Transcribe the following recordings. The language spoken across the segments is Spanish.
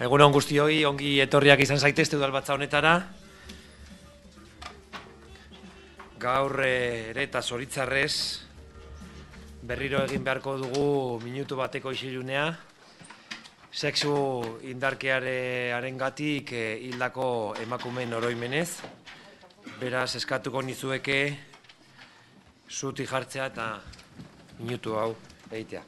Egun on hori, ongi etorriak izan zaitezte udal batza honetara. Gaur eh, ere eta zoritzarrez berriro egin beharko dugu minutu bateko isilunea. Sexu indarkearen gatik eh, hildako emakumen oroimenez. Beraz, eskatuko nizueke, zuti jartzea eta minutu hau egitea.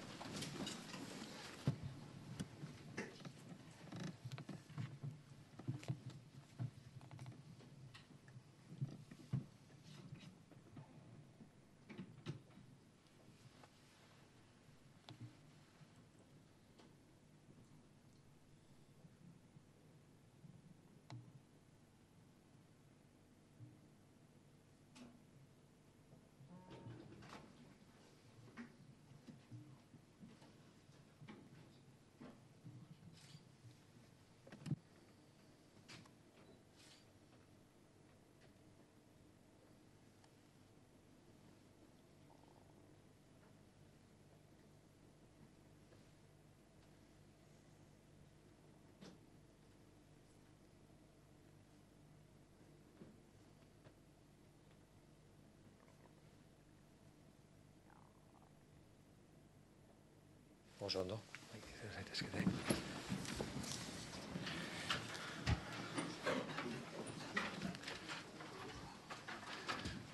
Oso ondo.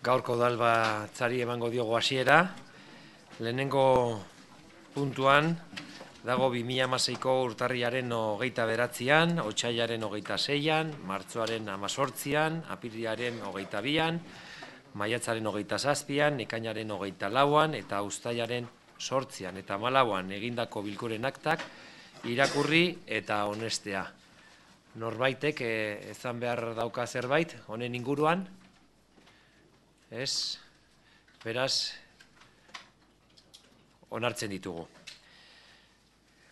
Gaurko dalba txari emango diogo hasiera. Lehenengo puntuan dago 2006ko urtarriaren hogeita beratzean, otxaiaren hogeita zeian, martzoaren amazortzian, apirriaren hogeita bian, maiatzaren hogeita zazpian, ikainaren hogeita lauan eta ustaiaren sortzian eta malauan egindako bilkuren aktak irakurri eta onestea. Norbaitek eh, ezan behar dauka zerbait, honen inguruan, ez, beraz, onartzen ditugu.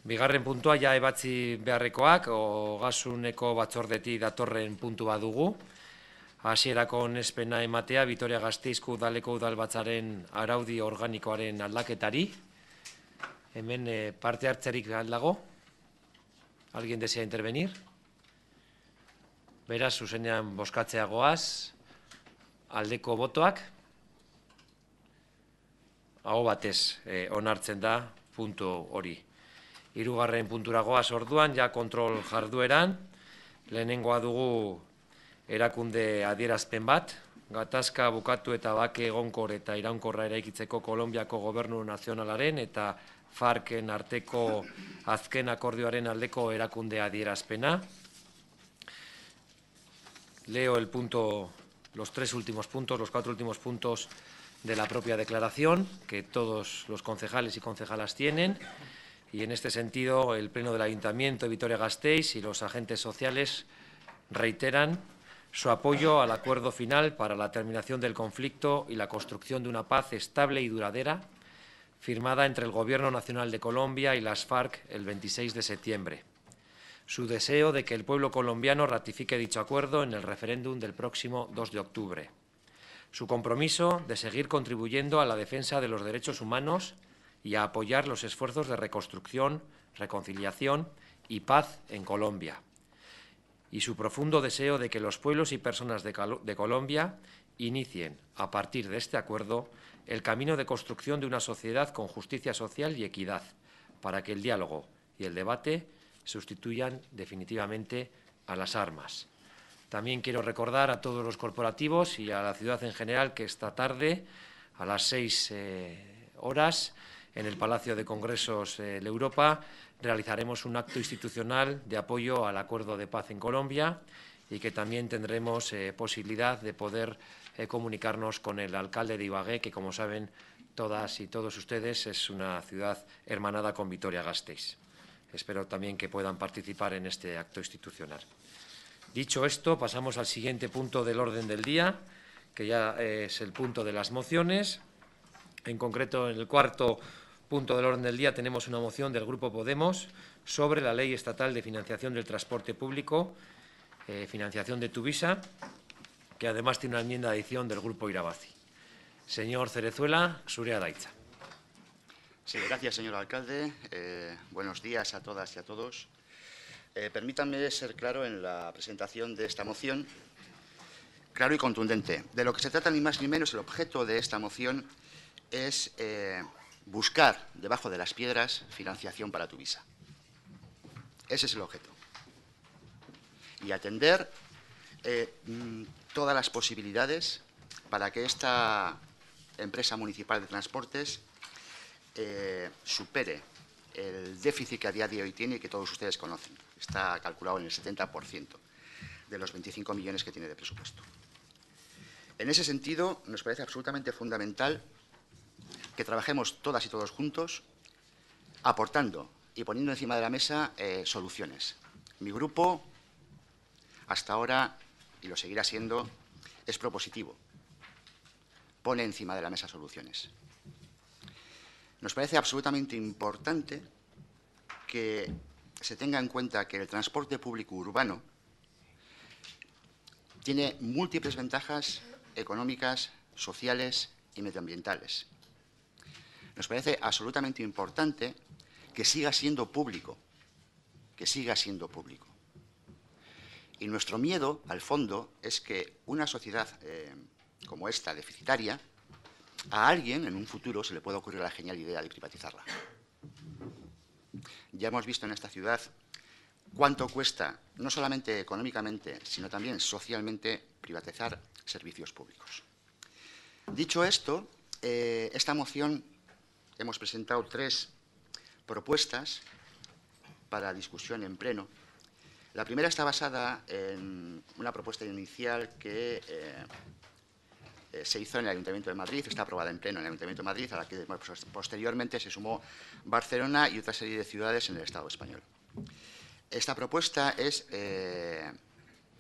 Bigarren puntua ja ebatzi beharrekoak, o gazuneko batzordeti datorren puntua dugu hasierako onespena ematea Vitoria Gasteizko udaleko udalbatzaren araudi organikoaren aldaketari. Hemen eh, parte hartzerik dago Alguien desea intervenir? Beraz, zuzenean boskatzea aldeko botoak, hau batez eh, onartzen da puntu hori. Hirugarren punturagoaz orduan, ja kontrol jardueran, lehenengoa dugu erakunde adierazpen bat, gatazka bukatu eta bake egonkor eta iraunkorra eraikitzeko Kolombiako Gobernu Nazionalaren eta Farken arteko azken akordioaren aldeko erakunde adierazpena. Leo el punto, los tres últimos puntos, los cuatro últimos puntos de la propia declaración que todos los concejales y concejalas tienen. Y en este sentido, el Pleno del Ayuntamiento de Vitoria-Gasteiz y los agentes sociales reiteran su apoyo al acuerdo final para la terminación del conflicto y la construcción de una paz estable y duradera, firmada entre el Gobierno Nacional de Colombia y las FARC el 26 de septiembre. Su deseo de que el pueblo colombiano ratifique dicho acuerdo en el referéndum del próximo 2 de octubre. Su compromiso de seguir contribuyendo a la defensa de los derechos humanos y a apoyar los esfuerzos de reconstrucción, reconciliación y paz en Colombia y su profundo deseo de que los pueblos y personas de, Colombia inicien, a partir de este acuerdo, el camino de construcción de una sociedad con justicia social y equidad, para que el diálogo y el debate sustituyan definitivamente a las armas. También quiero recordar a todos los corporativos y a la ciudad en general que esta tarde, a las seis eh, horas, en el Palacio de Congresos eh, de Europa, realizaremos un acto institucional de apoyo al acuerdo de paz en Colombia y que también tendremos eh, posibilidad de poder eh, comunicarnos con el alcalde de Ibagué, que, como saben todas y todos ustedes, es una ciudad hermanada con Vitoria-Gasteiz. Espero también que puedan participar en este acto institucional. Dicho esto, pasamos al siguiente punto del orden del día, que ya eh, es el punto de las mociones. En concreto, en el cuarto punto del orden del día tenemos una moción del Grupo Podemos sobre la Ley Estatal de Financiación del Transporte Público, eh, financiación de Tuvisa, que además tiene una enmienda de adición del Grupo Irabazi. Señor Cerezuela, Surea Daiza. Sí, gracias, señor alcalde. Eh, buenos días a todas y a todos. Eh, permítanme ser claro en la presentación de esta moción, claro y contundente. De lo que se trata ni más ni menos el objeto de esta moción es buscar debajo de las piedras financiación para tu visa. Ese es el objeto. Y atender eh, mm, todas las posibilidades para que esta empresa municipal de transportes eh, supere el déficit que a día de hoy tiene y que todos ustedes conocen. Está calculado en el 70% de los 25 millones que tiene de presupuesto. En ese sentido, nos parece absolutamente fundamental que trabajemos todas y todos juntos, aportando y poniendo encima de la mesa eh, soluciones. Mi grupo, hasta ahora, y lo seguirá siendo, es propositivo. Pone encima de la mesa soluciones. Nos parece absolutamente importante que se tenga en cuenta que el transporte público urbano tiene múltiples ventajas económicas, sociales y medioambientales nos parece absolutamente importante que siga siendo público, que siga siendo público. Y nuestro miedo, al fondo, es que una sociedad eh, como esta, deficitaria, a alguien en un futuro se le pueda ocurrir la genial idea de privatizarla. Ya hemos visto en esta ciudad cuánto cuesta, no solamente económicamente, sino también socialmente, privatizar servicios públicos. Dicho esto, eh, esta moción hemos presentado tres propuestas para discusión en pleno. La primera está basada en una propuesta inicial que eh, eh, se hizo en el Ayuntamiento de Madrid, está aprobada en pleno en el Ayuntamiento de Madrid, a la que pues, posteriormente se sumó Barcelona y otra serie de ciudades en el Estado español. Esta propuesta es eh,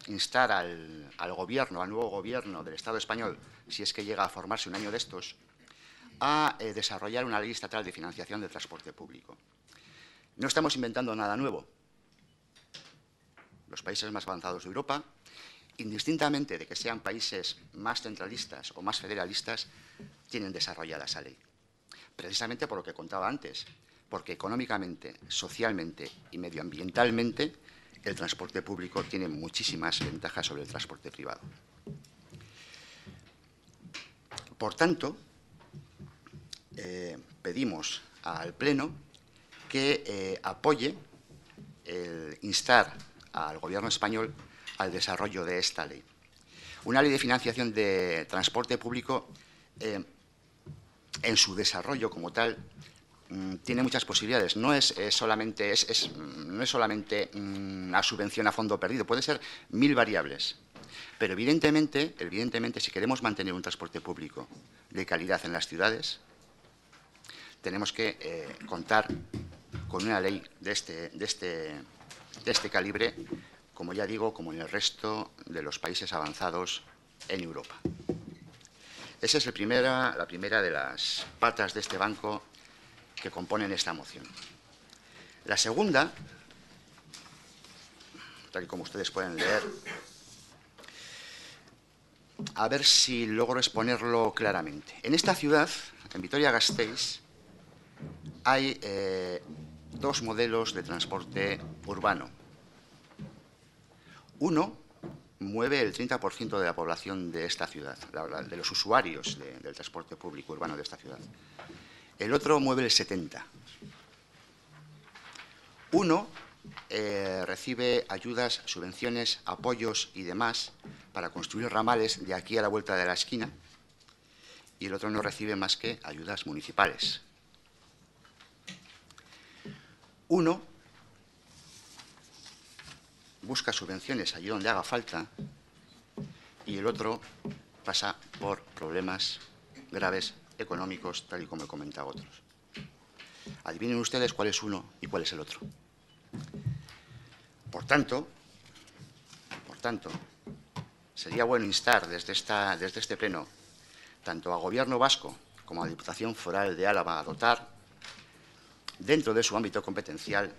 instar al, Gobierno, al nuevo Gobierno del Estado español, si es que llega a formarse un año de estos, a eh, desarrollar una ley estatal de financiación del transporte público. No estamos inventando nada nuevo. Los países más avanzados de Europa, indistintamente de que sean países más centralistas o más federalistas, tienen desarrollada esa ley. Precisamente por lo que contaba antes, porque económicamente, socialmente y medioambientalmente el transporte público tiene muchísimas ventajas sobre el transporte privado. Por tanto, eh, pedimos al Pleno que eh, apoye el instar al Gobierno español al desarrollo de esta ley. Una ley de financiación de transporte público, eh, en su desarrollo como tal, mm, tiene muchas posibilidades. No es, solamente, mm, no es solamente mm, una subvención a fondo perdido, puede ser mil variables. Pero evidentemente, evidentemente, si queremos mantener un transporte público de calidad en las ciudades, tenemos que eh, contar con una ley este, este, de este, calibre, como ya digo, como en el resto de los países avanzados en Europa. Esa es primera, la primera de las patas de este banco que componen esta moción. La segunda, tal y como ustedes pueden leer, a ver si logro exponerlo claramente. En esta ciudad, en Vitoria-Gasteiz, hay eh, dos modelos de transporte urbano. Uno mueve el 30% de la población de esta ciudad, de los usuarios del transporte público urbano de esta ciudad. El otro mueve el 70%. Uno eh, recibe ayudas, subvenciones, apoyos y demás para construir ramales de aquí a la vuelta de la esquina y el otro no recibe más que ayudas municipales, uno, busca subvenciones allí donde haga falta y el otro pasa por problemas graves económicos, tal y como he comentado otros. Adivinen ustedes cuál es uno y cuál es el otro. Por tanto, por tanto, sería bueno instar desde, esta, desde este pleno tanto al Gobierno vasco como a la Diputación Foral de Álava a dotar dentro de su ámbito competencial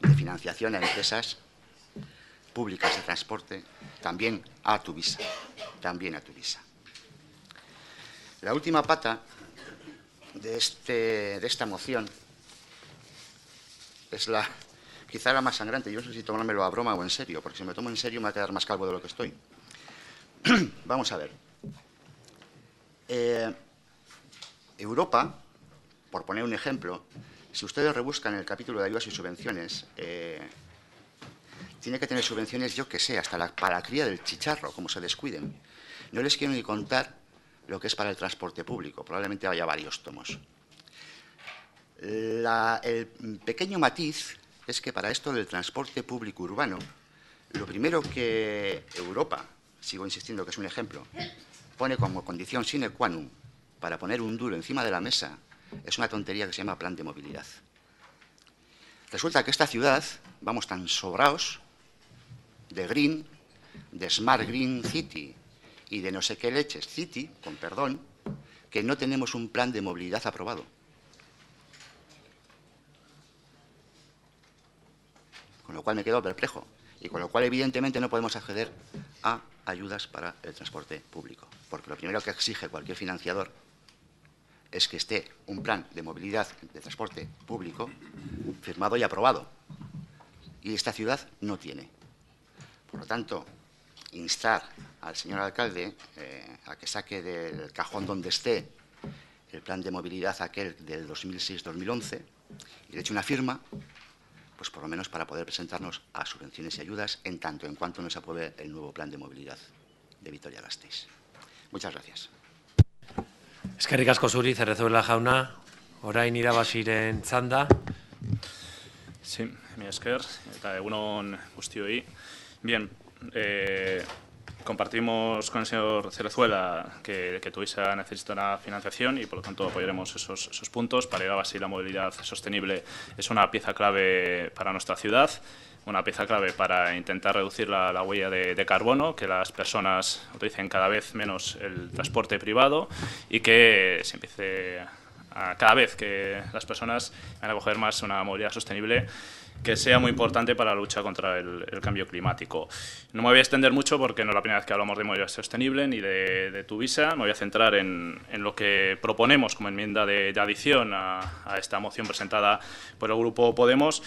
de financiación a empresas públicas de transporte, también a tu visa, también a tu visa. La última pata de, este, de esta moción es la quizá la más sangrante. Yo no sé si tomármelo a broma o en serio, porque si me tomo en serio me va a quedar más calvo de lo que estoy. Vamos a ver. Eh, Europa por poner un ejemplo, si ustedes rebuscan el capítulo de ayudas y subvenciones, eh, tiene que tener subvenciones, yo que sé, hasta la, para la cría del chicharro, como se descuiden. No les quiero ni contar lo que es para el transporte público, probablemente haya varios tomos. el pequeño matiz es que para esto del transporte público urbano, lo primero que Europa, sigo insistiendo que es un ejemplo, pone como condición sine qua non para poner un duro encima de la mesa es una tontería que se llama plan de movilidad. Resulta que esta ciudad, vamos tan sobraos de green, de smart green city y de no sé qué leches city, con perdón, que no tenemos un plan de movilidad aprobado. Con lo cual me quedo perplejo y con lo cual evidentemente no podemos acceder a ayudas para el transporte público, porque lo primero que exige cualquier financiador es que esté un plan de movilidad de transporte público firmado y aprobado. Y esta ciudad no tiene. Por lo tanto, instar al señor alcalde eh, a que saque del cajón donde esté el plan de movilidad aquel del 2006-2011 y le eche una firma, pues por lo menos para poder presentarnos a subvenciones y ayudas en tanto en cuanto nos apruebe el nuevo plan de movilidad de Vitoria-Gasteiz. Muchas gracias. Eskerrik asko zuri, zerrezuela jauna, orain en Zanda. Sí, mi esker, eta egunon guztioi. Bien, eh, compartimos con el señor Cerezuela que, que necesita una financiación y por lo tanto apoyaremos esos, puntos. Para a así la movilidad sostenible es una pieza clave para nuestra ciudad una pieza clave para intentar reducir la, huella de, carbono, que las personas utilicen cada vez menos el transporte privado y que se empiece a, cada vez que las personas van a coger más una movilidad sostenible que sea muy importante para la lucha contra el, cambio climático. No me voy a extender mucho porque no es la primera vez que hablamos de movilidad sostenible ni de, tu visa. Me voy a centrar en, en, lo que proponemos como enmienda de, adición a, esta moción presentada por el Grupo Podemos.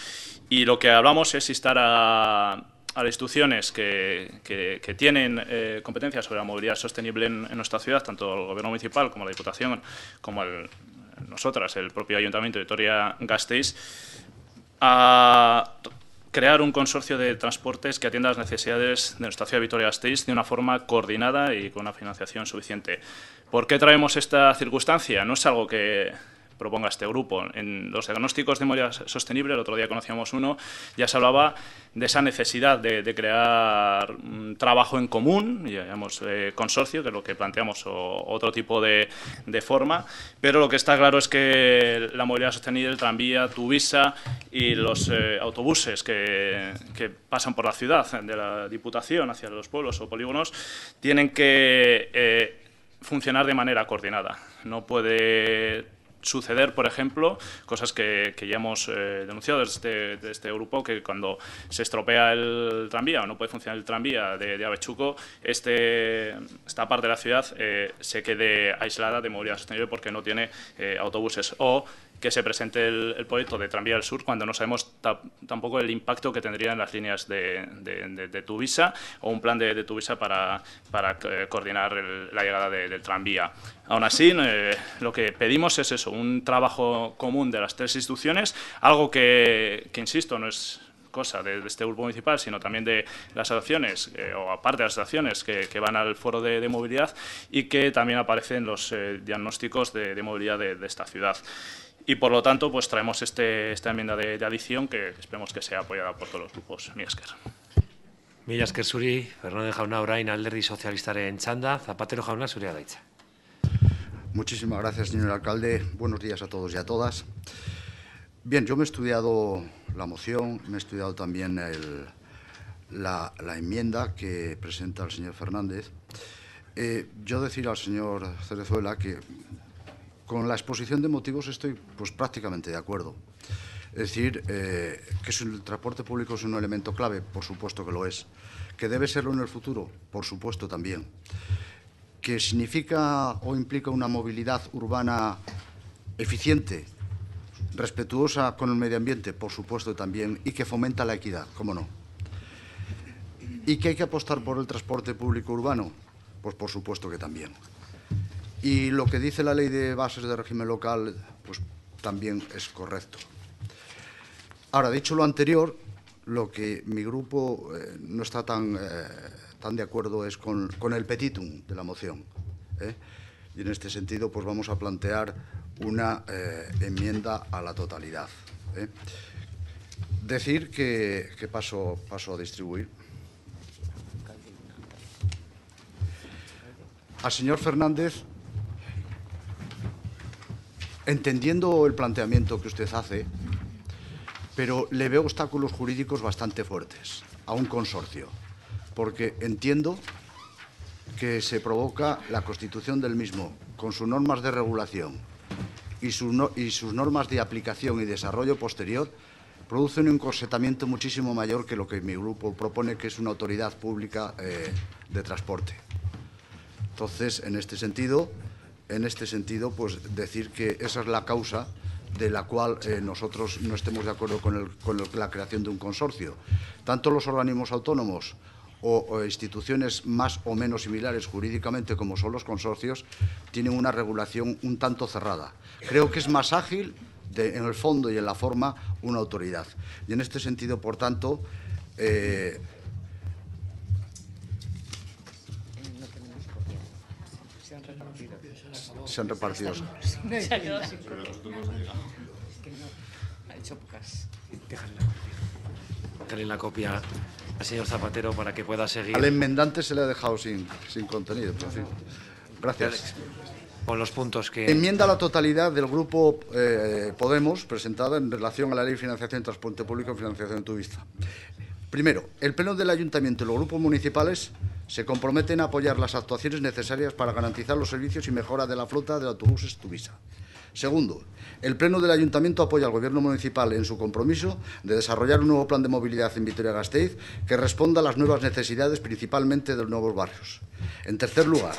Y lo que hablamos es instar a, las instituciones que, que, tienen eh, competencias sobre la movilidad sostenible en, nuestra ciudad, tanto el Gobierno Municipal como la Diputación, como nosotras, el propio Ayuntamiento de Vitoria-Gasteiz, a crear un consorcio de transportes que atienda las necesidades de nuestra ciudad de Vitoria-Gasteiz de una forma coordinada y con una financiación suficiente. ¿Por qué traemos esta circunstancia? No es algo que proponga este grupo. En los diagnósticos de movilidad sostenible, el otro día conocíamos uno, ya se hablaba de esa necesidad de, crear trabajo en común, llamamos eh, consorcio, que es lo que planteamos, o otro tipo de, forma, pero lo que está claro es que la movilidad sostenible, el tranvía, visa y los eh, autobuses que, pasan por la ciudad, de la Diputación hacia los pueblos o polígonos, tienen que... Eh, funcionar de manera coordinada. No puede suceder, por ejemplo, cosas que, ya hemos eh, denunciado este, desde, este grupo, que cuando se estropea el tranvía o no puede funcionar el tranvía de, de Avechuco, este, esta parte de la ciudad eh, se quede aislada de movilidad sostenible porque no tiene eh, autobuses. O que se presente el, proyecto de Tranvía del Sur cuando no sabemos tampoco el impacto que tendría en las líneas de, de, de, Tuvisa o un plan de, Tuvisa para, para eh, coordinar la llegada del tranvía. Aún así, eh, lo que pedimos es eso, un trabajo común de las tres instituciones, algo que, que insisto, no es, cosa de, este grupo municipal, sino también de las asociaciones, eh, o aparte de las asociaciones que, que van al foro de, de, movilidad y que también aparecen los diagnósticos de, de movilidad de, esta ciudad y por lo tanto pues traemos este, esta enmienda de, adición que esperemos que sea apoyada por todos los grupos. Millasker. Millasker Suri, Fernández Jauna, Fernando jauna y alderdi en Chanda. Zapatero jauna Suria Muchísimas gracias, señor alcalde. Buenos días a todos y a todas. Bien, yo me he estudiado la moción, me he estudiado también el, la, enmienda que presenta el señor Fernández. Eh, yo decir al señor Cerezuela que con la exposición de motivos estoy pues, prácticamente de acuerdo. Es decir, eh, que el transporte público es un elemento clave, por supuesto que lo es. Que debe serlo en el futuro, por supuesto también. Que significa o implica una movilidad urbana eficiente, respetuosa con el medio ambiente, por supuesto también, y que fomenta la equidad, cómo no. Y que hay que apostar por el transporte público urbano, pues por supuesto que también. Y lo que dice la ley de bases de régimen local, pues también es correcto. Ahora, dicho lo anterior, lo que mi grupo eh, no está tan, eh, tan de acuerdo es con, el petitum de la moción. ¿eh? Y en este sentido, pues vamos a plantear una enmienda a la totalidad. Decir que, que, paso, paso a distribuir. Al señor Fernández entendiendo el planteamiento que usted hace, pero le veo obstáculos jurídicos bastante fuertes a un consorcio, porque entiendo que se provoca la constitución del mismo con sus normas de regulación y, sus normas de aplicación y desarrollo posterior produce un encorsetamiento muchísimo mayor que lo que mi grupo propone, que es una autoridad pública eh, de transporte. Entonces, en este sentido, en este sentido, pues decir que esa es la causa de la cual eh, nosotros no estemos de acuerdo con, la creación de un consorcio. Tanto los organismos autónomos o, instituciones más o menos similares jurídicamente como son los consorcios, tienen una regulación un tanto cerrada. Creo que es más ágil en el fondo y en la forma una autoridad. Y en este sentido, por tanto, eh, eh se han repartido. Se ha quedado sin Ha hecho pocas. Déjale la copia al señor Zapatero para que pueda seguir. Al enmendante se le ha dejado sin, sin contenido, Gracias. Con los puntos que... Enmienda la totalidad del grupo eh, Podemos presentada en relación a la ley de financiación de transporte público y financiación turista. Primero, el pleno del ayuntamiento y los grupos municipales se comprometen a apoyar las actuaciones necesarias para garantizar los servicios y mejora de la flota de autobuses Tuvisa. Segundo, el Pleno del Ayuntamiento apoya al Gobierno municipal en su compromiso de desarrollar un nuevo plan de movilidad en Vitoria-Gasteiz que responda a las nuevas necesidades, principalmente de los nuevos barrios. En tercer lugar,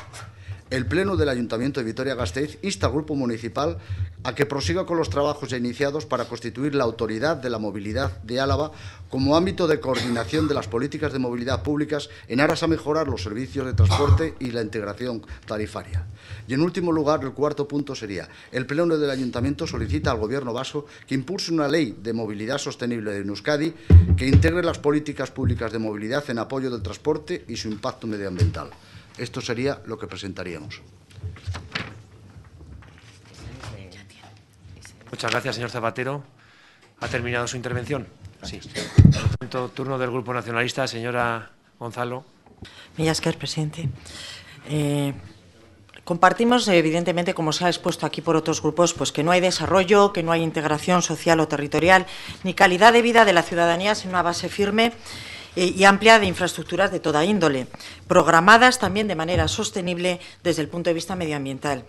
el Pleno del Ayuntamiento de Vitoria-Gasteiz insta al Grupo Municipal a que prosiga con los trabajos iniciados para constituir la Autoridad de la Movilidad de Álava como ámbito de coordinación de las políticas de movilidad públicas en aras a mejorar los servicios de transporte y la integración tarifaria. Y en último lugar, el cuarto punto sería, el Pleno del Ayuntamiento solicita al Gobierno vasco que impulse una ley de movilidad sostenible de Euskadi que integre las políticas públicas de movilidad en apoyo del transporte y su impacto medioambiental. Esto sería lo que presentaríamos. Muchas gracias, señor Zapatero. ¿Ha terminado su intervención? Sí. turno del Grupo Nacionalista, señora Gonzalo. Millasquer, presidente. Eh, compartimos, evidentemente, como se ha expuesto aquí por otros grupos, pues que no hay desarrollo, que no hay integración social o territorial, ni calidad de vida de la ciudadanía sin una base firme eh, y amplia de infraestructuras de toda índole, programadas también de manera sostenible desde el punto de vista medioambiental.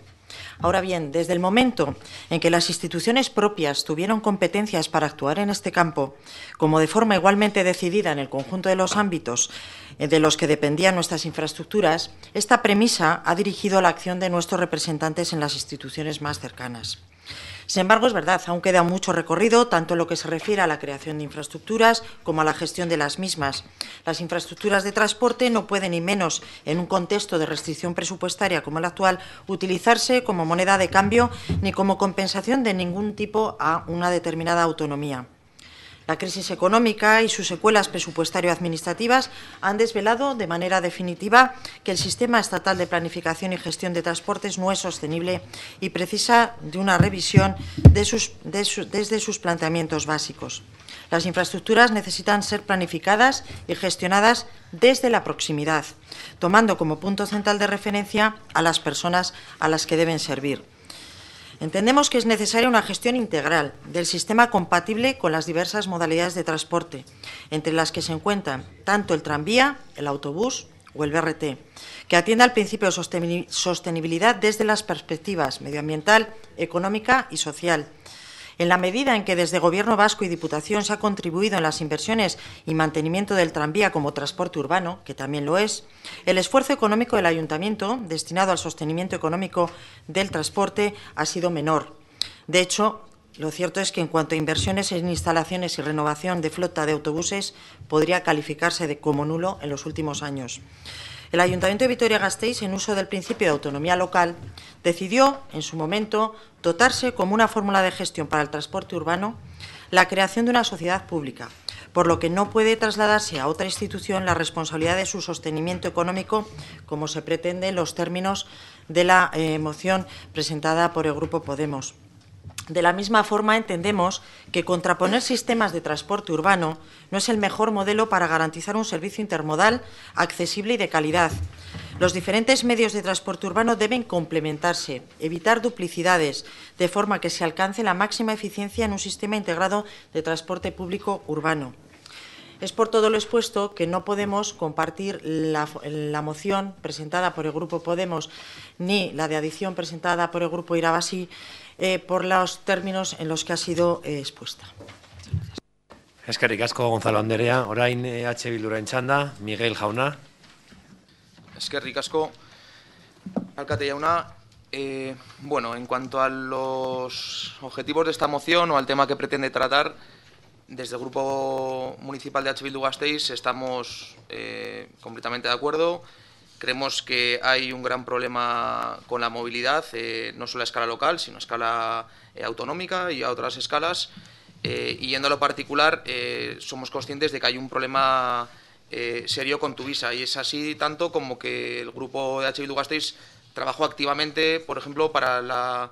Ahora bien, desde el momento en que las instituciones propias tuvieron competencias para actuar en este campo, como de forma igualmente decidida en el conjunto de los ámbitos eh, de los que dependían nuestras infraestructuras, esta premisa ha dirigido la acción de nuestros representantes en las instituciones más cercanas. Sin embargo, es verdad, aún queda mucho recorrido, tanto en lo que se refiere a la creación de infraestructuras como a la gestión de las mismas. Las infraestructuras de transporte no pueden, ni menos en un contexto de restricción presupuestaria como el actual, utilizarse como moneda de cambio ni como compensación de ningún tipo a una determinada autonomía. La crisis económica y sus secuelas presupuestario-administrativas han desvelado de manera definitiva que el sistema estatal de planificación y gestión de transportes no es sostenible y precisa de una revisión desde sus planteamientos básicos. Las infraestructuras necesitan ser planificadas y gestionadas desde la proximidad, tomando como punto central de referencia a las personas a las que deben servir. Entendemos que es necesaria una gestión integral del sistema compatible con las diversas modalidades de transporte, entre las que se encuentran tanto el tranvía, el autobús o el BRT, que atienda al principio de sostenibilidad desde las perspectivas medioambiental, económica y social, en la medida en que desde Gobierno Vasco y Diputación se ha contribuido en las inversiones y mantenimiento del tranvía como transporte urbano, que también lo es, el esfuerzo económico del Ayuntamiento destinado al sostenimiento económico del transporte ha sido menor. De hecho, lo cierto es que en cuanto a inversiones en instalaciones y renovación de flota de autobuses, podría calificarse de como nulo en los últimos años. El Ayuntamiento de Vitoria-Gasteiz, en uso del principio de autonomía local, decidió, en su momento, dotarse como una fórmula de gestión para el transporte urbano la creación de una sociedad pública, por lo que no puede trasladarse a otra institución la responsabilidad de su sostenimiento económico, como se pretende en los términos de la eh, moción presentada por el Grupo Podemos. De la misma forma, entendemos que contraponer sistemas de transporte urbano no es el mejor modelo para garantizar un servicio intermodal accesible y de calidad. Los diferentes medios de transporte urbano deben complementarse, evitar duplicidades, de forma que se alcance la máxima eficiencia en un sistema integrado de transporte público urbano. Es por todo lo expuesto que no podemos compartir la, moción presentada por el Grupo Podemos ni la de adición presentada por el Grupo Irabasi. Eh, por los términos en los que ha sido eh, expuesta. que Ricasco, Gonzalo Anderea, orain eh, H. Bilduren Miguel Jauna. Eskerrik Casco Alcate Jauna. bueno, en cuanto a los objetivos de esta moción o al tema que pretende tratar, desde el Grupo Municipal de H. Bildu estamos completamente de acuerdo. Creemos que hay un gran problema con la movilidad, eh, no solo a escala local, sino a escala eh, autonómica y a otras escalas. Eh, y yendo a lo particular, somos conscientes de que hay un problema serio con Tuvisa. Y es así tanto como que el grupo de H. trabajó activamente, por ejemplo, para, la,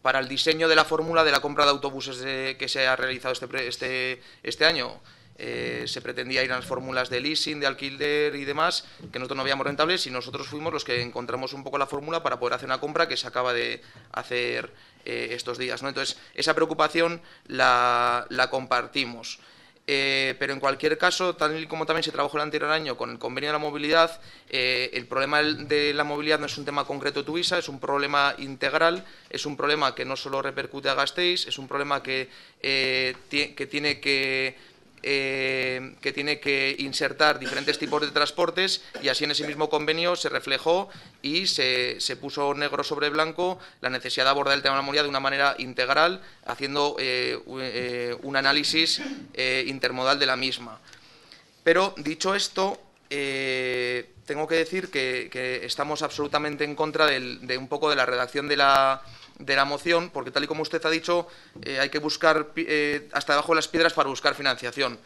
para el diseño de la fórmula de la compra de autobuses que se ha realizado este, este, este año eh, se pretendía ir a las fórmulas de leasing, de alquiler y demás, que nosotros no habíamos rentables y nosotros fuimos los que encontramos un poco la fórmula para poder hacer una compra que se acaba de hacer eh, estos días. Entonces, esa preocupación la, compartimos. Eh, pero en cualquier caso, tal y como también se trabajó el anterior año con el convenio de la movilidad, el problema de la movilidad no es un tema concreto de Tuvisa, es un problema integral, es un problema que no solo repercute a Gasteiz, es un problema que, que tiene que eh, que tiene que insertar diferentes tipos de transportes y así en ese mismo convenio se reflejó y se, puso negro sobre blanco la necesidad de abordar el tema de la movilidad de una manera integral, haciendo eh, eh, un, análisis intermodal de la misma. Pero dicho esto, tengo que decir que, estamos absolutamente en contra de un poco de la redacción de la de la moción, porque tal y como usted ha dicho, eh, hay que buscar eh, hasta debajo de las piedras para buscar financiación.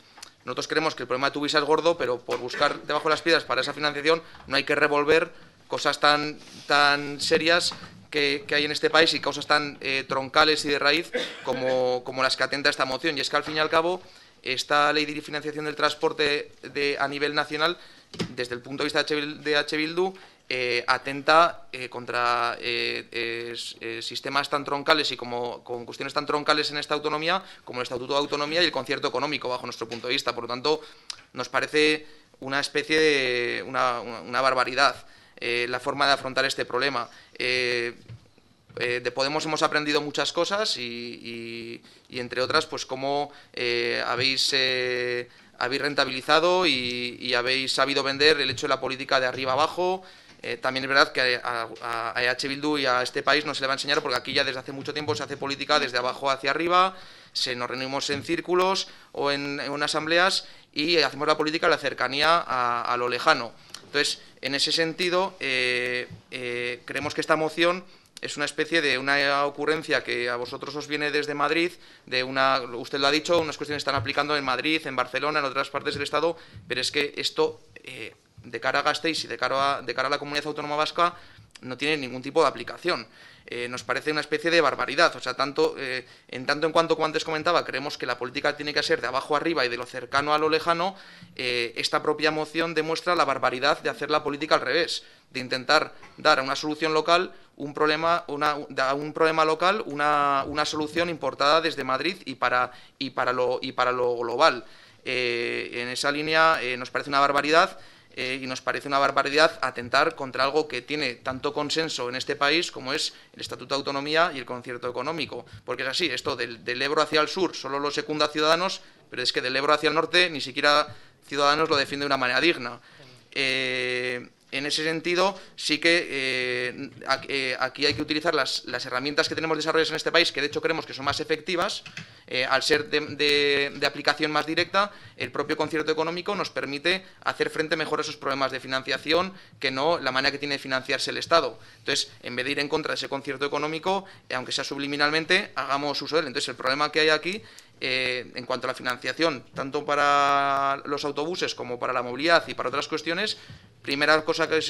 Nosotros creemos que el problema de Tuvisa es gordo, pero por buscar debajo de las piedras para esa financiación no hay que revolver cosas tan, tan serias que, hay en este país y causas tan eh, troncales y de raíz como, como las que atenta esta moción. Y es que, al fin y al cabo, esta ley de financiación del transporte de, a nivel nacional, desde el punto de vista de de H Bildu, eh, atenta eh, contra eh, sistemas tan troncales y como, con cuestiones tan troncales en esta autonomía como el Estatuto de Autonomía y el concierto económico, bajo nuestro punto de vista. Por lo tanto, nos parece una especie de. una, barbaridad la forma de afrontar este problema. de Podemos hemos aprendido muchas cosas y, entre otras, pues cómo habéis, habéis rentabilizado y habéis sabido vender el hecho de la política de arriba abajo, eh, también es verdad que a, a, e Bildu y a este país no se le va a enseñar porque aquí ya desde hace mucho tiempo se hace política desde abajo hacia arriba, se nos reunimos en círculos o en, asambleas y hacemos la política de la cercanía a, lo lejano. Entonces, en ese sentido, eh, eh, creemos que esta moción es una especie de una ocurrencia que a vosotros os viene desde Madrid, de una, usted lo ha dicho, unas cuestiones están aplicando en Madrid, en Barcelona, en otras partes del Estado, pero es que esto de cara a Gasteiz y de cara a, de cara a la comunidad autónoma vasca no tiene ningún tipo de aplicación. Eh, nos parece una especie de barbaridad. O sea, tanto, eh, en tanto en cuanto, como antes comentaba, creemos que la política tiene que ser de abajo arriba y de lo cercano a lo lejano, eh, esta propia moción demuestra la barbaridad de hacer la política al revés, de intentar dar a una solución local un problema, una, un problema local una, una, solución importada desde Madrid y para, y para, lo, y para lo global. en esa línea nos parece una barbaridad eh, y nos parece una barbaridad atentar contra algo que tiene tanto consenso en este país como es el Estatuto de Autonomía y el concierto económico. Porque es así, esto del, Ebro hacia el sur solo lo secunda Ciudadanos, pero es que del Ebro hacia el norte ni siquiera Ciudadanos lo defiende de una manera digna. Eh, en ese sentido, sí que eh, eh, aquí hay que utilizar las, herramientas que tenemos desarrolladas en este país, que de hecho creemos que son más efectivas, eh, al ser de, aplicación más directa, el propio concierto económico nos permite hacer frente mejor a esos problemas de financiación que no la manera que tiene de financiarse el Estado. Entonces, en vez de ir en contra de ese concierto económico, aunque sea subliminalmente, hagamos uso de él. Entonces, el problema que hay aquí en cuanto a la financiación, tanto para los autobuses como para la movilidad y para otras cuestiones, primera cosa que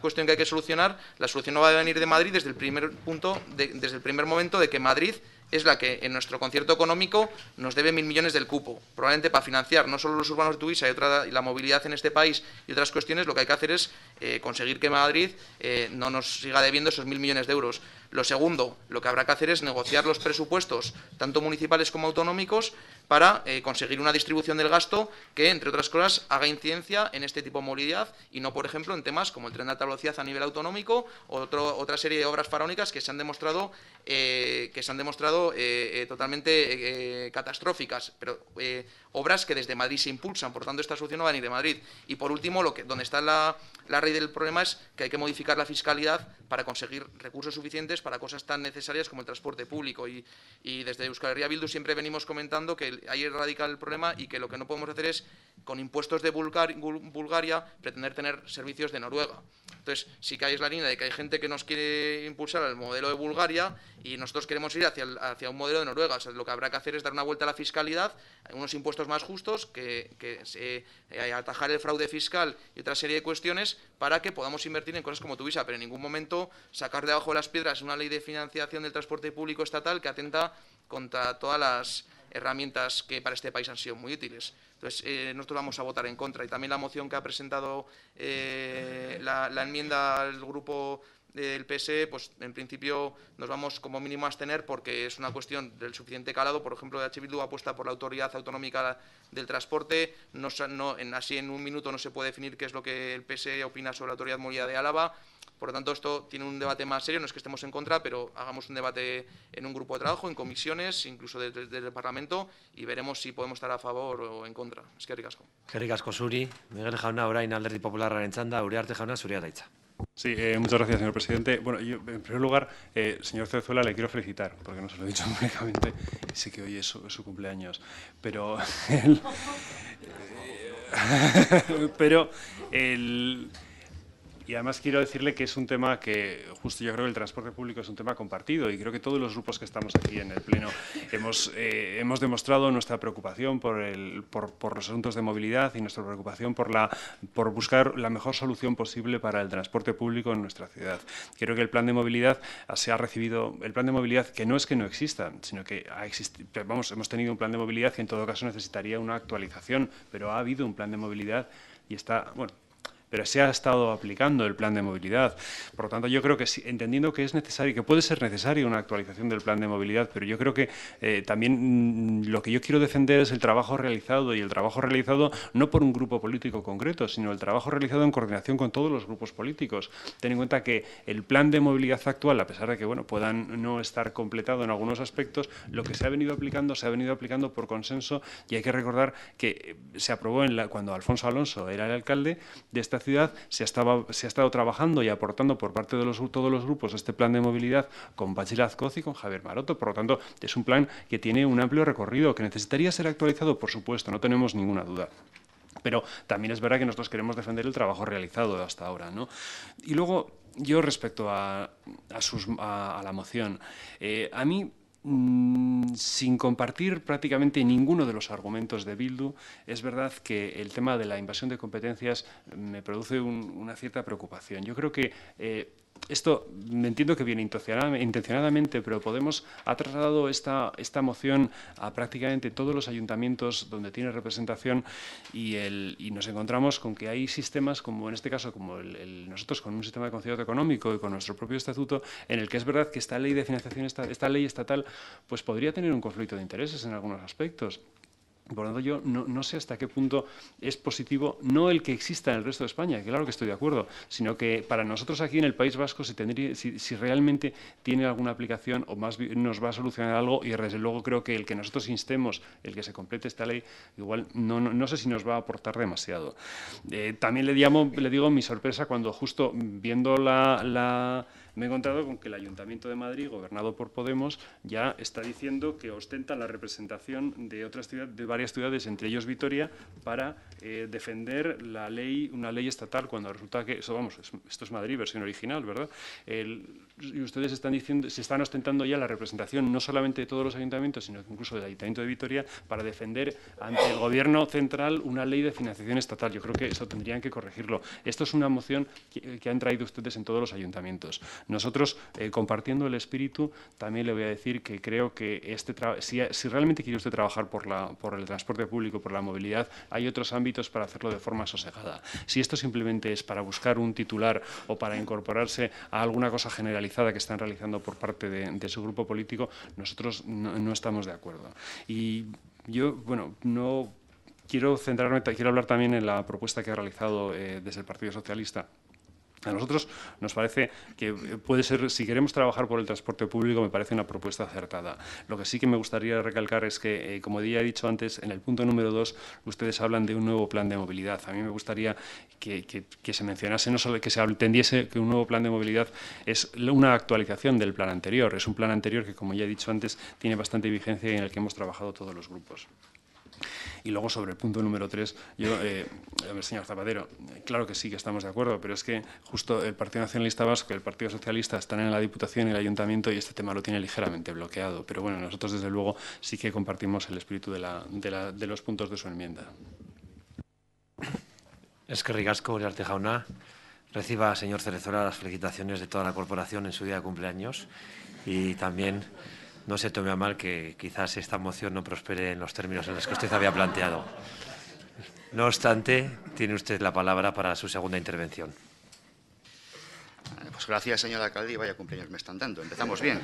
cuestión que hay que solucionar, la solución no va a venir de Madrid desde el primer punto, desde el primer momento de que Madrid es la que en nuestro concierto económico nos debe mil millones del cupo. Probablemente para financiar no solo los urbanos de Tuiza y, otra, la movilidad en este país y otras cuestiones, lo que hay que hacer es eh, conseguir que Madrid eh, no nos siga debiendo esos mil millones de euros. Lo segundo, lo que habrá que hacer es negociar los presupuestos, tanto municipales como autonómicos, para eh, conseguir una distribución del gasto que, entre otras cosas, haga incidencia en este tipo de movilidad y no, por ejemplo, en temas como el tren de alta velocidad a nivel autonómico, o otra serie de obras faraónicas que se han demostrado, eh, que se han demostrado eh, totalmente catastróficas, pero obras que desde Madrid se impulsan, por tanto, esta solución no va a de Madrid. Y, por último, lo que, donde está la, raíz del problema es que hay que modificar la fiscalidad para conseguir recursos suficientes para cosas tan necesarias como el transporte público. Y, desde Euskal Herria Bildu siempre venimos comentando que el ahí radica el problema y que lo que no podemos hacer es, con impuestos de Bulgaria, pretender tener servicios de Noruega. Entonces, sí que hay la línea de que hay gente que nos quiere impulsar al modelo de Bulgaria y nosotros queremos ir hacia, hacia un modelo de Noruega. O sea, lo que habrá que hacer es dar una vuelta a la fiscalidad, unos impuestos más justos, que, eh, atajar el fraude fiscal y otra serie de cuestiones para que podamos invertir en cosas como tuvisa, pero en ningún momento sacar debajo de las piedras una ley de financiación del transporte público estatal que atenta contra todas las herramientas que para este país han sido muy útiles. Entonces, eh, nosotros vamos a votar en contra. Y también la moción que ha presentado eh, la, enmienda al grupo del PS, e, pues en principio nos vamos como mínimo a abstener porque es una cuestión del suficiente calado. Por ejemplo, de Bildu apuesta por la autoridad autonómica del transporte. No, no, así en un minuto no se puede definir qué es lo que el PSE opina sobre la autoridad molida de Álava. Por lo tanto, esto tiene un debate más serio, no es que estemos en contra, pero hagamos un debate en un grupo de trabajo, en comisiones, incluso desde, el Parlamento, y veremos si podemos estar a favor o en contra. Es que ricasco. Ricasco, Suri. Miguel Jauna, orain alderdi Uriarte Jauna, Suria, Sí, eh, muchas gracias, señor presidente. Bueno, en primer lugar, eh, señor Cezuela, le quiero felicitar, porque no se lo he dicho públicamente, sé que hoy es su, cumpleaños, pero... Eh, pero el, y además quiero decirle que es un tema que, justo yo creo que el transporte público es un tema compartido y creo que todos los grupos que estamos aquí en el Pleno hemos, eh, hemos demostrado nuestra preocupación por, el, por, los asuntos de movilidad y nuestra preocupación por, la, por buscar la mejor solución posible para el transporte público en nuestra ciudad. Creo que el plan de movilidad se ha recibido, el plan de movilidad que no es que no exista, sino que ha vamos, hemos tenido un plan de movilidad que en todo caso necesitaría una actualización, pero ha habido un plan de movilidad y está, bueno, pero se ha estado aplicando el plan de movilidad. Por lo tanto, yo creo que entendiendo que es necesario, que puede ser necesaria una actualización del plan de movilidad, pero yo creo que eh, también mm, lo que yo quiero defender es el trabajo realizado y el trabajo realizado no por un grupo político concreto, sino el trabajo realizado en coordinación con todos los grupos políticos. Ten en cuenta que el plan de movilidad actual, a pesar de que bueno, puedan no estar completado en algunos aspectos, lo que se ha venido aplicando se ha venido aplicando por consenso y hay que recordar que eh, se aprobó cuando Alfonso Alonso era el alcalde de esta ciudad se ha, estado, se ha estado trabajando y aportando por parte de los, todos los grupos este plan de movilidad con Pachi y con Javier Maroto. Por lo tanto, es un plan que tiene un amplio recorrido, que necesitaría ser actualizado, por supuesto, no tenemos ninguna duda. Pero también es verdad que nosotros queremos defender el trabajo realizado hasta ahora. ¿no? Y luego, yo respecto a, a, la moción, eh, a mí Mm, sin compartir prácticamente ninguno de los argumentos de Bildu, es verdad que el tema de la invasión de competencias me produce una cierta preocupación. Yo creo que eh, esto me entiendo que viene intencionadamente, pero Podemos ha trasladado esta, esta moción a prácticamente todos los ayuntamientos donde tiene representación y, el, y nos encontramos con que hay sistemas, como en este caso, como nosotros con un sistema de concierto económico y con nuestro propio estatuto, en el que es verdad que esta ley de financiación, esta ley estatal, pues podría tener un conflicto de intereses en algunos aspectos. Por lo tanto, yo no, sé hasta qué punto es positivo, no el que exista en el resto de España, que claro que estoy de acuerdo, sino que para nosotros aquí en el País Vasco, si, tendría, si, realmente tiene alguna aplicación o más nos va a solucionar algo, y desde luego creo que el que nosotros instemos, el que se complete esta ley, igual no, no, sé si nos va a aportar demasiado. Eh, también le, llamo, le digo mi sorpresa cuando justo viendo la me he encontrado con que el Ayuntamiento de Madrid, gobernado por Podemos, ya está diciendo que ostenta la representación de, otras ciudades, de varias ciudades, entre ellos Vitoria, para eh, defender la ley, una ley estatal, cuando resulta que, eso vamos, esto es Madrid, versión original, ¿verdad? y ustedes están diciendo, se están ostentando ya la representación no solamente de todos los ayuntamientos, sino incluso del Ayuntamiento de Vitoria, para defender ante el Gobierno central una ley de financiación estatal. Yo creo que eso tendrían que corregirlo. Esto es una moción que han traído ustedes en todos los ayuntamientos. Nosotros, eh, compartiendo el espíritu, también le voy a decir que creo que este si, realmente quiere usted trabajar por, la, por el transporte público, por la movilidad, hay otros ámbitos para hacerlo de forma sosegada. Si esto simplemente es para buscar un titular o para incorporarse a alguna cosa generalizada que están realizando por parte de, su grupo político, nosotros no, estamos de acuerdo. Y yo, bueno, no quiero centrarme, quiero hablar también en la propuesta que ha realizado eh, desde el Partido Socialista. A nosotros nos parece que eh, puede ser, si queremos trabajar por el transporte público, me parece una propuesta acertada. Lo que sí que me gustaría recalcar es que, eh, como ya he dicho antes, en el punto número dos, ustedes hablan de un nuevo plan de movilidad. A mí me gustaría que, se mencionase, no solo que se entendiese que un nuevo plan de movilidad es una actualización del plan anterior. Es un plan anterior que, como ya he dicho antes, tiene bastante vigencia y en el que hemos trabajado todos los grupos. Y luego sobre el punto número tres, yo, eh, señor Zapatero, claro que sí que estamos de acuerdo, pero es que justo el Partido Nacionalista Vasco y el Partido Socialista están en la Diputación y el Ayuntamiento y este tema lo tiene ligeramente bloqueado. Pero bueno, nosotros desde luego sí que compartimos el espíritu de, los puntos de su enmienda. Es que Rigasco, Uriarte Jauna, reciba, señor Cerezora, las felicitaciones de toda la corporación en su día de cumpleaños y también no se tome a mal que quizás esta moción no prospere en los términos en los que usted había planteado. No obstante, tiene usted la palabra para su segunda intervención. Pues gracias, señor alcalde, y vaya cumpleaños me están dando. Empezamos bien.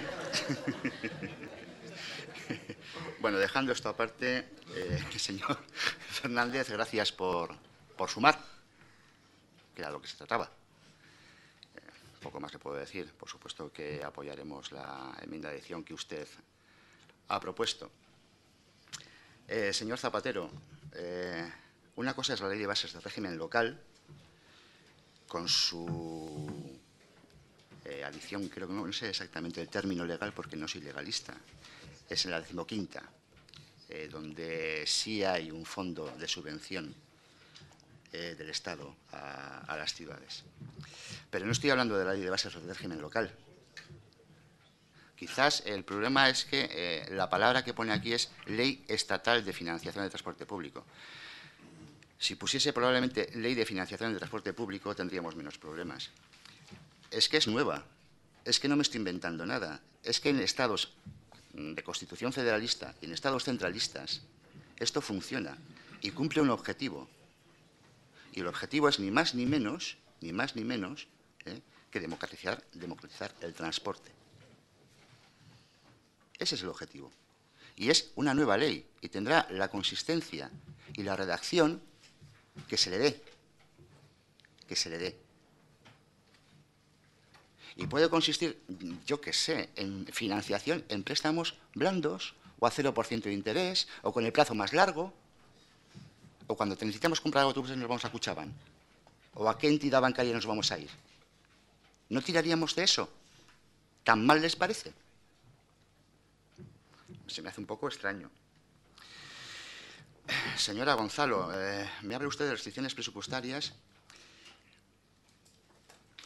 bueno, dejando esto aparte, eh, señor Fernández, gracias por, por sumar, que era lo que se trataba poco más le puedo decir. Por supuesto que apoyaremos la enmienda de adición que usted ha propuesto. Eh, señor Zapatero, eh, una cosa es la ley de bases del régimen local, con su eh, adición, creo que no, sé exactamente el término legal porque no soy legalista, es en la decimoquinta, donde sí hay un fondo de subvención del Estado a las ciudades. Pero no estoy hablando de la ley de bases del régimen local. Quizás el problema es que eh, la palabra que pone aquí es ley estatal de financiación del transporte público. Si pusiese probablemente ley de financiación del transporte público tendríamos menos problemas. Es que es nueva, es que no me estoy inventando nada, es que en estados de constitución federalista y en estados centralistas esto funciona y cumple un objetivo. Y el objetivo es ni más ni menos, ni más ni menos que democratizar, democratizar el transporte. Ese es el objetivo. Y es una nueva ley y tendrá la consistencia y la redacción que se le dé. Que se le dé. Y puede consistir, yo qué sé, en financiación, en préstamos blandos o a 0% de interés o con el plazo más largo. O cuando necesitamos comprar autobuses nos vamos a Cuchaban. ¿O a qué entidad bancaria nos vamos a ir? ¿No tiraríamos de eso? ¿Tan mal les parece? Se me hace un poco extraño. Señora Gonzalo, eh, me habla usted de restricciones presupuestarias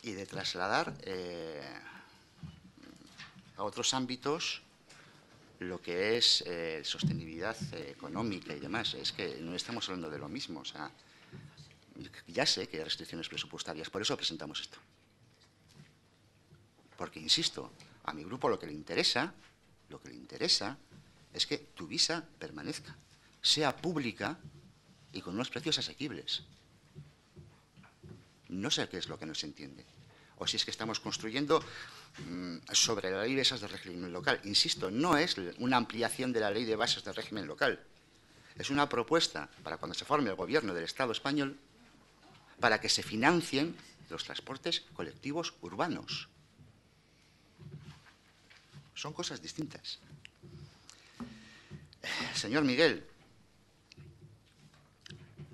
y de trasladar eh, a otros ámbitos lo que es eh, sostenibilidad económica y demás. Es que no estamos hablando de lo mismo. ya sé que hay restricciones presupuestarias, por eso presentamos esto. Porque, insisto, a mi grupo lo que le interesa, lo que le interesa es que tu visa permanezca, sea pública y con unos precios asequibles. No sé qué es lo que no se entiende. O si es que estamos construyendo mm, sobre la ley de bases del régimen local. Insisto, no es una ampliación de la ley de bases del régimen local. Es una propuesta para cuando se forme el gobierno del Estado español para que se financien los transportes colectivos urbanos. Son cosas distintas. Señor Miguel,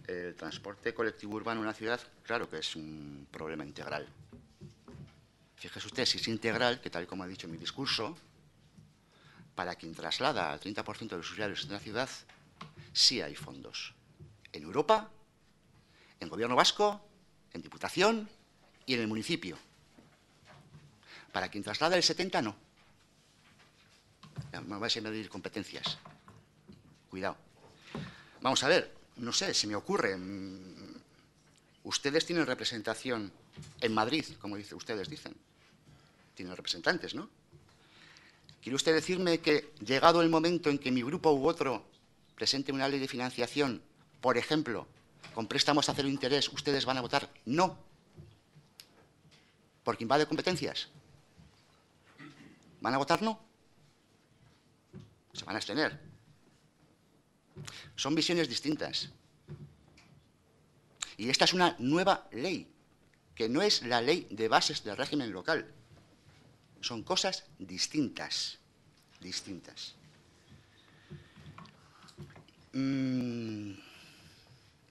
el transporte colectivo urbano en una ciudad, claro que es un problema integral. Fíjese usted, si es integral, que tal como ha dicho en mi discurso, para quien traslada al 30% de los usuarios de una ciudad, sí hay fondos. En Europa, en Gobierno Vasco, en Diputación y en el municipio. Para quien traslada el 70, no me vais a medir competencias. Cuidado. Vamos a ver, no sé, se me ocurre. Mm, ustedes tienen representación en Madrid, como dice, ustedes dicen. Tienen representantes, ¿no? ¿Quiere usted decirme que, llegado el momento en que mi grupo u otro presente una ley de financiación, por ejemplo, con préstamos a cero interés, ustedes van a votar no? Porque invade competencias. ¿Van a votar no? Se van a abstener. Son visiones distintas. Y esta es una nueva ley, que no es la ley de bases del régimen local. Son cosas distintas, distintas. Mm,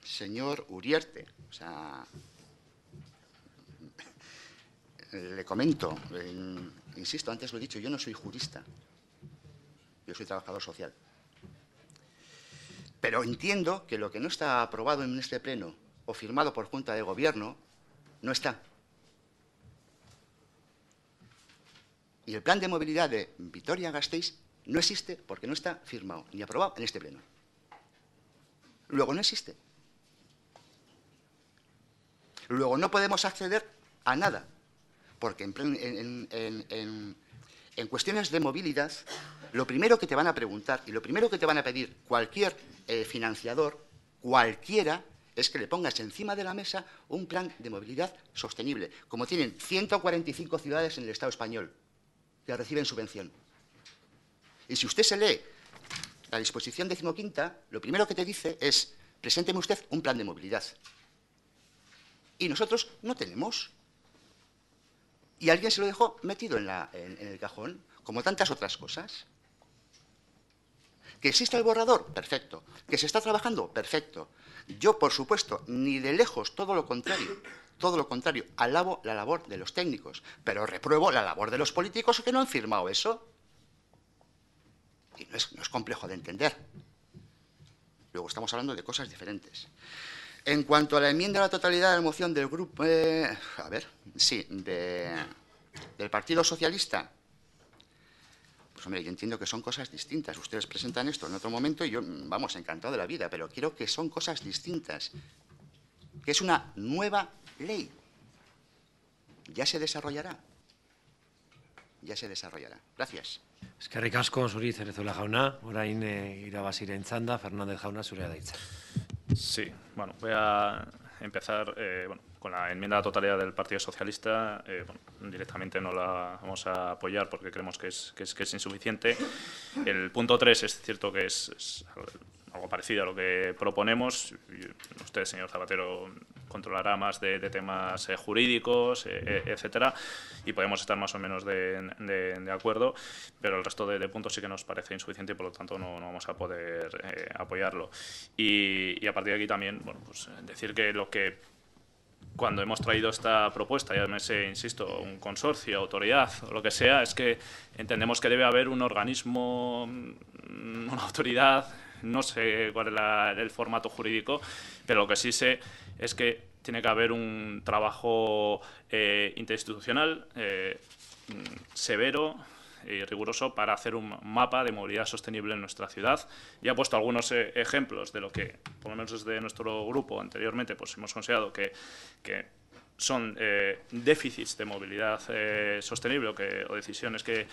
señor Uriarte, le comento, insisto, antes lo he dicho, yo no soy jurista, yo soy trabajador social. Pero entiendo que lo que no está aprobado en este pleno o firmado por Junta de Gobierno no está. Y el plan de movilidad de Vitoria-Gasteiz no existe porque no está firmado ni aprobado en este pleno. Luego no existe. Luego no podemos acceder a nada, porque en, en cuestiones de movilidad lo primero que te van a preguntar y lo primero que te van a pedir cualquier eh, financiador, cualquiera, es que le pongas encima de la mesa un plan de movilidad sostenible, como tienen 145 ciudades en el Estado español que reciben subvención. Y si usted se lee la disposición decimoquinta, lo primero que te dice es, presénteme usted un plan de movilidad. Y nosotros no tenemos. Y alguien se lo dejó metido en el cajón, como tantas otras cosas. ¿Que exista el borrador? Perfecto. ¿Que se está trabajando? Perfecto. Yo, por supuesto, ni de lejos, todo lo contrario. Todo lo contrario, alabo la labor de los técnicos, pero repruebo la labor de los políticos que no han firmado eso. Y no es, complejo de entender. Luego estamos hablando de cosas diferentes. En cuanto a la enmienda a la totalidad de la moción del grupo, eh, a ver, sí, de, del Partido Socialista, pues hombre, yo entiendo que son cosas distintas. Ustedes presentan esto en otro momento y yo, vamos, encantado de la vida, pero quiero que son cosas distintas. Que es una nueva ley. Ya se desarrollará. Ya se desarrollará. Gracias. Es que Ricasco, Surí, Cerezuela, jauna, orain eh, en Zanda, Fernández jauna Suría, daitza. Sí, bueno, voy a empezar, eh, bueno, con la enmienda totalidad del Partido Socialista eh, directamente no la vamos a apoyar porque creemos que es, que es, insuficiente. El punto 3 es cierto que es, algo parecido a lo que proponemos. Usted, señor Zapatero, controlará más de, temas eh, jurídicos, eh, etcétera, y podemos estar más o menos de, acuerdo, pero el resto de, puntos sí que nos parece insuficiente y por lo tanto no, vamos a poder apoyarlo. Y, a partir de aquí también, bueno, pues, decir que lo que cuando hemos traído esta propuesta, ya me sé, insisto, un consorcio, autoridad o lo que sea, es que entendemos que debe haber un organismo, mm, una autoridad, no sé cuál es el formato jurídico, pero lo que sí sé es que tiene que haber un trabajo eh, interinstitucional eh, mm, severo, y riguroso para hacer un mapa de movilidad sostenible en nuestra ciudad. Y ha puesto algunos eh, ejemplos de lo que, por lo menos desde nuestro grupo anteriormente, pues hemos considerado que son eh, déficits de movilidad eh, sostenible o, decisiones que,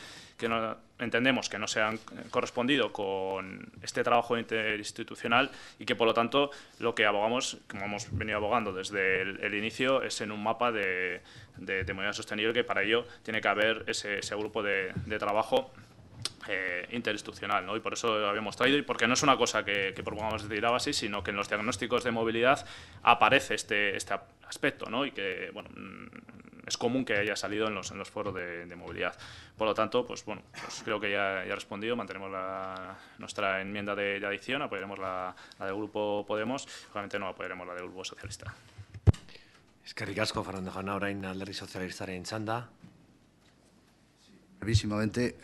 no entendemos que no se han eh, correspondido con este trabajo interinstitucional y que, por lo tanto, lo que abogamos, como hemos venido abogando desde el, inicio, es en un mapa de, de, movilidad sostenible que para ello tiene que haber ese, grupo de, de trabajo eh, interinstitucional, ¿no? Y por eso lo habíamos traído y porque no es una cosa que, que propongamos desde así... sino que en los diagnósticos de movilidad aparece este, este aspecto, ¿no? Y que, bueno, mm, es común que haya salido en los, en los foros de, movilidad. Por lo tanto, pues bueno, pues creo que ya, ya he respondido, mantenemos nuestra enmienda de, adición, apoyaremos la, la, del Grupo Podemos, obviamente no apoyaremos la del Grupo Socialista. Eskerrik asko, Fernando Brevísimamente,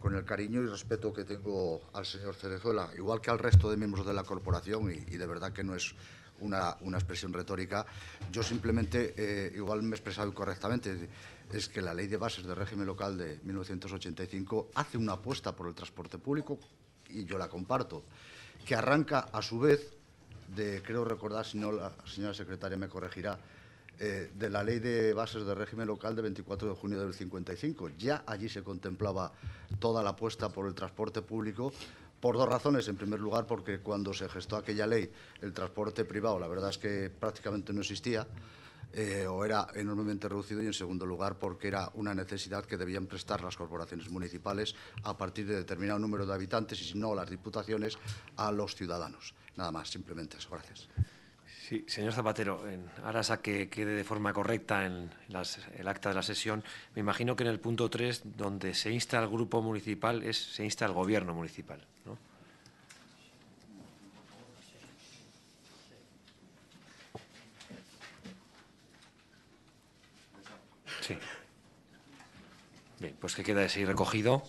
con el cariño y respeto que tengo al señor Cerezuela, igual que al resto de miembros de la corporación, y, de verdad que no es una, expresión retórica, yo simplemente, eh, igual me he expresado correctamente es que la ley de bases del régimen local de 1985 hace una apuesta por el transporte público, y yo la comparto, que arranca a su vez de, creo recordar, si no la señora secretaria me corregirá, eh, de la Ley de Bases de Régimen Local de 24 de junio del 55. Ya allí se contemplaba toda la apuesta por el transporte público por dos razones. En primer lugar, porque cuando se gestó aquella ley, el transporte privado, la verdad es que prácticamente no existía. Eh, o era enormemente reducido y, en segundo lugar, porque era una necesidad que debían prestar las corporaciones municipales a partir de determinado número de habitantes y, si no, las diputaciones a los ciudadanos. Nada más, simplemente eso. Gracias. Sí, señor Zapatero, en aras a que quede de forma correcta en el acta de la sesión, me imagino que en el punto 3, donde se insta al grupo municipal, es se insta al gobierno municipal, Sí. Bien, pues que queda así recogido.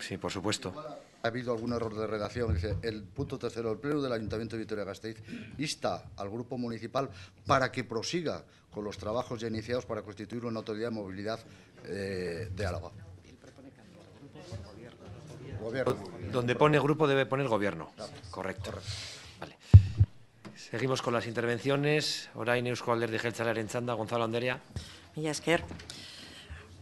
Sí, por supuesto ha habido algún error de redacción. Dice, el punto tercero, del Pleno del Ayuntamiento de Vitoria-Gasteiz insta al Grupo Municipal para que prosiga con los trabajos ya iniciados para constituir una autoridad de movilidad eh, de Álava. Gobierno. Donde pone grupo debe poner gobierno. Correcto. Seguimos con las intervenciones. Orain Eusko Alderdi Jeltzalaren Gonzalo Andrea. y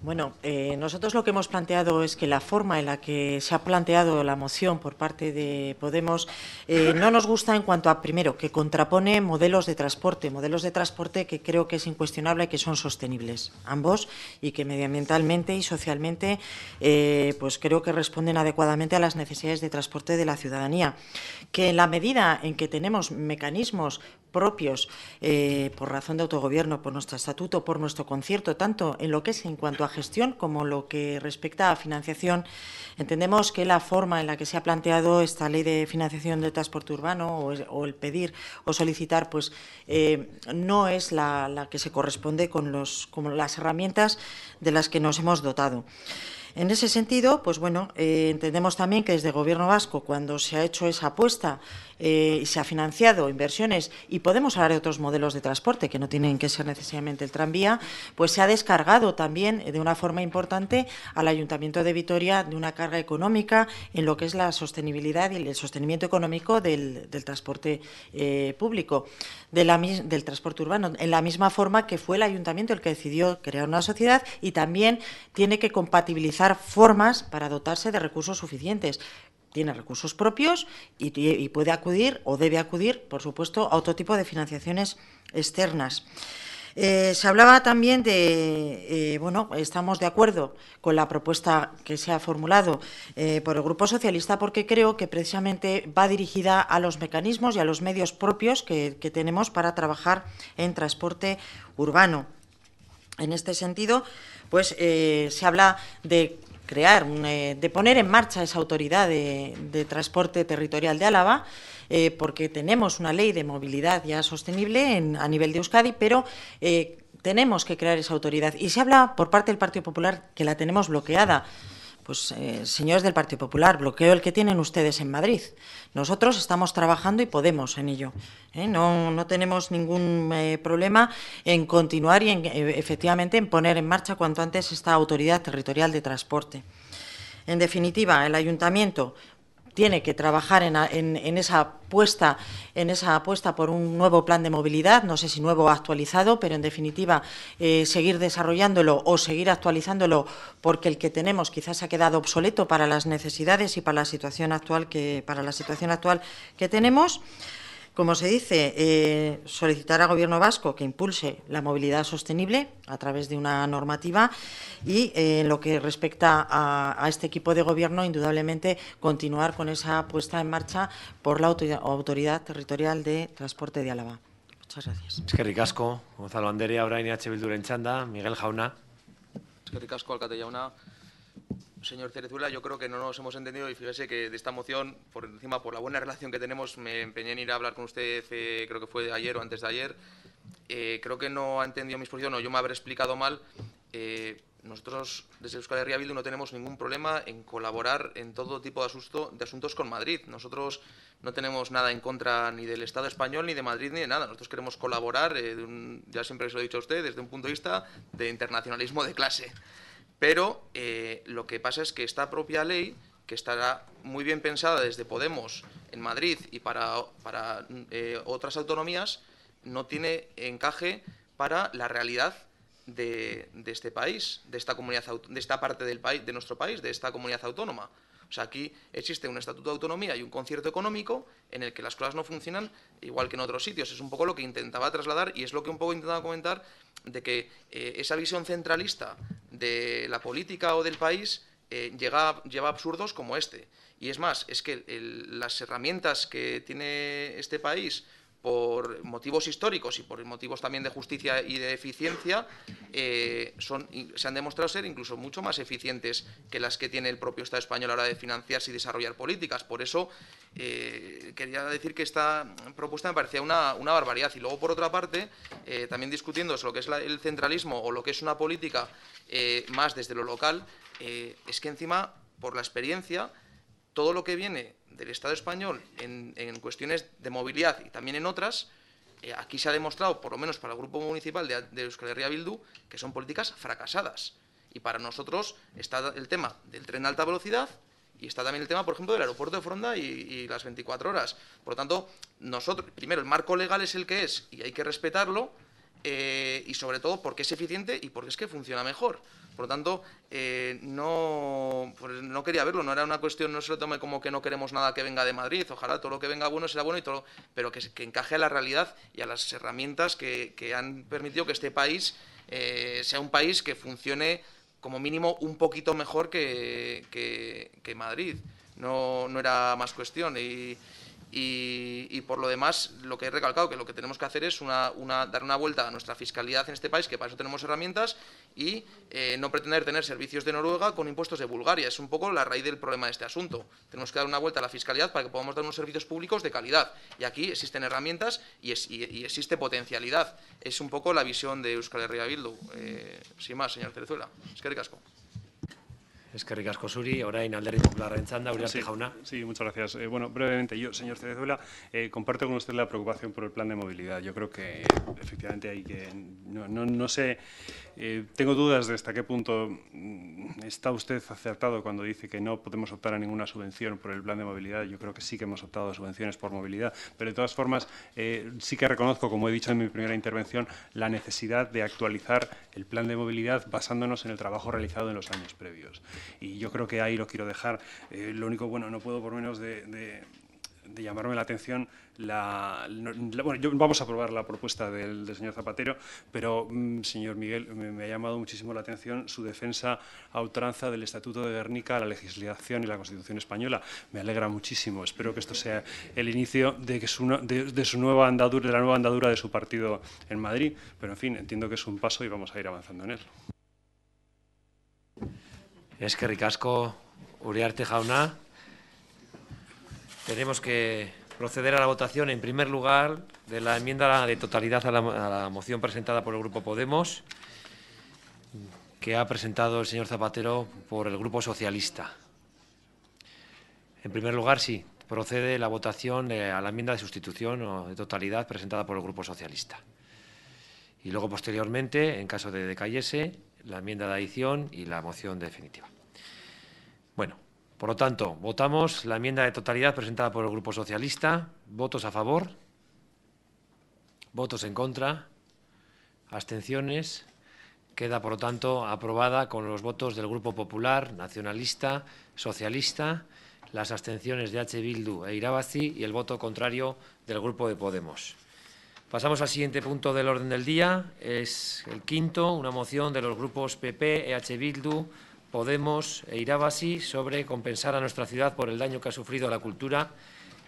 bueno, eh, nosotros lo que hemos planteado es que la forma en la que se ha planteado la moción por parte de Podemos eh, no nos gusta en cuanto a, primero, que contrapone modelos de transporte, modelos de transporte que creo que es incuestionable y que son sostenibles, ambos, y que medioambientalmente y socialmente, eh, pues creo que responden adecuadamente a las necesidades de transporte de la ciudadanía. Que en la medida en que tenemos mecanismos propios eh, por razón de autogobierno, por nuestro estatuto, por nuestro concierto, tanto en lo que es en cuanto a gestión como lo que respecta a financiación. Entendemos que la forma en la que se ha planteado esta ley de financiación del transporte urbano o, el pedir o solicitar, pues eh, no es la, que se corresponde con, los, las herramientas de las que nos hemos dotado. En ese sentido, pues bueno, eh, entendemos también que desde el Gobierno Vasco, cuando se ha hecho esa apuesta eh, se ha financiado inversiones y podemos hablar de otros modelos de transporte que no tienen que ser necesariamente el tranvía, pues se ha descargado también eh, de una forma importante al Ayuntamiento de Vitoria de una carga económica en lo que es la sostenibilidad y el sostenimiento económico del, transporte eh, público, del transporte urbano, en la misma forma que fue el Ayuntamiento el que decidió crear una sociedad y también tiene que compatibilizar formas para dotarse de recursos suficientes tiene recursos propios y, puede acudir o debe acudir, por supuesto, a otro tipo de financiaciones externas. Eh, se hablaba también de, eh, bueno, estamos de acuerdo con la propuesta que se ha formulado eh, por el Grupo Socialista porque creo que precisamente va dirigida a los mecanismos y a los medios propios que, tenemos para trabajar en transporte urbano. En este sentido, pues se habla de crear, eh, de poner en marcha esa autoridad de, transporte territorial de Álava, eh, porque tenemos una ley de movilidad ya sostenible en, a nivel de Euskadi, pero eh, tenemos que crear esa autoridad. Y se habla por parte del Partido Popular que la tenemos bloqueada pues eh, señores del Partido Popular, bloqueo el que tienen ustedes en Madrid. Nosotros estamos trabajando y podemos en ello. ¿eh? No, tenemos ningún eh, problema en continuar y efectivamente en poner en marcha cuanto antes esta autoridad territorial de transporte. En definitiva, el ayuntamiento tiene que trabajar en, esa apuesta, en esa apuesta por un nuevo plan de movilidad, no sé si nuevo o actualizado, pero en definitiva eh, seguir desarrollándolo o seguir actualizándolo porque el que tenemos quizás ha quedado obsoleto para las necesidades y para la situación actual que, para la situación actual que tenemos. Como se dice, eh, solicitar al Gobierno vasco que impulse la movilidad sostenible a través de una normativa y eh, en lo que respecta a, este equipo de Gobierno, indudablemente continuar con esa puesta en marcha por la Autoridad, Territorial de Transporte de Álava. Muchas gracias. Gonzalo e Miguel Jauna. Señor Cerezuela, yo creo que no nos hemos entendido y fíjese que de esta moción, por encima, por la buena relación que tenemos, me empeñé en ir a hablar con usted, creo que fue ayer o antes de ayer. Eh, creo que no ha entendido mi exposición o yo me habré explicado mal. Eh, nosotros, desde Euskal Herria no tenemos ningún problema en colaborar en todo tipo de, de asuntos con Madrid. Nosotros no tenemos nada en contra ni del Estado español, ni de Madrid, ni de nada. Nosotros queremos colaborar, eh, ya siempre se lo he dicho a usted, desde un punto de vista de internacionalismo de clase. Pero eh, lo que pasa es que esta propia ley, que estará muy bien pensada desde Podemos en Madrid y para, eh, otras autonomías, no tiene encaje para la realidad de, este país, de esta, comunidad, de esta parte del país, de nuestro país, de esta comunidad autónoma. O sea, aquí existe un estatuto de autonomía y un concierto económico en el que las cosas no funcionan igual que en otros sitios. Es un poco lo que intentaba trasladar y es lo que un poco intentaba comentar de que eh, esa visión centralista de la política o del país eh, llega, lleva a absurdos como este. Y es más, es que las herramientas que tiene este país por motivos históricos y por motivos también de justicia y de eficiencia, eh, son, se han demostrado ser incluso mucho más eficientes que las que tiene el propio Estado español a la hora de financiarse y desarrollar políticas. Por eso eh, quería decir que esta propuesta me parecía una, barbaridad. Y luego, por otra parte, eh, también discutiendo sobre lo que es el centralismo o lo que es una política más desde lo local, es que encima, por la experiencia, todo lo que viene del Estado español en, cuestiones de movilidad y también en otras, eh, aquí se ha demostrado, por lo menos para el grupo municipal de, Euskal Herria Bildu, que son políticas fracasadas. Y para nosotros está el tema del tren de alta velocidad y está también el tema, por ejemplo, del aeropuerto de Fronda y, las 24 horas. Por lo tanto, nosotros, primero, el marco legal es el que es y hay que respetarlo eh, y sobre todo porque es eficiente y porque es que funciona mejor. Por lo tanto, eh, no, pues no quería verlo, no era una cuestión, no se lo tome como que no queremos nada que venga de Madrid, ojalá todo lo que venga bueno será bueno, y todo, pero que, encaje a la realidad y a las herramientas que, han permitido que este país eh, sea un país que funcione como mínimo un poquito mejor que, Madrid. No, no era más cuestión. Y, por lo demás, lo que he recalcado, que lo que tenemos que hacer es dar una vuelta a nuestra fiscalidad en este país, que para eso tenemos herramientas, y eh, no pretender tener servicios de Noruega con impuestos de Bulgaria. Es un poco la raíz del problema de este asunto. Tenemos que dar una vuelta a la fiscalidad para que podamos dar unos servicios públicos de calidad. Y aquí existen herramientas y, existe potencialidad. Es un poco la visión de Euskal Herria Bildu. Eh, sin más, señor Cerezuela. Es que es ahora orain alderdi Uriarte jauna. Sí, muchas gracias. Eh, bueno, brevemente, yo, señor Cerezuela, eh, comparto con usted la preocupación por el plan de movilidad. Yo creo que efectivamente hay que... No, sé, eh, tengo dudas de hasta qué punto mm, está usted acertado cuando dice que no podemos optar a ninguna subvención por el plan de movilidad. Yo creo que sí que hemos optado a subvenciones por movilidad, pero de todas formas sí que reconozco, como he dicho en mi primera intervención, la necesidad de actualizar el plan de movilidad basándonos en el trabajo realizado en los años previos y yo creo que ahí lo quiero dejar. Eh, lo único, bueno, no puedo por menos de, llamarme la atención bueno, vamos a aprobar la propuesta del, señor Zapatero, pero mm, señor Miguel, me, ha llamado muchísimo la atención su defensa a ultranza del Estatuto de Guernica, la legislación y la Constitución española. Me alegra muchísimo. Espero que esto sea el inicio de, su, de su nueva andadura, de la nueva andadura de su partido en Madrid. Pero en fin, entiendo que es un paso y vamos a ir avanzando en él. Es que Ricasco, Uriarte Jauna. Tenemos que proceder a la votación, en primer lugar, de la enmienda de totalidad a la, moción presentada por el Grupo Podemos, que ha presentado el señor Zapatero por el Grupo Socialista. En primer lugar, sí, procede la votación eh, a la enmienda de sustitución o de totalidad presentada por el Grupo Socialista. Y luego, posteriormente, en caso de decayese, la enmienda de adición y la moción definitiva. Bueno, por lo tanto, votamos la enmienda de totalidad presentada por el Grupo Socialista. Votos a favor. Votos en contra. Abstenciones. Queda, por lo tanto, aprobada con los votos del Grupo Popular, Nacionalista, Socialista, las abstenciones de H. Bildu e Irabazi y el voto contrario del Grupo de Podemos. Pasamos al siguiente punto del orden del día. Es el quinto, una moción de los grupos PP, EH Bildu, Podemos e Irabasi sobre compensar a nuestra ciudad por el daño que ha sufrido la cultura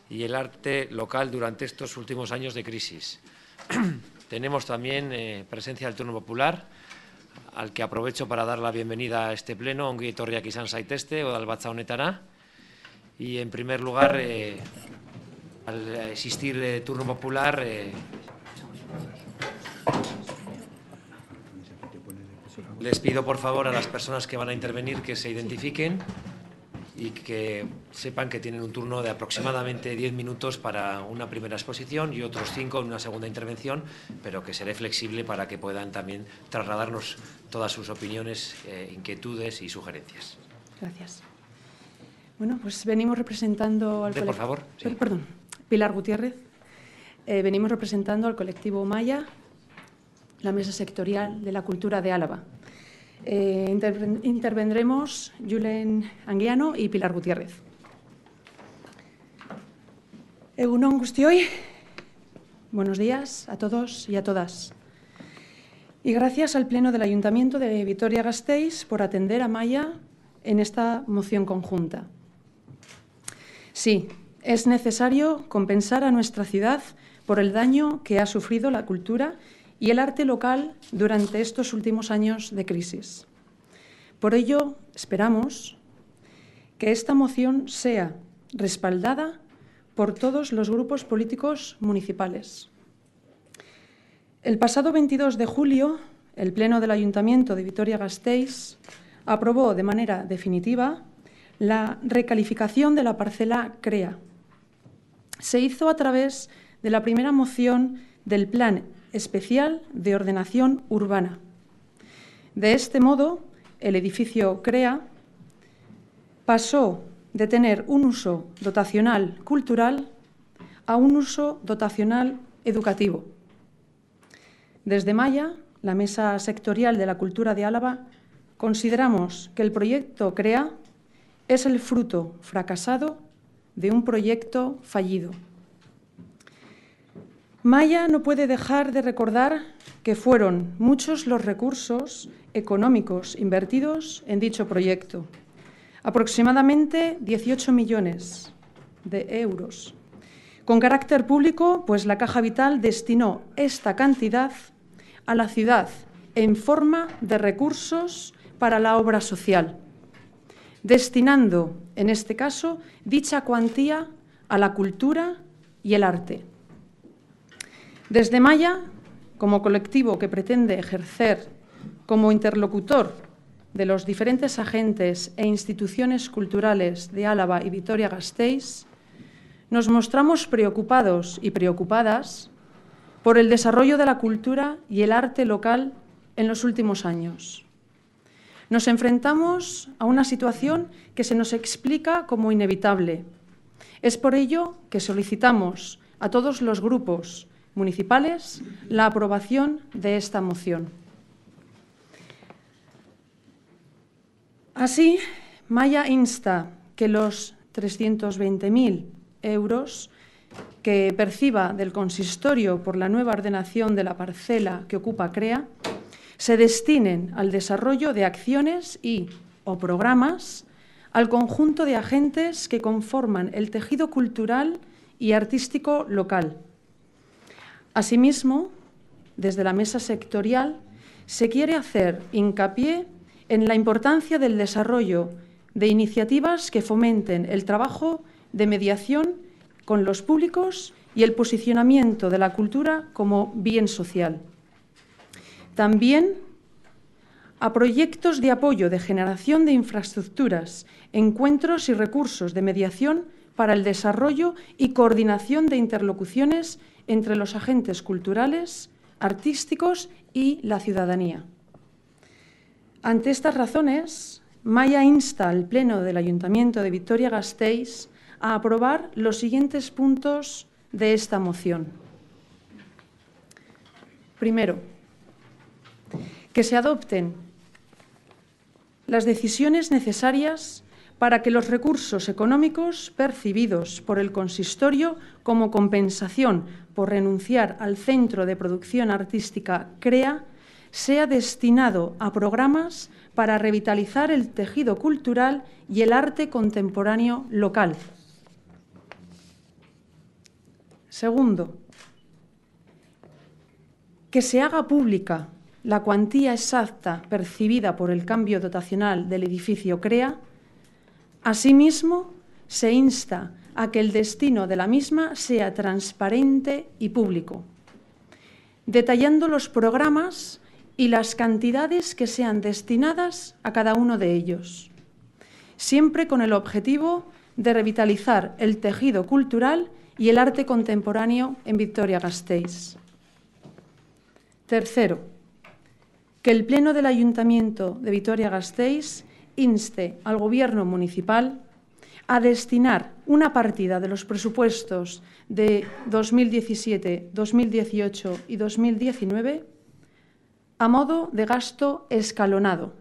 y el arte local durante estos últimos años de crisis. Tenemos también eh, presencia del Turno Popular, al que aprovecho para dar la bienvenida a este pleno, Ongui etorriak saiteste o odalbatza Y, en primer lugar, eh, al existir eh, turno popular... Eh. les pido por favor a las personas que van a intervenir que se identifiquen y que sepan que tienen un turno de aproximadamente 10 minutos para una primera exposición y otros cinco en una segunda intervención, pero que seré flexible para que puedan también trasladarnos todas sus opiniones, eh, inquietudes y sugerencias. Gracias. Bueno, pues venimos representando al... De, por favor. Sí. Perdón. Pilar Gutiérrez. Eh, venimos representando al colectivo Maya, la Mesa Sectorial de la Cultura de Álava. Eh, intervendremos Julen Anguiano y Pilar Gutiérrez. buenos días a todos y a todas. Y gracias al Pleno del Ayuntamiento de Vitoria-Gasteiz por atender a Maya en esta moción conjunta. Sí, es necesario compensar a nuestra ciudad por el daño que ha sufrido la cultura y el arte local durante estos últimos años de crisis. Por ello, esperamos que esta moción sea respaldada por todos los grupos políticos municipales. El pasado 22 de julio, el Pleno del Ayuntamiento de Vitoria-Gasteiz aprobó de manera definitiva la recalificación de la parcela CREA, se hizo a través de la primera moción del Plan Especial de Ordenación Urbana. De este modo, el edificio CREA pasó de tener un uso dotacional cultural a un uso dotacional educativo. Desde Maya, la Mesa Sectorial de la Cultura de Álava, consideramos que el proyecto CREA es el fruto fracasado de un proyecto fallido. Maya no puede dejar de recordar que fueron muchos los recursos económicos invertidos en dicho proyecto, aproximadamente 18 millones de euros. Con carácter público, pues la Caja Vital destinó esta cantidad a la ciudad en forma de recursos para la obra social, destinando en este caso, dicha cuantía a la cultura y el arte. Desde Maya, como colectivo que pretende ejercer como interlocutor de los diferentes agentes e instituciones culturales de Álava y Vitoria-Gasteiz, nos mostramos preocupados y preocupadas por el desarrollo de la cultura y el arte local en los últimos años. Nos enfrentamos a una situación que se nos explica como inevitable. Es por ello que solicitamos a todos los grupos municipales la aprobación de esta moción. Así, Maya insta que los 320.000 euros que perciba del consistorio por la nueva ordenación de la parcela que ocupa CREA se destinen al desarrollo de acciones y o programas al conjunto de agentes que conforman el tejido cultural y artístico local. Asimismo, desde la mesa sectorial se quiere hacer hincapié en la importancia del desarrollo de iniciativas que fomenten el trabajo de mediación con los públicos y el posicionamiento de la cultura como bien social. También a proyectos de apoyo de generación de infraestructuras, encuentros y recursos de mediación para el desarrollo y coordinación de interlocuciones entre los agentes culturales, artísticos y la ciudadanía. Ante estas razones, Maya insta al Pleno del Ayuntamiento de victoria gasteiz a aprobar los siguientes puntos de esta moción. Primero, que se adopten las decisiones necesarias para que los recursos económicos percibidos por el consistorio como compensación por renunciar al Centro de Producción Artística CREA sea destinado a programas para revitalizar el tejido cultural y el arte contemporáneo local. Segundo, que se haga pública la cuantía exacta percibida por el cambio dotacional del edificio CREA, asimismo, se insta a que el destino de la misma sea transparente y público, detallando los programas y las cantidades que sean destinadas a cada uno de ellos, siempre con el objetivo de revitalizar el tejido cultural y el arte contemporáneo en Victoria-Gasteiz. Tercero, que el Pleno del Ayuntamiento de Vitoria-Gasteiz inste al Gobierno municipal a destinar una partida de los presupuestos de 2017, 2018 y 2019 a modo de gasto escalonado,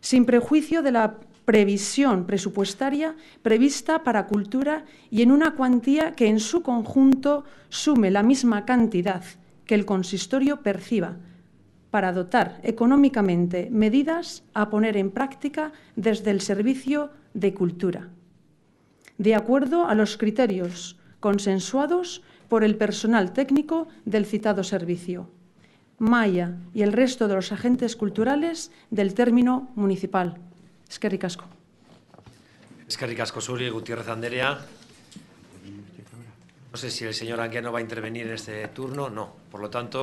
sin prejuicio de la previsión presupuestaria prevista para cultura y en una cuantía que en su conjunto sume la misma cantidad que el consistorio perciba para dotar económicamente medidas a poner en práctica desde el Servicio de Cultura, de acuerdo a los criterios consensuados por el personal técnico del citado servicio, Maya y el resto de los agentes culturales del término municipal. Esquerri Casco. Esquerri Casco Suri, Gutiérrez Anderea. No sé si el señor Anguiano va a intervenir en este turno, no. Por lo tanto,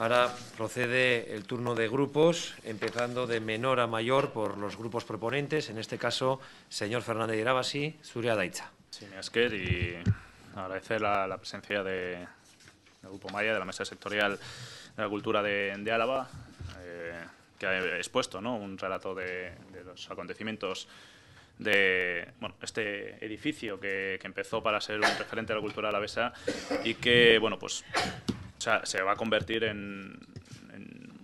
Ahora procede el turno de grupos, empezando de menor a mayor por los grupos proponentes. En este caso, señor Fernández Irabasi, Zuria Daicha. Sí, y agradecer la, presencia de, del Grupo Maya, de la Mesa Sectorial de la Cultura de, Álava, eh, que ha expuesto un relato de, los acontecimientos de este edificio que, que, empezó para ser un referente de la cultura alavesa y que bueno pues o sea, se va a convertir en,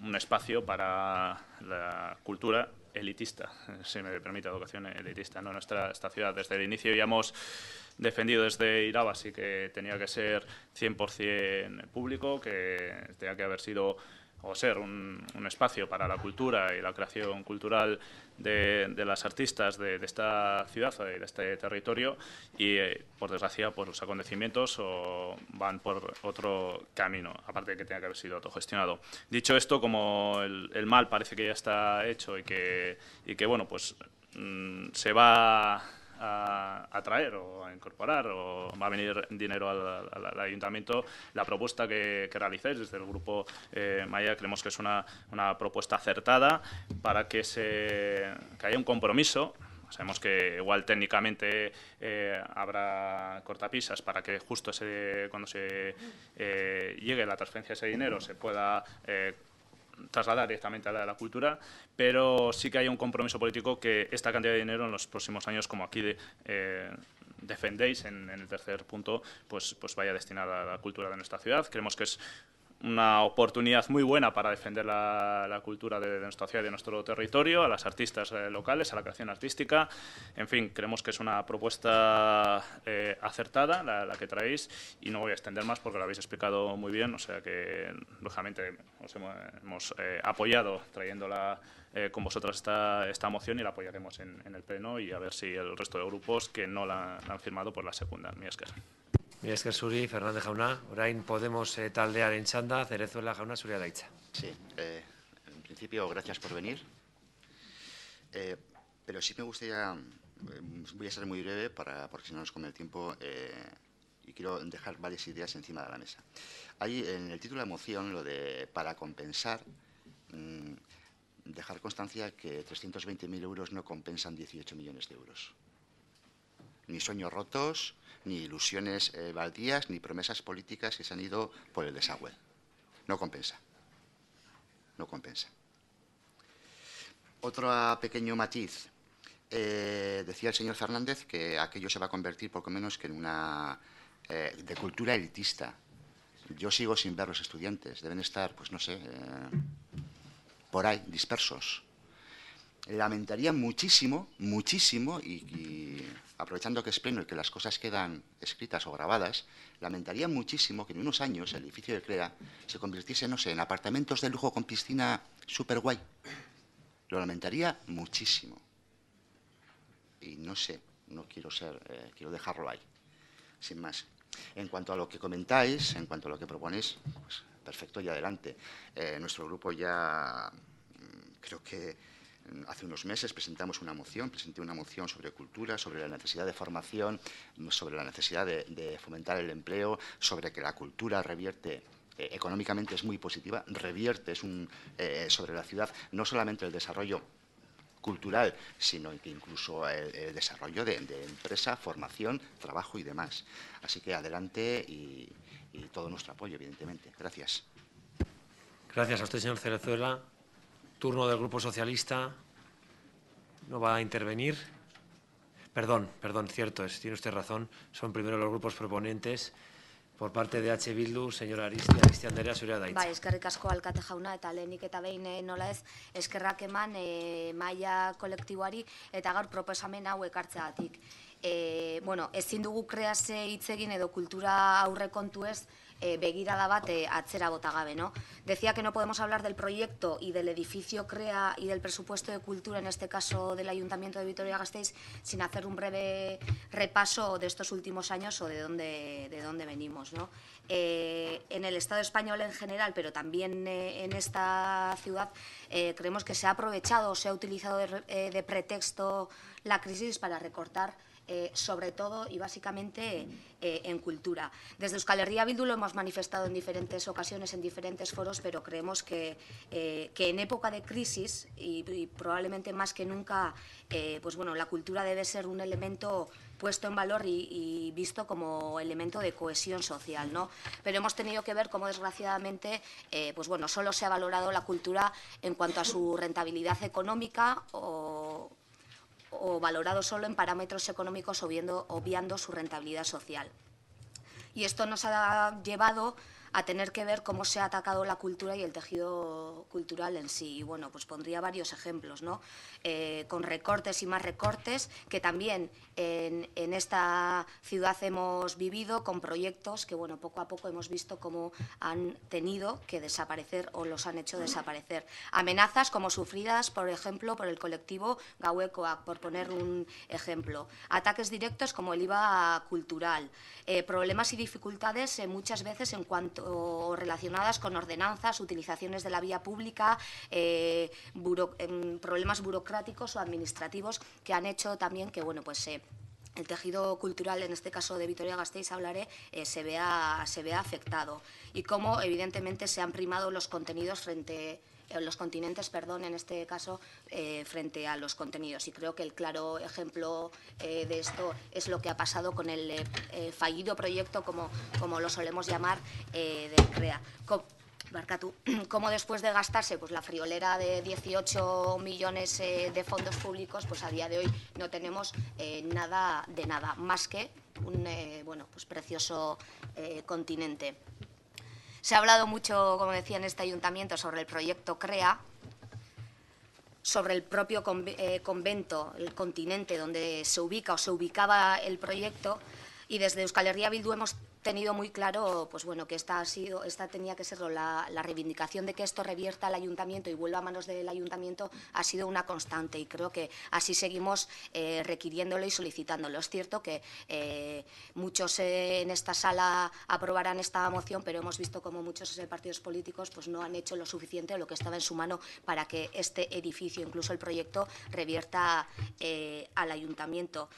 un espacio para la cultura elitista, si me permite, educación elitista. ¿no? Nuestra esta ciudad desde el inicio ya hemos defendido desde Iraba, así que tenía que ser 100% público, que tenía que haber sido o ser un, espacio para la cultura y la creación cultural de, las artistas de, esta ciudad de este territorio y eh, por desgracia por los acontecimientos van por otro camino aparte de que tenga que haber sido autogestionado dicho esto como el, mal parece que ya está hecho y que, que bueno pues mm, se va a traer o a incorporar o va a venir dinero al, ayuntamiento. La propuesta que, que, realicéis desde el grupo eh, Maya creemos que es una, propuesta acertada para que, se, que haya un compromiso Sabemos que igual técnicamente eh, habrá cortapisas para que justo ese, cuando se eh, llegue la transferencia de ese dinero se pueda trasladar directamente a la, la, cultura, pero sí que hay un compromiso político que esta cantidad de dinero en los próximos años, como aquí de, eh, defendéis en, el tercer punto, pues, pues vaya destinada a la cultura de nuestra ciudad. Creemos que es una oportunidad muy buena para defender la, cultura de, nuestra ciudad y de nuestro territorio, a las artistas eh, locales, a la creación artística. En fin, creemos que es una propuesta eh, acertada la, que traéis y no voy a extender más porque lo habéis explicado muy bien, o sea que lógicamente os hemos, eh, apoyado trayéndola con vosotras esta, esta, moción y la apoyaremos en, el Pleno y a ver si el resto de grupos que no la, han firmado por pues la segunda, en Mi es que Suri, Fernández jauna, orain Podemos eh, taldear en chanda. Cerezuela jauna Suria daitza. Sí, eh, en principio, gracias por venir. Eh, pero sí me gustaría, voy a ser muy breve para, porque si no nos come el tiempo, y quiero dejar varias ideas encima de la mesa. Hay en el título de moción lo de para compensar, mm, dejar constancia que 320.000 euros no compensan 18 millones de euros. Ni sueños rotos, ni ilusiones eh, baldías, ni promesas políticas que se han ido por el desagüe. No compensa. No compensa. Otro pequeño matiz. Eh, decía el señor Fernández que aquello se va a convertir por lo menos que en una eh, de cultura elitista. Yo sigo sin ver los estudiantes. Deben estar, pues no sé, por ahí, dispersos lamentaría muchísimo, muchísimo, y, aprovechando que es pleno y que las cosas quedan escritas o grabadas, lamentaría muchísimo que en unos años el edificio de CREA se convirtiese, no sé, en apartamentos de lujo con piscina súper guay. Lo lamentaría muchísimo. Y no sé, no quiero ser, eh, quiero dejarlo ahí, sin más. En cuanto a lo que comentáis, en cuanto a lo que proponéis, pues perfecto y adelante. Eh, nuestro grupo ya mm, creo que hace unos meses presentamos una moción, presenté una moción sobre cultura, sobre la necesidad de formación, sobre la necesidad de, fomentar el empleo, sobre que la cultura revierte eh, económicamente es muy positiva, revierte eh, sobre la ciudad no solamente el desarrollo cultural, sino que incluso el, desarrollo de, empresa, formación, trabajo y demás. Así que adelante y, y todo nuestro apoyo, evidentemente. Gracias. Gracias a usted, señor Cerezuela. Turno del Grupo Socialista. No va a intervenir. Perdón, perdón, cierto es, tiene usted razón. Son primero los grupos proponentes. Por parte de H. Bildu, señora Aristia, Aristia Anderea, zurea Es que Bai, eskerrik asko alkate jauna eta lehenik eta behin eh, nola ez eskerrak eman e, maila kolektiboari eta gaur proposamen hau ekartzeagatik. E, bueno, ezin dugu krease hitz egin edo kultura aurrekontu ez, eh, begirada a eh, atzera ¿no? Decía que no podemos hablar del proyecto y del edificio CREA y del presupuesto de cultura, en este caso del Ayuntamiento de Vitoria-Gasteiz, sin hacer un breve repaso de estos últimos años o de dónde, de dónde venimos, eh, en el Estado español en general, pero también eh, en esta ciudad, eh, creemos que se ha aprovechado, se ha utilizado de pretexto la crisis para recortar eh, sobre todo y básicamente eh, en cultura. Desde Euskal Herria Bildu lo hemos manifestado en diferentes ocasiones, en diferentes foros, pero creemos que, eh, que en época de crisis y, probablemente más que nunca, pues bueno, la cultura debe ser un elemento puesto en valor y, visto como elemento de cohesión social, ¿no? Pero hemos tenido que ver cómo desgraciadamente, pues bueno, solo se ha valorado la cultura en cuanto a su rentabilidad económica o o valorado solo en parámetros económicos obviando, obviando su rentabilidad social. Y esto nos ha llevado a tener que ver cómo se ha atacado la cultura y el tejido cultural en sí. Y bueno, pues pondría varios ejemplos, ¿no? Eh, con recortes y más recortes, que también en, esta ciudad hemos vivido con proyectos que bueno, poco a poco hemos visto cómo han tenido que desaparecer o los han hecho desaparecer. Amenazas como sufridas, por ejemplo, por el colectivo Gauecoac, por poner un ejemplo. Ataques directos como el IVA cultural. Eh, problemas y dificultades eh, muchas veces en cuanto relacionadas con ordenanzas, utilizaciones de la vía pública, eh, em, problemas burocráticos o administrativos que han hecho también que bueno, pues, se el tejido cultural, en este caso de Vitoria-Gasteiz hablaré, eh, se, vea, se vea afectado y cómo evidentemente se han primado los contenidos frente eh, los continentes, perdón, en este caso, eh, frente a los contenidos. Y creo que el claro ejemplo de esto es lo que ha pasado con el fallido proyecto, como, como lo solemos llamar, de CREA tú, como después de gastarse pues, la friolera de 18 millones eh, de fondos públicos, pues a día de hoy no tenemos eh, nada de nada, más que un eh, bueno, pues, precioso continente. Se ha hablado mucho, como decía, en este ayuntamiento sobre el proyecto CREA, sobre el propio convento, el continente donde se ubica o se ubicaba el proyecto, y desde Euskal Herria Bildu hemos tenido muy claro pues bueno, que esta, ha sido, esta tenía que ser la, reivindicación de que esto revierta al ayuntamiento y vuelva a manos del ayuntamiento ha sido una constante y creo que así seguimos eh, requiriéndolo y solicitándolo. Es cierto que eh, muchos eh, en esta sala aprobarán esta moción, pero hemos visto como muchos partidos políticos pues no han hecho lo suficiente o lo que estaba en su mano para que este edificio, incluso el proyecto, revierta al ayuntamiento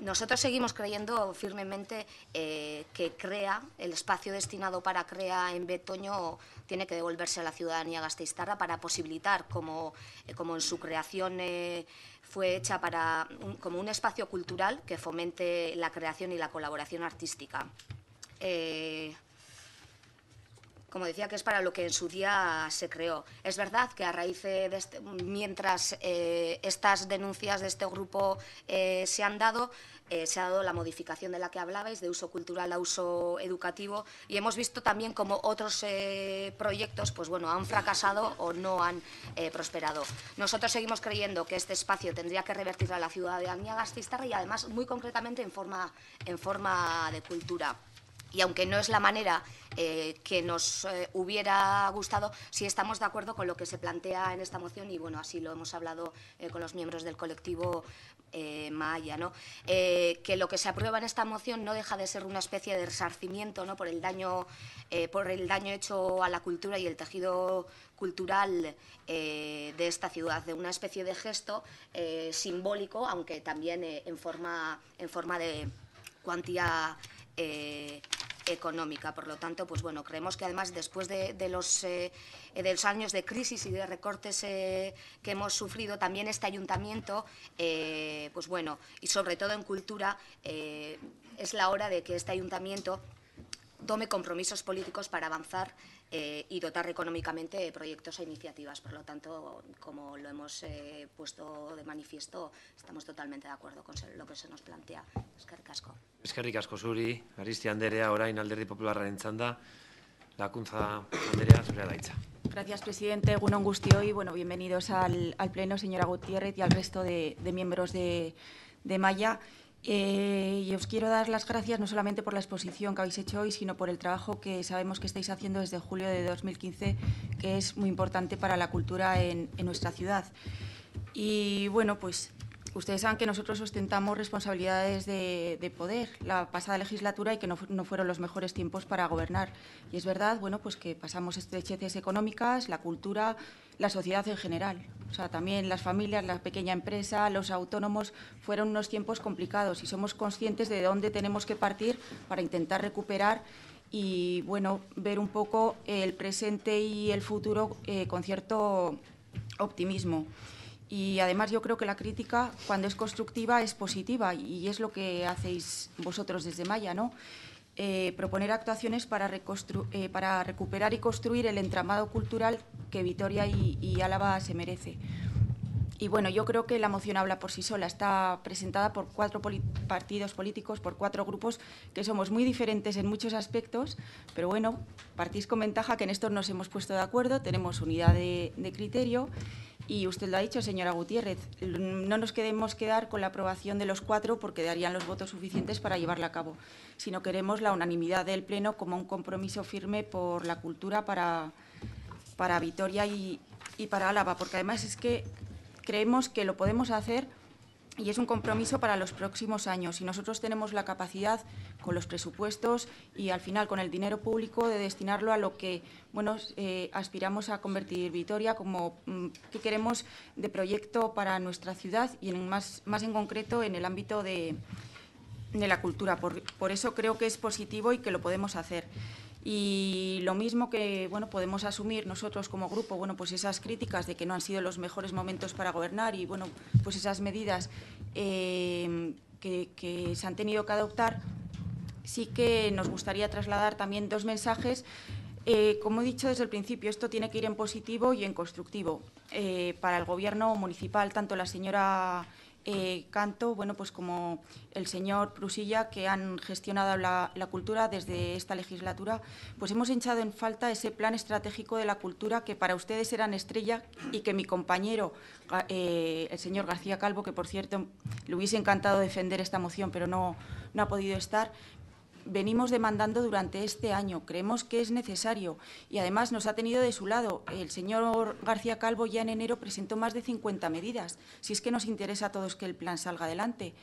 nosotros seguimos creyendo firmemente eh, que CREA, el espacio destinado para CREA en Betoño, tiene que devolverse a la ciudadanía gasteiztarra para posibilitar, como, eh, como en su creación eh, fue hecha para como un espacio cultural que fomente la creación y la colaboración artística como decía, que es para lo que en su día se creó. Es verdad que a raíz de este, mientras eh, estas denuncias de este grupo eh, se han dado, eh, se ha dado la modificación de la que hablabais, de uso cultural a uso educativo, y hemos visto también cómo otros proyectos pues bueno, han fracasado o no han prosperado. Nosotros seguimos creyendo que este espacio tendría que revertir a la ciudad ciudadanía gastista y además muy concretamente en forma, en forma de cultura y aunque no es la manera eh, que nos eh, hubiera gustado, sí estamos de acuerdo con lo que se plantea en esta moción y bueno, así lo hemos hablado eh, con los miembros del colectivo Maya, ¿no? que lo que se aprueba en esta moción no deja de ser una especie de resarcimiento ¿no? por, el daño, por el daño hecho a la cultura y el tejido cultural de esta ciudad, de una especie de gesto simbólico, aunque también en, forma, en forma de cuantía económica. Por lo tanto, pues bueno, creemos que además después de, eh, los, años de crisis y de recortes eh, que hemos sufrido, también este ayuntamiento, eh, pues bueno, y sobre todo en cultura, es la hora de que este ayuntamiento tome compromisos políticos para avanzar eh, y dotar económicamente proyectos e iniciativas. Por lo tanto, como lo hemos eh, puesto de manifiesto, estamos totalmente de acuerdo con lo que se nos plantea. Eskerrik asko. Eskerrik asko zuri, Aristia Anderea, orain alderdi popularraren La lakuntza Anderea, zure daitza. Gracias, presidente. Un Angustio y bueno, bienvenidos al, al Pleno, señora Gutiérrez, y al resto de, de miembros de, de Maya. Eh, y os quiero dar las gracias no solamente por la exposición que habéis hecho hoy, sino por el trabajo que sabemos que estáis haciendo desde julio de 2015, que es muy importante para la cultura en, en nuestra ciudad. Y bueno, pues ustedes saben que nosotros ostentamos responsabilidades de, poder la pasada legislatura y que no, fueron los mejores tiempos para gobernar. Y es verdad, bueno, pues que pasamos estrecheces económicas, la cultura, la sociedad en general. O sea, también las familias, la pequeña empresa, los autónomos, fueron unos tiempos complicados y somos conscientes de dónde tenemos que partir para intentar recuperar y, bueno, ver un poco el presente y el futuro eh, con cierto optimismo. Y además yo creo que la crítica, cuando es constructiva, es positiva y es lo que hacéis vosotros desde Maya, ¿no? Eh, proponer actuaciones para, eh, para, recuperar y construir el entramado cultural que Vitoria y, Álava se merece. Y bueno, yo creo que la moción habla por sí sola. Está presentada por cuatro partidos políticos, por cuatro grupos que somos muy diferentes en muchos aspectos, pero bueno, partís con ventaja que en esto nos hemos puesto de acuerdo, tenemos unidad de, de criterio. Y usted lo ha dicho, señora Gutiérrez, no nos queremos quedar con la aprobación de los cuatro porque darían los votos suficientes para llevarla a cabo, sino queremos la unanimidad del Pleno como un compromiso firme por la cultura para, para Vitoria y, y para Álava, porque además es que creemos que lo podemos hacer y es un compromiso para los próximos años. Y nosotros tenemos la capacidad, con los presupuestos y al final con el dinero público, de destinarlo a lo que bueno, eh, aspiramos a convertir Vitoria como mm, que queremos de proyecto para nuestra ciudad y en más, más en concreto en el ámbito de, la cultura. por eso creo que es positivo y que lo podemos hacer. Y lo mismo que bueno, podemos asumir nosotros como grupo, bueno, pues esas críticas de que no han sido los mejores momentos para gobernar y bueno, pues esas medidas eh, que, se han tenido que adoptar, sí que nos gustaría trasladar también dos mensajes. Eh, como he dicho desde el principio, esto tiene que ir en positivo y en constructivo. Eh, para el Gobierno municipal, tanto la señora eh, canto, bueno, pues como el señor Prusilla, que han gestionado la, cultura desde esta legislatura, pues hemos echado en falta ese plan estratégico de la cultura que para ustedes eran estrella y que mi compañero, eh, el señor García Calvo, que por cierto le hubiese encantado defender esta moción, pero no, no ha podido estar, venimos demandando durante este año. Creemos que es necesario y además nos ha tenido de su lado. El señor García Calvo ya en enero presentó más de 50 medidas, si es que nos interesa a todos que el plan salga adelante.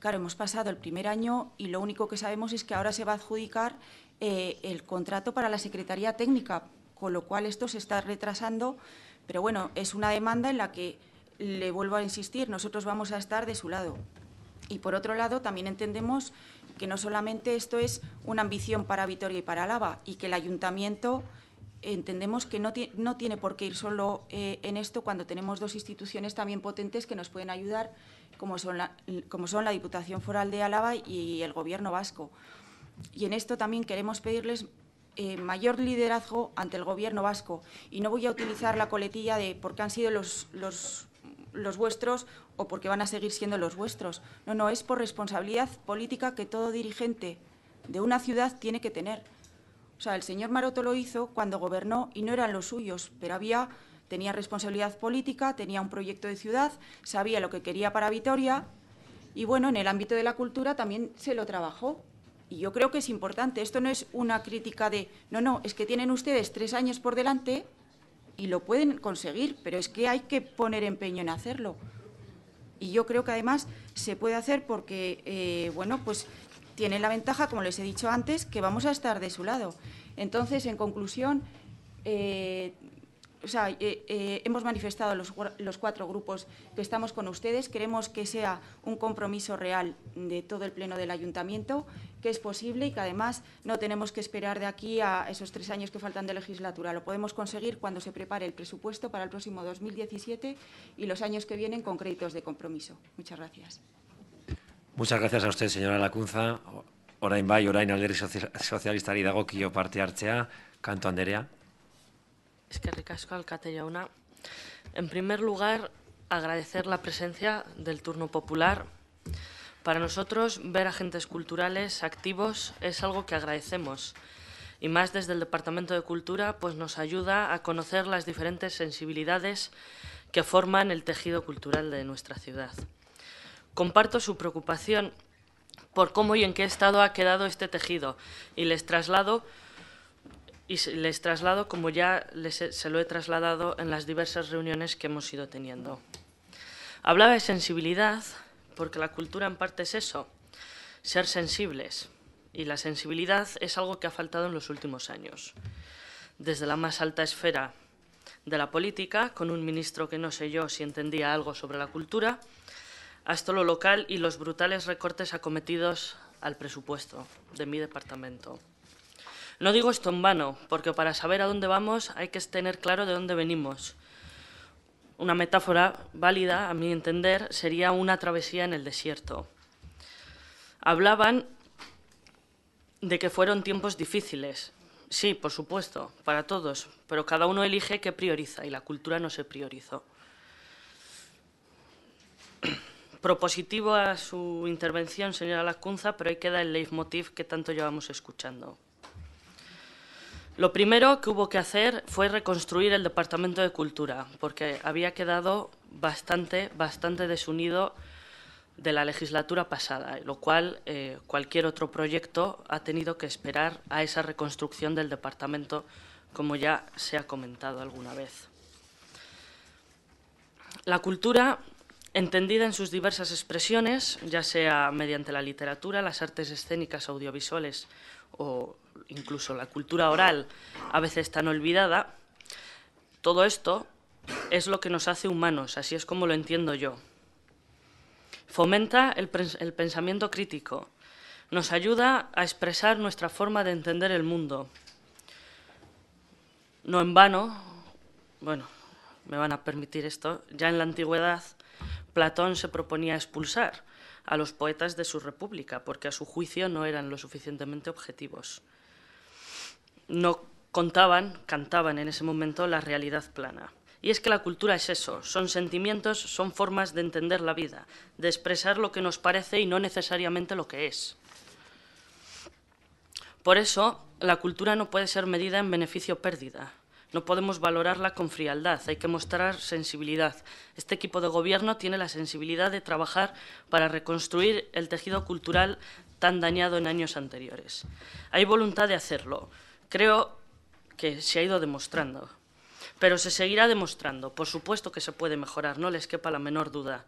claro, hemos pasado el primer año y lo único que sabemos es que ahora se va a adjudicar eh, el contrato para la Secretaría Técnica, con lo cual esto se está retrasando, pero bueno, es una demanda en la que, le vuelvo a insistir, nosotros vamos a estar de su lado. Y por otro lado, también entendemos que no solamente esto es una ambición para Vitoria y para Álava y que el ayuntamiento entendemos que no, tiene por qué ir solo eh, en esto cuando tenemos dos instituciones también potentes que nos pueden ayudar, como son la, como son la Diputación Foral de Álava y el Gobierno vasco. Y en esto también queremos pedirles eh, mayor liderazgo ante el Gobierno vasco. Y no voy a utilizar la coletilla de porque han sido los los vuestros o porque van a seguir siendo los vuestros. No, no, es por responsabilidad política que todo dirigente de una ciudad tiene que tener. O sea, el señor Maroto lo hizo cuando gobernó y no eran los suyos, pero había tenía responsabilidad política, tenía un proyecto de ciudad, sabía lo que quería para Vitoria y bueno, en el ámbito de la cultura también se lo trabajó. Y yo creo que es importante, esto no es una crítica de, no, no, es que tienen ustedes tres años por delante y lo pueden conseguir, pero es que hay que poner empeño en hacerlo. Y yo creo que además se puede hacer porque, eh, bueno, pues tienen la ventaja, como les he dicho antes, que vamos a estar de su lado. Entonces, en conclusión, eh, o sea, eh, hemos manifestado los, los, cuatro grupos que estamos con ustedes. Queremos que sea un compromiso real de todo el Pleno del Ayuntamiento que es posible y que además no tenemos que esperar de aquí a esos tres años que faltan de legislatura. Lo podemos conseguir cuando se prepare el presupuesto para el próximo 2017 y los años que vienen con créditos de compromiso. Muchas gracias. Muchas gracias a usted, señora Lacunza. Orain bai, orain parte hartzea, canto anderea. que al al En primer lugar, agradecer la presencia del turno popular para nosotros, ver agentes culturales activos es algo que agradecemos y más desde el Departamento de Cultura, pues nos ayuda a conocer las diferentes sensibilidades que forman el tejido cultural de nuestra ciudad. Comparto su preocupación por cómo y en qué estado ha quedado este tejido y les traslado y les traslado como ya se lo he trasladado en las diversas reuniones que hemos ido teniendo. Hablaba de sensibilidad, porque la cultura en parte es eso, ser sensibles. Y la sensibilidad es algo que ha faltado en los últimos años. Desde la más alta esfera de la política, con un ministro que no sé yo si entendía algo sobre la cultura, hasta lo local y los brutales recortes acometidos al presupuesto de mi departamento. No digo esto en vano, porque para saber a dónde vamos hay que tener claro de dónde venimos una metáfora válida, a mi entender, sería una travesía en el desierto. Hablaban de que fueron tiempos difíciles. Sí, por supuesto, para todos, pero cada uno elige qué prioriza y la cultura no se priorizó. Propositivo a su intervención, señora Lacunza, pero ahí queda el leitmotiv que tanto llevamos escuchando. Lo primero que hubo que hacer fue reconstruir el Departamento de Cultura, porque había quedado bastante, bastante desunido de la legislatura pasada, lo cual eh, cualquier otro proyecto ha tenido que esperar a esa reconstrucción del departamento, como ya se ha comentado alguna vez. La cultura, entendida en sus diversas expresiones, ya sea mediante la literatura, las artes escénicas, audiovisuales o incluso la cultura oral a veces tan olvidada, todo esto es lo que nos hace humanos, así es como lo entiendo yo. Fomenta el, pensamiento crítico, nos ayuda a expresar nuestra forma de entender el mundo. No en vano, bueno, me van a permitir esto, ya en la antigüedad Platón se proponía expulsar a los poetas de su república porque a su juicio no eran lo suficientemente objetivos no contaban, cantaban en ese momento la realidad plana. Y es que la cultura es eso, son sentimientos, son formas de entender la vida, de expresar lo que nos parece y no necesariamente lo que es. Por eso, la cultura no puede ser medida en beneficio pérdida. No podemos valorarla con frialdad, hay que mostrar sensibilidad. Este equipo de gobierno tiene la sensibilidad de trabajar para reconstruir el tejido cultural tan dañado en años anteriores. Hay voluntad de hacerlo. Creo que se ha ido demostrando, pero se seguirá demostrando. Por supuesto que se puede mejorar, no les quepa la menor duda.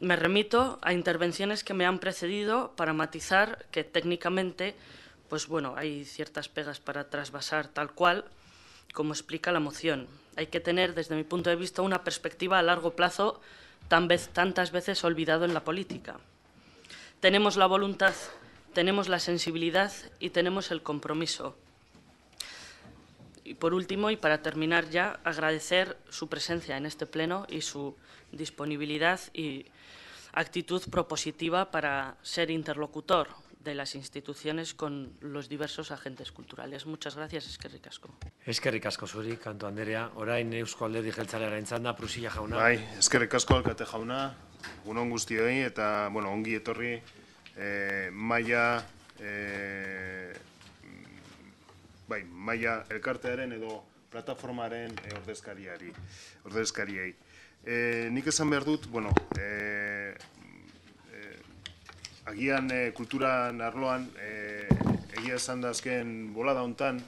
Me remito a intervenciones que me han precedido para matizar que técnicamente, pues bueno, hay ciertas pegas para trasvasar tal cual, como explica la moción. Hay que tener, desde mi punto de vista, una perspectiva a largo plazo tan vez, tantas veces olvidado en la política. Tenemos la voluntad tenemos la sensibilidad y tenemos el compromiso. Y por último, y para terminar ya, agradecer su presencia en este pleno y su disponibilidad y actitud propositiva para ser interlocutor de las instituciones con los diversos agentes culturales. Muchas gracias, Eskerrikasko. Eskerrikasko, Suri, asko Andrea, Anderea. Orain Eusko Alderdi Jeltzalearen entzanda, Prusilla jauna. Bai, Eskerrikasko, asko alkate jauna, unon guztioi eta, bueno, ongi etorri Eh, maia eh, bai, maia elkartearen edo plataformaren eh, ordezkariari ordezkariai nik esan behar dut, bueno agian kultura narloan egia esan da azken bola dauntan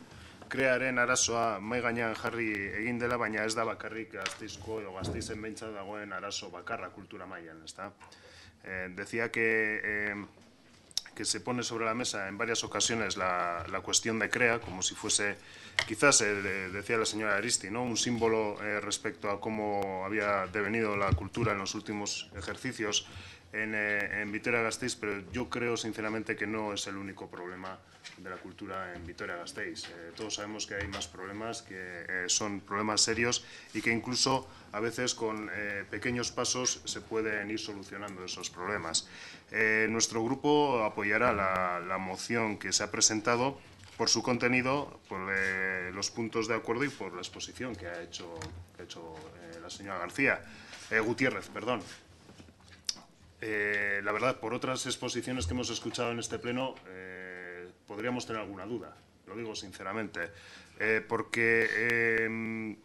krearen arazoa gainean jarri egin dela, baina ez da bakarrik gazteizko edo gazteizen bentsa dagoen arazo bakarra kultura maian, ez da? Eh, decía em, que, se pone sobre la mesa en varias ocasiones la, cuestión de CREA, como si fuese, quizás, eh, decía la señora Aristi, ¿no? un símbolo eh, respecto a cómo había devenido la cultura en los últimos ejercicios en, eh, Vitoria-Gasteiz, pero yo creo sinceramente que no es el único problema de la cultura en Vitoria-Gasteiz. Eh, todos sabemos que hay más problemas, que eh, son problemas serios y que incluso a veces con pequeños pasos se pueden ir solucionando esos problemas. nuestro grupo apoyará la, moción que se ha presentado por su contenido, por los puntos de acuerdo y por la exposición que ha hecho, hecho la señora García, Gutiérrez, perdón. Eh, la verdad, por otras exposiciones que hemos escuchado en este pleno, eh, podríamos tener alguna duda, lo digo sinceramente, eh, porque em,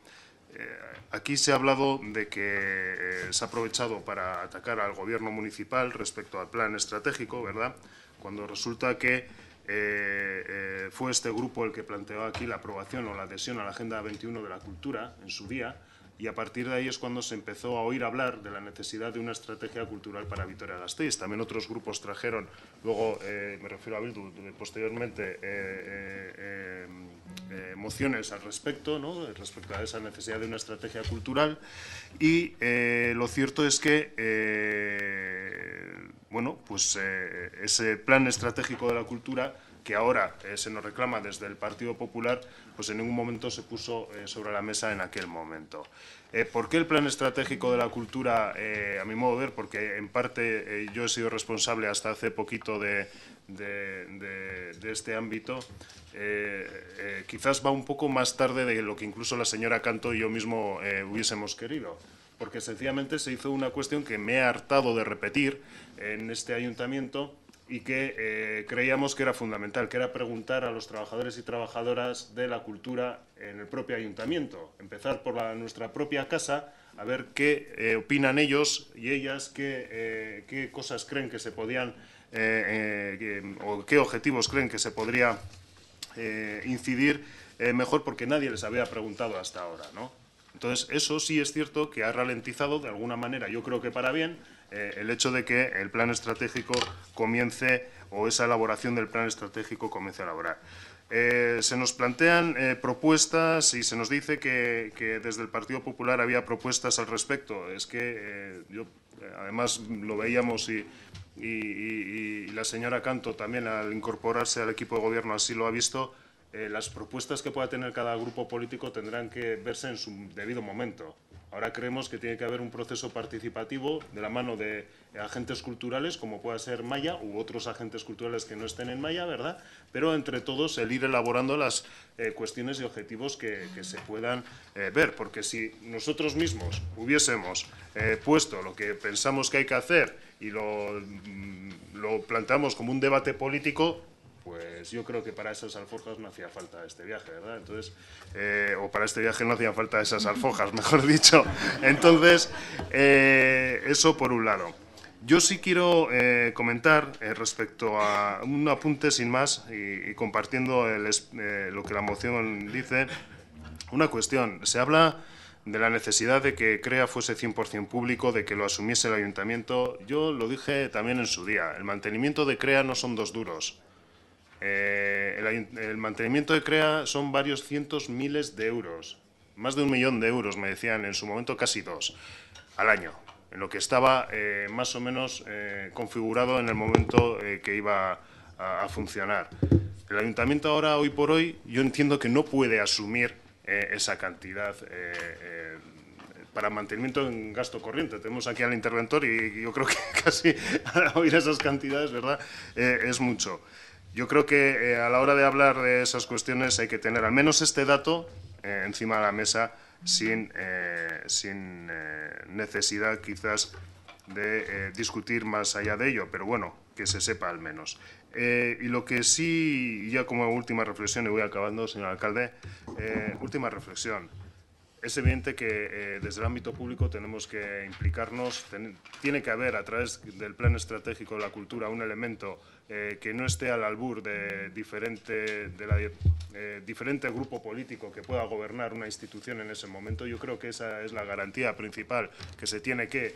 aquí se ha hablado de que se ha aprovechado para atacar al gobierno municipal respecto al plan estratégico, ¿verdad?, cuando resulta que fue este grupo el que planteó aquí la aprobación o la adhesión a la Agenda 21 de la Cultura en su día, y a partir de ahí es cuando se empezó a oír hablar de la necesidad de una estrategia cultural para Vitoria-Gasteiz. También otros grupos trajeron, luego eh, me refiero a Bildu, posteriormente eh, eh, mociones al respecto, ¿no? respecto a esa necesidad de una estrategia cultural y lo cierto es que bueno, pues, ese plan estratégico de la cultura que ahora eh, se nos reclama desde el Partido Popular, pues en ningún momento se puso eh, sobre la mesa en aquel momento. Eh, ¿Por qué el plan estratégico de la cultura, a mi modo de ver, porque en parte yo he sido responsable hasta hace poquito de, de este ámbito, quizás va un poco más tarde de lo que incluso la señora Canto y yo mismo hubiésemos querido? Porque sencillamente se hizo una cuestión que me he hartado de repetir en este ayuntamiento, y que eh, creíamos que era fundamental, que era preguntar a los trabajadores y trabajadoras de la cultura en el propio ayuntamiento, empezar por nuestra propia casa, a ver qué eh, opinan ellos y ellas, eh, qué, cosas creen que se podían, o qué objetivos creen que se podría incidir mejor, porque nadie les había preguntado hasta ahora, Entonces, eso sí es cierto que ha ralentizado de alguna manera, yo creo que para bien, eh, el hecho de que el plan estratégico comience o esa elaboración del plan estratégico comience a elaborar. Eh, se nos plantean eh, propuestas y se nos dice que, desde el Partido Popular había propuestas al respecto. Es que yo, además, lo veíamos y, y la señora Canto también al incorporarse al equipo de gobierno así lo ha visto eh, las propuestas que pueda tener cada grupo político tendrán que verse en su debido momento. Ahora creemos que tiene que haber un proceso participativo de la mano de agentes culturales, como pueda ser Maya u otros agentes culturales que no estén en Maya, ¿verdad? Pero entre todos el ir elaborando las eh, cuestiones y objetivos que, se puedan eh, ver, porque si nosotros mismos hubiésemos puesto lo que pensamos que hay que hacer y lo, mm, lo planteamos como un debate político, pues yo creo que para esas alforjas no hacía falta este viaje, ¿verdad? Entonces, eh, o para este viaje no hacía falta esas alforjas, mejor dicho. Entonces, eh, eso por un lado. Yo sí quiero eh, comentar respecto a un apunte sin más y, compartiendo lo que la moción dice, una cuestión. Se habla de la necesidad de que CREA fuese 100% público, de que lo asumiese el ayuntamiento. Yo lo dije también en su día, el mantenimiento de CREA no son dos duros. Eh, el, mantenimiento de CREA son varios cientos miles de euros, más de un millón de euros, me decían en su momento, casi dos, al año, en lo que estaba eh, más o menos eh, configurado en el momento que iba a, a, funcionar. El ayuntamiento ahora, hoy por hoy, yo entiendo que no puede asumir esa cantidad para mantenimiento en gasto corriente. Tenemos aquí al interventor y yo creo que casi al oír esas cantidades, ¿verdad? es mucho. Yo creo que eh, a la hora de hablar de esas cuestiones hay que tener al menos este dato eh, encima de la mesa sin, eh, sin necesidad quizás de discutir más allá de ello, pero bueno, que se sepa al menos. y lo que sí, ya como última reflexión, y voy acabando, señor alcalde, última reflexión es evidente que eh, desde el ámbito público tenemos que implicarnos. tiene que haber a través del plan estratégico de la cultura un elemento eh, que no esté al albur de diferente, de eh, grupo político que pueda gobernar una institución en ese momento. Yo creo que esa es la garantía principal que se tiene que,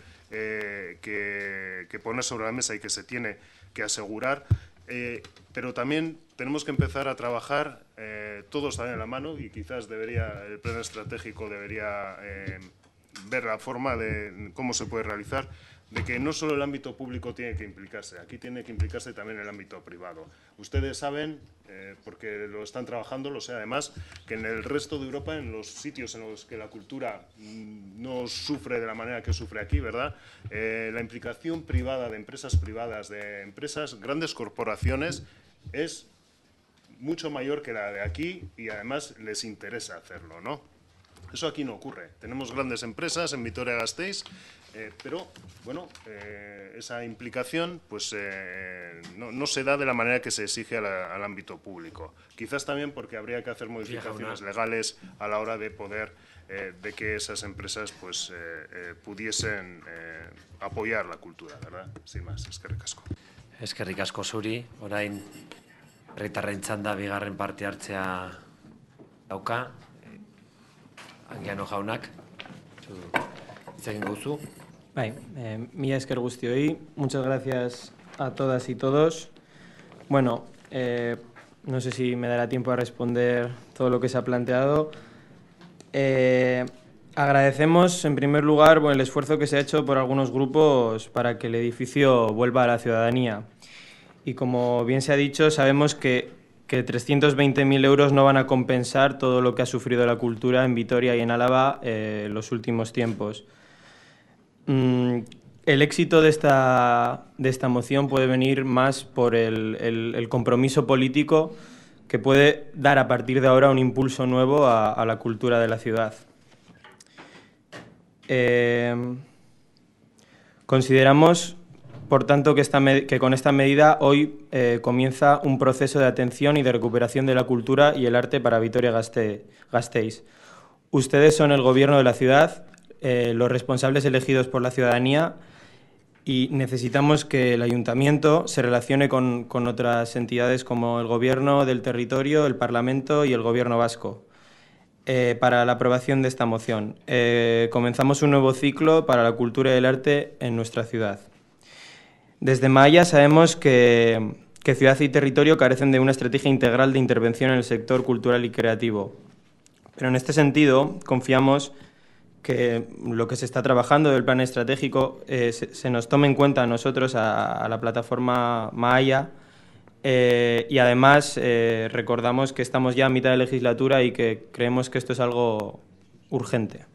que poner sobre la mesa y que se tiene que asegurar. Eh, pero también tenemos que empezar a trabajar eh, todos también en la mano y quizás debería el plan estratégico debería eh, ver la forma de cómo se puede realizar de que no solo el ámbito público tiene que implicarse, aquí tiene que implicarse también el ámbito privado. Ustedes saben, eh, porque lo están trabajando, lo sé además, que en el resto de Europa, en los sitios en los que la cultura mm, no sufre de la manera que sufre aquí, ¿verdad? Eh, la implicación privada de empresas privadas, de empresas, grandes corporaciones, es mucho mayor que la de aquí y además les interesa hacerlo, ¿no? Eso aquí no ocurre. Tenemos grandes empresas en Vitoria-Gasteiz eh, pero, bueno, eh, esa implicación pues, eh, no, se da de la manera que se exige al ámbito público. Quizás también porque habría que hacer modificaciones legales a la hora de poder de que esas empresas pues, pudiesen apoyar la cultura, ¿verdad? Sin más, es que ricasco. Es que ricasco, Suri. Orain, Rita bigarren parte hartzea dauka. Angiano jaunak. Mía eh, mila Muchas gracias a todas y todos. Bueno, eh, no sé si me dará tiempo a responder todo lo que se ha planteado. Eh, agradecemos, en primer lugar, el esfuerzo que se ha hecho por algunos grupos para que el edificio vuelva a la ciudadanía. Y como bien se ha dicho, sabemos que, que 320.000 euros no van a compensar todo lo que ha sufrido la cultura en Vitoria y en Álava eh, en los últimos tiempos. Mm, el éxito de esta, moción puede venir más por el, compromiso político que puede dar a partir de ahora un impulso nuevo a, la cultura de la ciudad. Em, consideramos, por tanto, que, con esta medida hoy eh, comienza un proceso de atención y de recuperación de la cultura y el arte para Vitoria Gasteiz. Ustedes son el gobierno de la ciudad, eh, los responsables elegidos por la ciudadanía y necesitamos que el ayuntamiento se relacione con, otras entidades como el gobierno del territorio, el parlamento y el gobierno vasco. Eh, para la aprobación de esta moción. Eh, comenzamos un nuevo ciclo para la cultura y el arte en nuestra ciudad. Desde Maya sabemos que, que, ciudad y territorio carecen de una estrategia integral de intervención en el sector cultural y creativo. Pero en este sentido, confiamos que lo que se está trabajando del plan estratégico eh, se, nos tome en cuenta a nosotros, a, la plataforma Maya, eh, y además eh, recordamos que estamos ya a mitad de legislatura y que creemos que esto es algo urgente.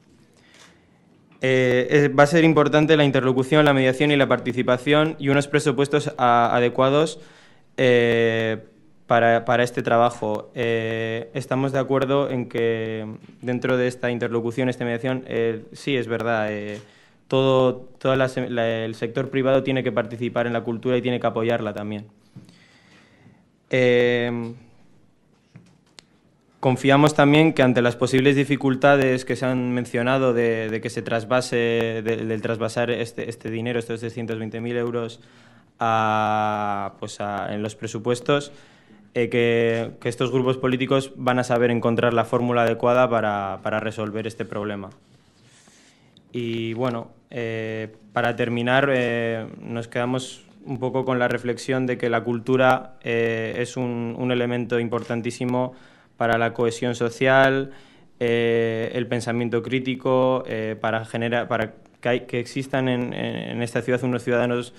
va a ser importante la interlocución, la mediación y la participación y unos presupuestos adecuados para, este trabajo. Eh, estamos de acuerdo en que dentro de esta interlocución, esta mediación, eh, sí es verdad. Eh, todo el sector privado tiene que participar en la cultura y tiene que apoyarla también. Confiamos también que ante las posibles dificultades que se han mencionado de, que se trasvase, del trasvasar este, este dinero, estos 320.000 euros, a, pues en los presupuestos, eh, que, estos grupos políticos van a saber encontrar la fórmula adecuada para, resolver este problema. Y bueno, eh, para terminar, eh, nos quedamos un poco con la reflexión de que la cultura es un, elemento importantísimo para la cohesión social, el pensamiento crítico, para, generar, para que, existan en, en, esta ciudad unos ciudadanos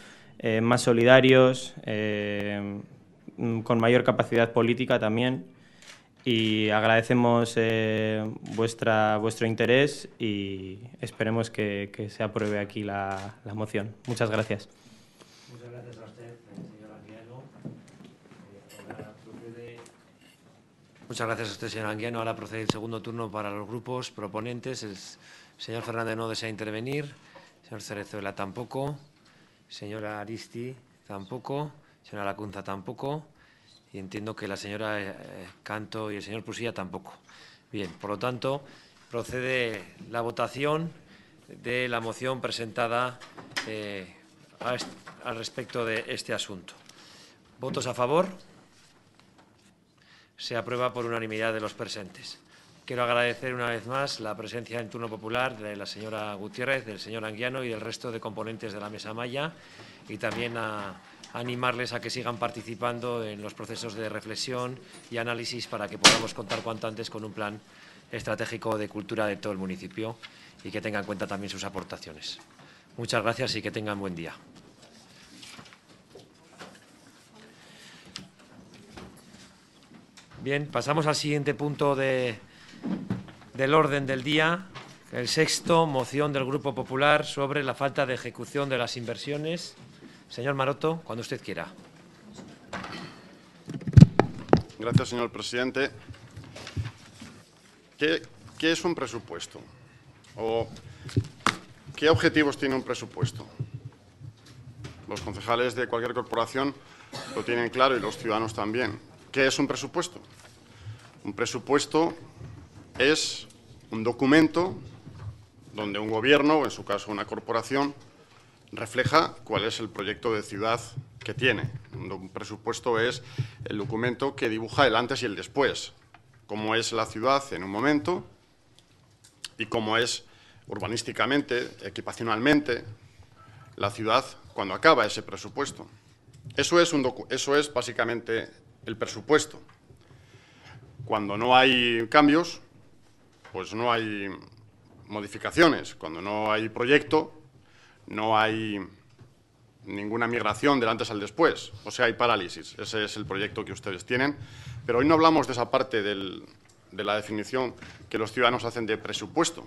más solidarios Mm, con mayor capacidad política también. Y agradecemos eh, vuestra, vuestro interés y esperemos que, se apruebe aquí la, la, moción. Muchas gracias. Muchas gracias a usted, señor Anguiano. Ahora procede... Muchas gracias a usted, Anguiano. Ahora procede el segundo turno para los grupos proponentes. El señor Fernández no desea intervenir. El señor Cerezuela tampoco. Señora Aristi tampoco. Señora Lacunza tampoco y entiendo que la señora eh, Canto y el señor Pusilla tampoco. Bien, por lo tanto, procede la votación de la moción presentada eh, al respecto de este asunto. ¿Votos a favor? Se aprueba por unanimidad de los presentes. Quiero agradecer una vez más la presencia en turno popular de la señora Gutiérrez, del señor Anguiano y del resto de componentes de la mesa Maya y también a animarles a que sigan participando en los procesos de reflexión y análisis para que podamos contar cuanto antes con un plan estratégico de cultura de todo el municipio y que tengan en cuenta también sus aportaciones. Muchas gracias y que tengan buen día. Bien, pasamos al siguiente punto del orden del día, el sexto, moción del Grupo Popular sobre la falta de ejecución de las inversiones Señor Maroto, cuando usted quiera. Gracias, señor presidente. ¿Qué, es un presupuesto? qué objetivos tiene un presupuesto? Los concejales de cualquier corporación lo tienen claro y los ciudadanos también. ¿Qué es un presupuesto? Un presupuesto es un documento donde un gobierno, o en su caso una corporación, refleja cuál es el proyecto de ciudad que tiene. Un presupuesto es el documento que dibuja el antes y el después, cómo es la ciudad en un momento y cómo es urbanísticamente, equipacionalmente, la ciudad cuando acaba ese presupuesto. Eso es, un eso es básicamente el presupuesto. Cuando no hay cambios, pues no hay modificaciones. Cuando no hay proyecto, no hay ninguna migración del antes al después, o sea, hay parálisis. Ese es el proyecto que ustedes tienen. Pero hoy no hablamos de esa parte de la definición que los ciudadanos hacen de presupuesto.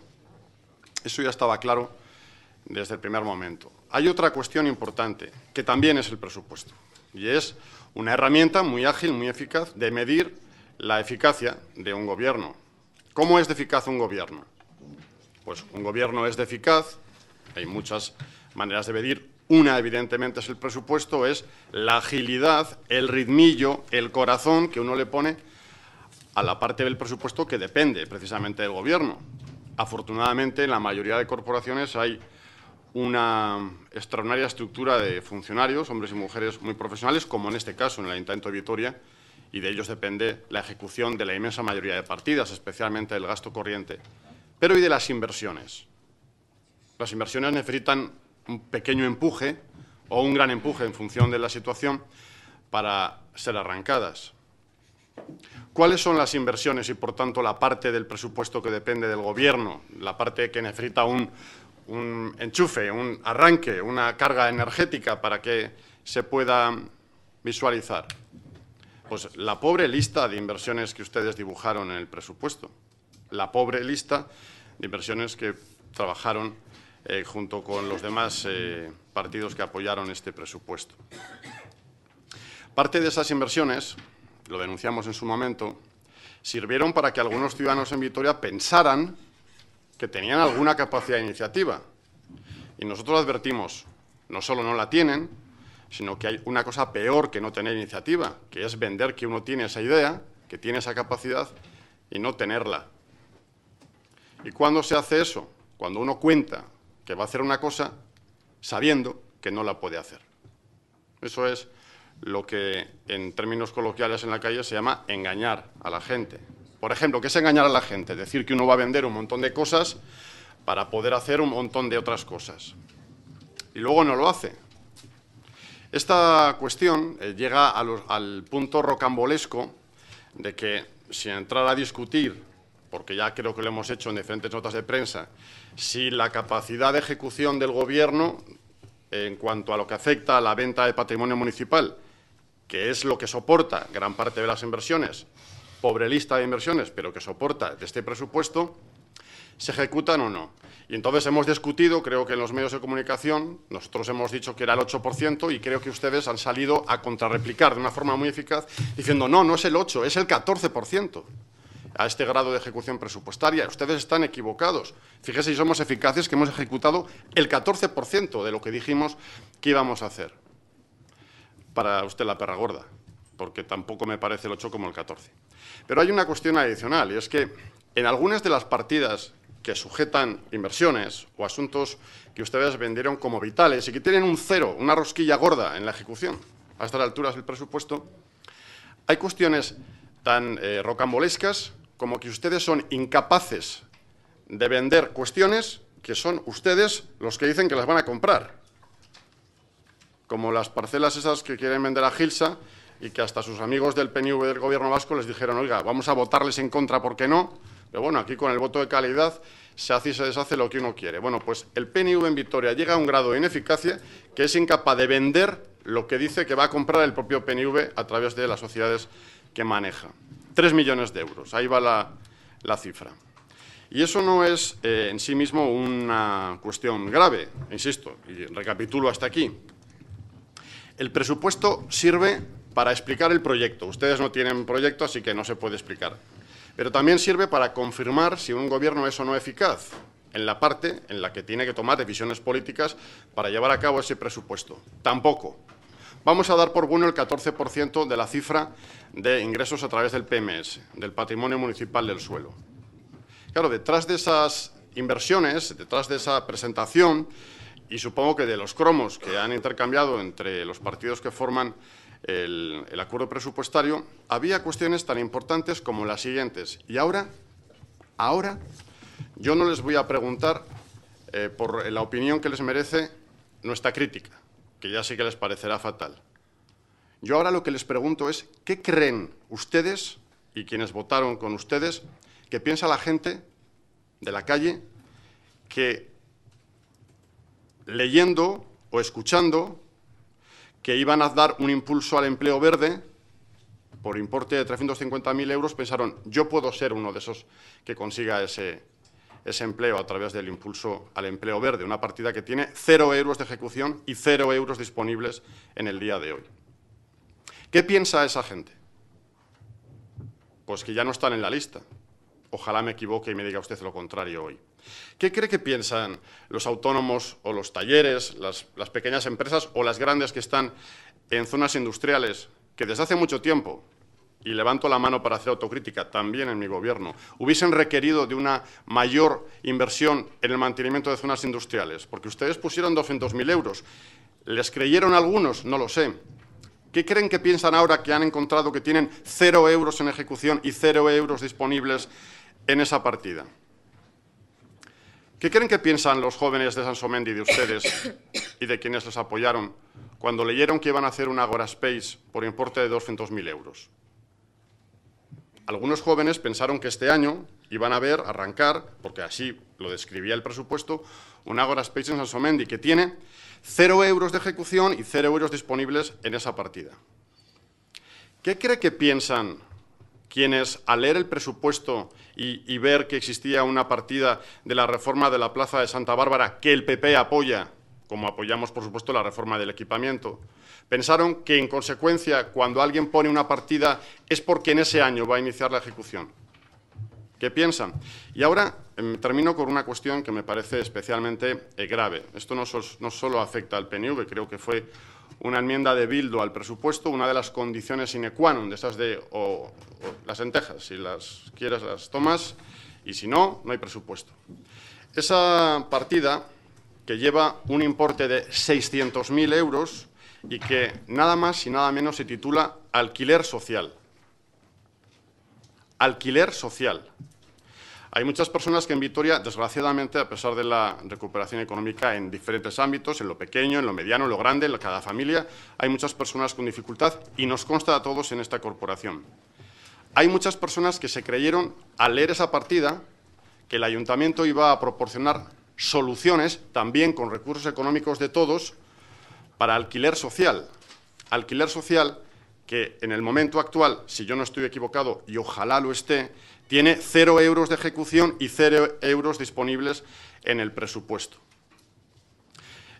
Eso ya estaba claro desde el primer momento. Hay otra cuestión importante, que también es el presupuesto, y es una herramienta muy ágil, muy eficaz, de medir la eficacia de un gobierno. ¿Cómo es de eficaz un gobierno? Pues un gobierno es de eficaz hay muchas maneras de medir. Una, evidentemente, es el presupuesto, es la agilidad, el ritmillo, el corazón que uno le pone a la parte del presupuesto que depende precisamente del Gobierno. Afortunadamente, en la mayoría de corporaciones hay una extraordinaria estructura de funcionarios, hombres y mujeres muy profesionales, como en este caso en el Ayuntamiento de Vitoria, y de ellos depende la ejecución de la inmensa mayoría de partidas, especialmente del gasto corriente, pero y de las inversiones. Las inversiones necesitan un pequeño empuje o un gran empuje en función de la situación para ser arrancadas. ¿Cuáles son las inversiones y, por tanto, la parte del presupuesto que depende del Gobierno, la parte que necesita un, enchufe, un arranque, una carga energética para que se pueda visualizar? Pues la pobre lista de inversiones que ustedes dibujaron en el presupuesto, la pobre lista de inversiones que trabajaron eh, junto con los demás eh, partidos que apoyaron este presupuesto. Parte de esas inversiones, lo denunciamos en su momento, sirvieron para que algunos ciudadanos en Vitoria pensaran que tenían alguna capacidad de iniciativa. Y nosotros advertimos, no solo no la tienen, sino que hay una cosa peor que no tener iniciativa, que es vender que uno tiene esa idea, que tiene esa capacidad y no tenerla. ¿Y cuándo se hace eso? Cuando uno cuenta que va a hacer una cosa sabiendo que no la puede hacer. Eso es lo que en términos coloquiales en la calle se llama engañar a la gente. Por ejemplo, ¿qué es engañar a la gente? Decir que uno va a vender un montón de cosas para poder hacer un montón de otras cosas. Y luego no lo hace. Esta cuestión eh, llega al punto rocambolesco de que si entrar a discutir, porque ya creo que lo hemos hecho en diferentes notas de prensa, si la capacidad de ejecución del Gobierno en cuanto a lo que afecta a la venta de patrimonio municipal, que es lo que soporta gran parte de las inversiones, pobre lista de inversiones, pero que soporta de este presupuesto, se ejecutan o no. Y entonces hemos discutido, creo que en los medios de comunicación, nosotros hemos dicho que era el 8% y creo que ustedes han salido a contrarreplicar de una forma muy eficaz diciendo, no, no es el 8, es el 14% a este grado de ejecución presupuestaria. Ustedes están equivocados. Fíjese si somos eficaces que hemos ejecutado el 14% de lo que dijimos que íbamos a hacer. Para usted la perra gorda, porque tampoco me parece el 8 como el 14. Pero hay una cuestión adicional y es que en algunas de las partidas que sujetan inversiones o asuntos que ustedes vendieron como vitales y que tienen un cero, una rosquilla gorda en la ejecución hasta estas alturas del presupuesto, hay cuestiones tan eh, rocambolescas como que ustedes son incapaces de vender cuestiones que son ustedes los que dicen que las van a comprar. Como las parcelas esas que quieren vender a Gilsa y que hasta sus amigos del PNV del gobierno vasco les dijeron, oiga, vamos a votarles en contra porque no. Pero bueno, aquí con el voto de calidad se hace y se deshace lo que uno quiere. Bueno, pues el PNV en Vitoria llega a un grado de ineficacia que es incapaz de vender lo que dice que va a comprar el propio PNV a través de las sociedades que maneja. Tres millones de euros, ahí va la, cifra. Y eso no es eh, en sí mismo una cuestión grave, insisto, y recapitulo hasta aquí. El presupuesto sirve para explicar el proyecto. Ustedes no tienen proyecto, así que no se puede explicar. Pero también sirve para confirmar si un gobierno es o no eficaz en la parte en la que tiene que tomar decisiones políticas para llevar a cabo ese presupuesto. Tampoco. Vamos a dar por bueno el 14% de la cifra de ingresos a través del PMS, del Patrimonio Municipal del Suelo. Claro, detrás de esas inversiones, detrás de esa presentación, y supongo que de los cromos que han intercambiado entre los partidos que forman el, acuerdo presupuestario, había cuestiones tan importantes como las siguientes. Y ahora, ahora, yo no les voy a preguntar eh, por la opinión que les merece nuestra crítica que ya sé que les parecerá fatal. Yo ahora lo que les pregunto es, ¿qué creen ustedes y quienes votaron con ustedes que piensa la gente de la calle que leyendo o escuchando que iban a dar un impulso al empleo verde por importe de 350.000 euros, pensaron, yo puedo ser uno de esos que consiga ese, ese empleo a través del impulso al empleo verde, una partida que tiene cero euros de ejecución y cero euros disponibles en el día de hoy. ¿Qué piensa esa gente? Pues que ya no están en la lista. Ojalá me equivoque y me diga usted lo contrario hoy. ¿Qué cree que piensan los autónomos o los talleres, las, pequeñas empresas o las grandes que están en zonas industriales que desde hace mucho tiempo y levanto la mano para hacer autocrítica, también en mi gobierno, hubiesen requerido de una mayor inversión en el mantenimiento de zonas industriales, porque ustedes pusieron 200.000 euros. ¿Les creyeron algunos? No lo sé. ¿Qué creen que piensan ahora que han encontrado que tienen cero euros en ejecución y cero euros disponibles en esa partida? ¿Qué creen que piensan los jóvenes de San y de ustedes y de quienes les apoyaron cuando leyeron que iban a hacer un Agora Space por importe de 200.000 euros? Algunos jóvenes pensaron que este año iban a ver arrancar, porque así lo describía el presupuesto, un Agora Space en Sansomendi que tiene cero euros de ejecución y cero euros disponibles en esa partida. ¿Qué cree que piensan quienes al leer el presupuesto y, ver que existía una partida de la reforma de la Plaza de Santa Bárbara que el PP apoya, como apoyamos por supuesto la reforma del equipamiento, Pensaron que, en consecuencia, cuando alguien pone una partida es porque en ese año va a iniciar la ejecución. ¿Qué piensan? Y ahora em, termino con una cuestión que me parece especialmente eh, grave. Esto no, solo afecta al que creo que fue una enmienda de Bildo al presupuesto, una de las condiciones qua non de esas de las entejas, si las quieres las tomas y si no, no hay presupuesto. Esa partida, que lleva un importe de 600.000 euros, y que nada más y nada menos se titula Alquiler Social. Alquiler Social. Hay muchas personas que en Vitoria, desgraciadamente, a pesar de la recuperación económica en diferentes ámbitos, en lo pequeño, en lo mediano, en lo grande, en cada familia, hay muchas personas con dificultad y nos consta a todos en esta corporación. Hay muchas personas que se creyeron, al leer esa partida, que el ayuntamiento iba a proporcionar soluciones, también con recursos económicos de todos, para alquiler social. Alquiler social que en el momento actual, si yo no estoy equivocado y ojalá lo esté, tiene cero euros de ejecución y cero euros disponibles en el presupuesto.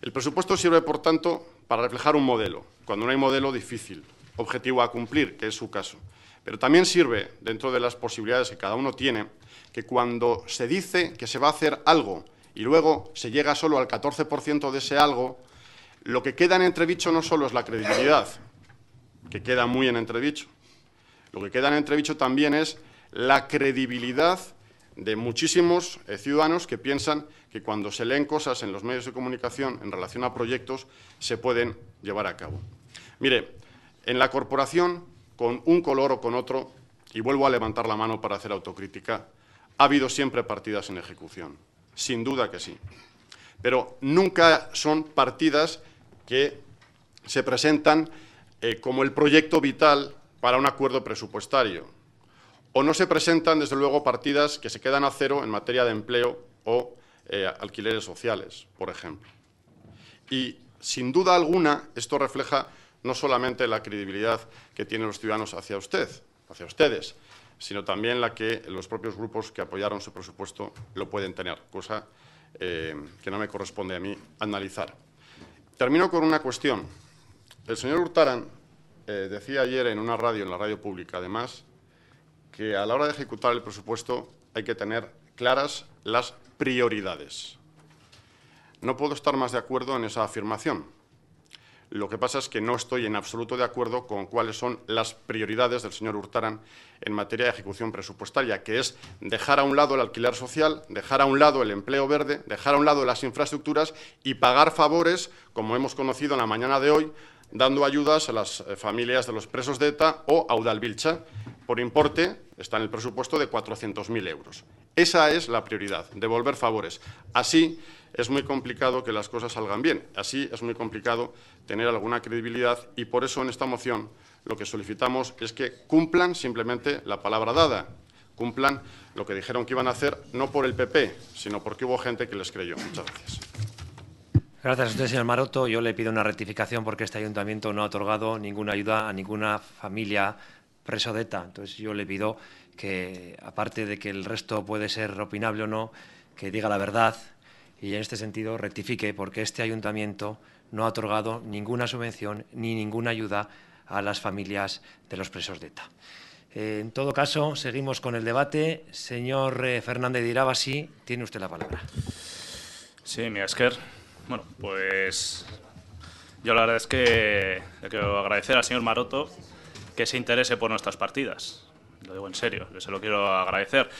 El presupuesto sirve, por tanto, para reflejar un modelo, cuando no hay modelo difícil, objetivo a cumplir, que es su caso. Pero también sirve, dentro de las posibilidades que cada uno tiene, que cuando se dice que se va a hacer algo y luego se llega solo al 14% de ese algo, lo que queda en entredicho no solo es la credibilidad, que queda muy en entredicho, lo que queda en entredicho también es la credibilidad de muchísimos eh, ciudadanos que piensan que cuando se leen cosas en los medios de comunicación en relación a proyectos se pueden llevar a cabo. Mire, en la corporación, con un color o con otro, y vuelvo a levantar la mano para hacer autocrítica, ha habido siempre partidas en ejecución, sin duda que sí. Pero nunca son partidas que se presentan eh, como el proyecto vital para un acuerdo presupuestario. O no se presentan, desde luego, partidas que se quedan a cero en materia de empleo o eh, alquileres sociales, por ejemplo. Y, sin duda alguna, esto refleja no solamente la credibilidad que tienen los ciudadanos hacia usted, hacia ustedes, sino también la que los propios grupos que apoyaron su presupuesto lo pueden tener, cosa eh, que no me corresponde a mí analizar. Termino con una cuestión. El señor Hurtaran eh, decía ayer en una radio, en la radio pública además, que a la hora de ejecutar el presupuesto hay que tener claras las prioridades. No puedo estar más de acuerdo en esa afirmación. Lo que pasa es que no estoy en absoluto de acuerdo con cuáles son las prioridades del señor Hurtaran en materia de ejecución presupuestaria, que es dejar a un lado el alquiler social, dejar a un lado el empleo verde, dejar a un lado las infraestructuras y pagar favores, como hemos conocido en la mañana de hoy, dando ayudas a las eh, familias de los presos de ETA o a por importe, está en el presupuesto de 400.000 euros. Esa es la prioridad, devolver favores. Así, es muy complicado que las cosas salgan bien. Así es muy complicado tener alguna credibilidad y por eso en esta moción lo que solicitamos es que cumplan simplemente la palabra dada, cumplan lo que dijeron que iban a hacer, no por el PP, sino porque hubo gente que les creyó. Muchas gracias. Gracias a usted, señor Maroto. Yo le pido una rectificación porque este ayuntamiento no ha otorgado ninguna ayuda a ninguna familia preso de Entonces yo le pido que, aparte de que el resto puede ser opinable o no, que diga la verdad, y en este sentido rectifique porque este ayuntamiento no ha otorgado ninguna subvención ni ninguna ayuda a las familias de los presos de ETA. Eh, en todo caso, seguimos con el debate. Señor eh, Fernández de Irabasi, tiene usted la palabra. Sí, mi Asker. Bueno, pues yo la verdad es que le quiero agradecer al señor Maroto que se interese por nuestras partidas. Lo digo en serio, Eso se lo quiero agradecer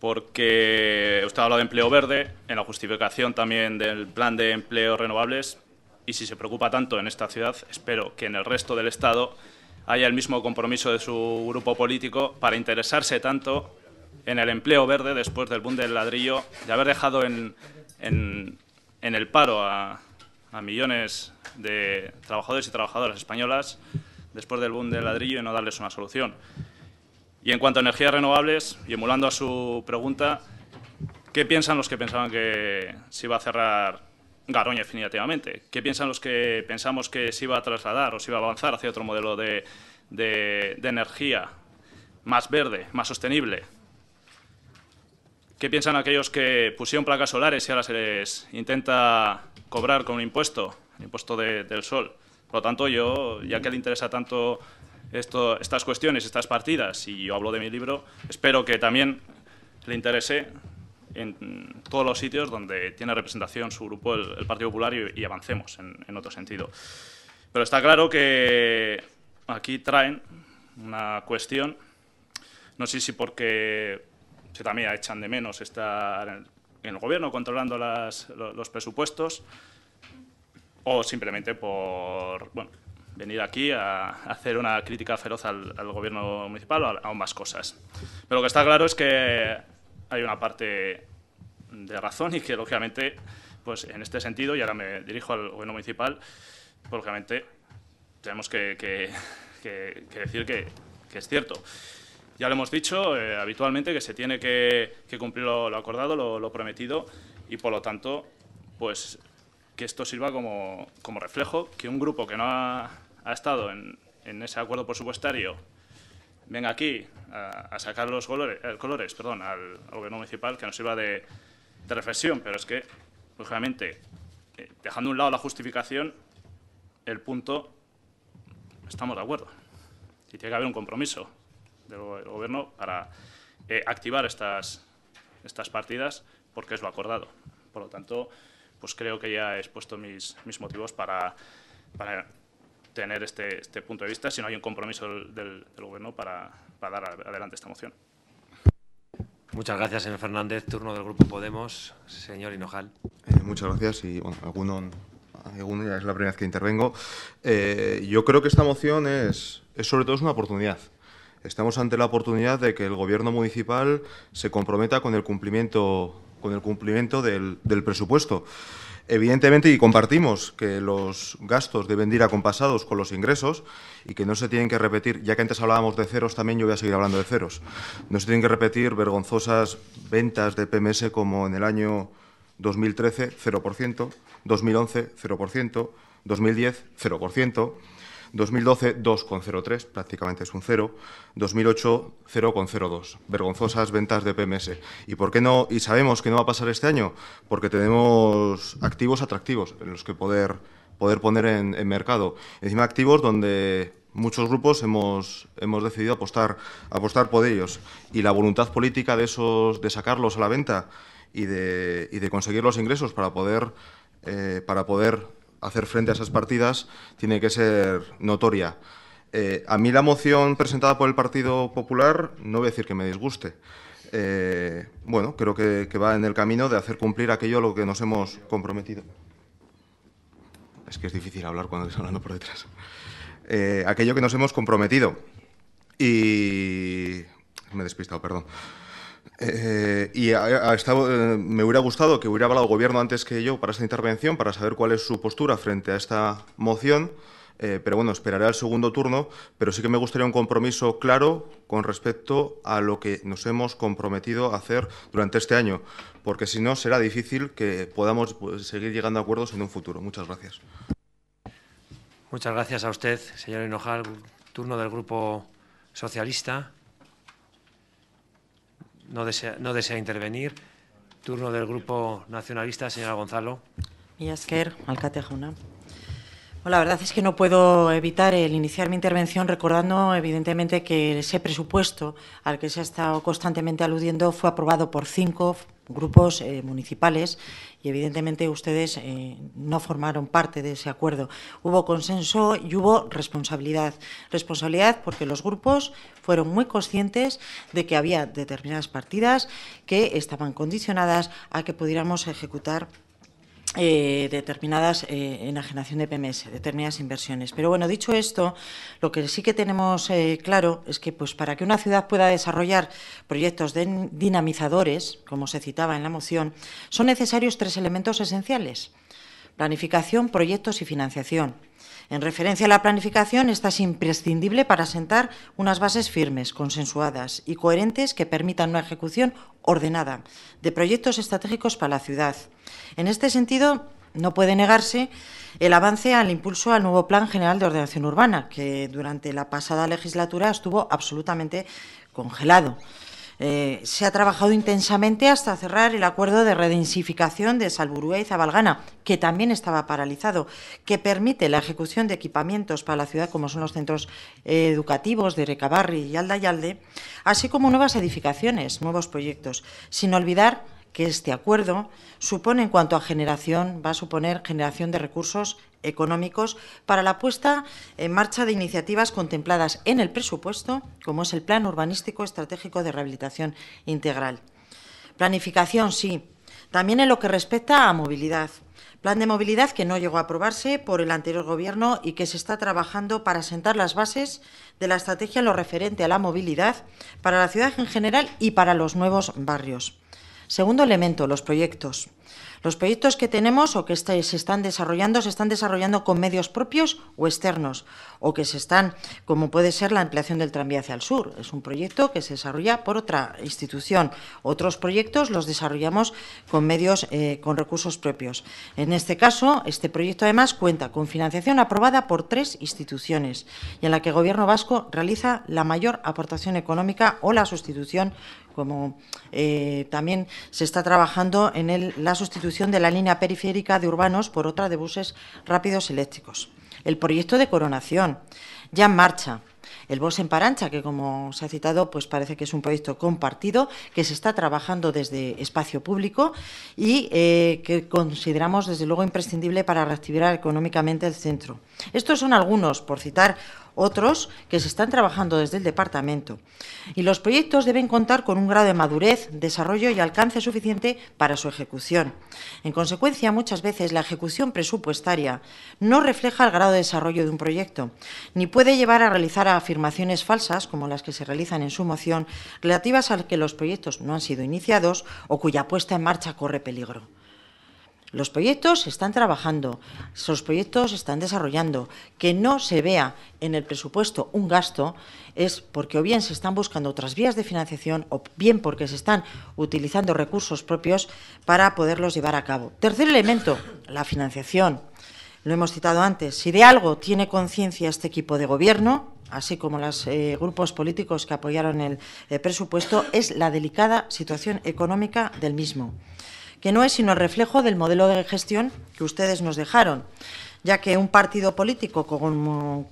porque usted ha hablado de empleo verde, en la justificación también del plan de empleo renovables, y si se preocupa tanto en esta ciudad, espero que en el resto del Estado haya el mismo compromiso de su grupo político para interesarse tanto en el empleo verde después del boom del ladrillo, de haber dejado en, el paro a, a millones de trabajadores y trabajadoras españolas después del boom del ladrillo y no darles una solución. Y en cuanto a energías renovables, y emulando a su pregunta, ¿qué piensan los que pensaban que se iba a cerrar Garoña definitivamente? ¿Qué piensan los que pensamos que se iba a trasladar o se iba a avanzar hacia otro modelo de, energía más verde, más sostenible? ¿Qué piensan aquellos que pusieron placas solares y ahora se les intenta cobrar con un impuesto, el impuesto del sol? Por lo tanto, yo, ya que le interesa tanto estas cuestiones, estas partidas, y yo hablo de mi libro, espero que también le interese en todos los sitios donde tiene representación su grupo, el, Partido Popular, y, avancemos en, otro sentido. Pero está claro que aquí traen una cuestión, no sé si porque se también echan de menos estar en el, gobierno controlando los presupuestos, o simplemente por, bueno, venir aquí a hacer una crítica feroz al, gobierno municipal o a, ambas cosas. Pero lo que está claro es que hay una parte de razón y que, lógicamente, pues en este sentido, y ahora me dirijo al gobierno municipal, pues, lógicamente tenemos que, decir que, es cierto. Ya lo hemos dicho eh, habitualmente que se tiene que, cumplir lo, acordado, lo, prometido, y por lo tanto, pues que esto sirva como, como, reflejo, que un grupo que no ha ha estado en, ese acuerdo presupuestario venga aquí a, sacar los colores, eh, colores perdón, al, gobierno municipal que nos sirva de, reflexión, pero es que, lógicamente, eh, dejando a un lado la justificación, el punto, estamos de acuerdo. Y tiene que haber un compromiso del, gobierno para eh, activar estas, estas partidas porque es lo acordado. Por lo tanto, pues creo que ya he expuesto mis, mis motivos para, para tener este, este punto de vista si no hay un compromiso del, Gobierno para, para dar adelante esta moción. Muchas gracias, señor Fernández. Turno del Grupo Podemos, señor Hinojal. Eh, muchas gracias y, bueno, alguno, alguno, ya es la primera vez que intervengo. Eh, yo creo que esta moción es, es sobre todo es una oportunidad. Estamos ante la oportunidad de que el Gobierno municipal se comprometa con el cumplimiento, con el cumplimiento del, del presupuesto. Evidentemente, y compartimos que los gastos deben ir acompasados con los ingresos y que no se tienen que repetir, ya que antes hablábamos de ceros, también yo voy a seguir hablando de ceros, no se tienen que repetir vergonzosas ventas de PMS como en el año 2013, 0%, 2011, 0%, 2010, 0%. 2012 2,03, prácticamente es un 0, 2008 0,02, vergonzosas ventas de PMS. ¿Y por qué no? Y sabemos que no va a pasar este año porque tenemos activos atractivos en los que poder poder poner en, mercado. Encima activos donde muchos grupos hemos, hemos decidido apostar, apostar por ellos. Y la voluntad política de esos, de sacarlos a la venta y de, de conseguir los ingresos para poder, eh, para poder hacer frente a esas partidas tiene que ser notoria. Eh, a mí la moción presentada por el Partido Popular no voy a decir que me disguste. Eh, bueno, creo que, va en el camino de hacer cumplir aquello a lo que nos hemos comprometido. Es que es difícil hablar cuando estás hablando por detrás. Eh, aquello que nos hemos comprometido. Y... Me he despistado, perdón. Eh, y eh, me hubiera gustado que hubiera hablado el Gobierno antes que yo para esta intervención, para saber cuál es su postura frente a esta moción. Eh, pero bueno, esperaré al segundo turno, pero sí que me gustaría un compromiso claro con respecto a lo que nos hemos comprometido a hacer durante este año, porque si no será difícil que podamos pues, seguir llegando a acuerdos en un futuro. Muchas gracias. Muchas gracias a usted, señor Hinojal. Turno del Grupo Socialista. No desea, intervenir. Turno del Grupo Nacionalista, señora Gonzalo la verdad es que no puedo evitar el iniciar mi intervención recordando, evidentemente, que ese presupuesto al que se ha estado constantemente aludiendo fue aprobado por cinco grupos eh, municipales y, evidentemente, ustedes eh, no formaron parte de ese acuerdo. Hubo consenso y hubo responsabilidad. Responsabilidad porque los grupos fueron muy conscientes de que había determinadas partidas que estaban condicionadas a que pudiéramos ejecutar eh, determinadas eh, enajenación de PMS, determinadas inversiones. Pero bueno, dicho esto, lo que sí que tenemos eh, claro es que pues para que una ciudad pueda desarrollar proyectos dinamizadores, como se citaba en la moción, son necesarios tres elementos esenciales: planificación, proyectos y financiación. En referencia a la planificación, esta es imprescindible para sentar unas bases firmes, consensuadas y coherentes que permitan una ejecución ordenada de proyectos estratégicos para la ciudad. En este sentido, no puede negarse el avance al impulso al nuevo Plan General de Ordenación Urbana, que durante la pasada legislatura estuvo absolutamente congelado. Eh, se ha trabajado intensamente hasta cerrar el acuerdo de redensificación de Salburúa y Zabalgana, que también estaba paralizado, que permite la ejecución de equipamientos para la ciudad, como son los centros eh, educativos de Recabarri y Aldayalde, así como nuevas edificaciones, nuevos proyectos, sin olvidar que este acuerdo supone, en cuanto a generación, va a suponer generación de recursos económicos para la puesta en marcha de iniciativas contempladas en el presupuesto, como es el Plan Urbanístico Estratégico de Rehabilitación Integral. Planificación, sí. También en lo que respecta a movilidad. Plan de movilidad que no llegó a aprobarse por el anterior Gobierno y que se está trabajando para sentar las bases de la estrategia en lo referente a la movilidad para la ciudad en general y para los nuevos barrios. Segundo elemento, los proyectos. Los proyectos que tenemos o que se están desarrollando se están desarrollando con medios propios o externos o que se están, como puede ser la ampliación del tranvía hacia el sur. Es un proyecto que se desarrolla por otra institución. Otros proyectos los desarrollamos con medios, eh, con recursos propios. En este caso, este proyecto además cuenta con financiación aprobada por tres instituciones y en la que el Gobierno vasco realiza la mayor aportación económica o la sustitución como eh, también se está trabajando en la sustitución de la línea periférica de urbanos por otra de buses rápidos eléctricos el proyecto de coronación, ya en marcha. El Bos en Parancha, que como se ha citado, pues parece que es un proyecto compartido, que se está trabajando desde espacio público y eh, que consideramos desde luego imprescindible para reactivar económicamente el centro. Estos son algunos, por citar otros que se están trabajando desde el departamento. Y los proyectos deben contar con un grado de madurez, desarrollo y alcance suficiente para su ejecución. En consecuencia, muchas veces la ejecución presupuestaria no refleja el grado de desarrollo de un proyecto, ni puede llevar a realizar afirmaciones falsas, como las que se realizan en su moción, relativas a que los proyectos no han sido iniciados o cuya puesta en marcha corre peligro. Los proyectos están trabajando, los proyectos están desarrollando. Que no se vea en el presupuesto un gasto es porque o bien se están buscando otras vías de financiación o bien porque se están utilizando recursos propios para poderlos llevar a cabo. Tercer elemento, la financiación. Lo hemos citado antes. Si de algo tiene conciencia este equipo de gobierno, así como los eh, grupos políticos que apoyaron el eh, presupuesto, es la delicada situación económica del mismo, que no es sino reflejo del modelo de gestión que ustedes nos dejaron ya que un partido político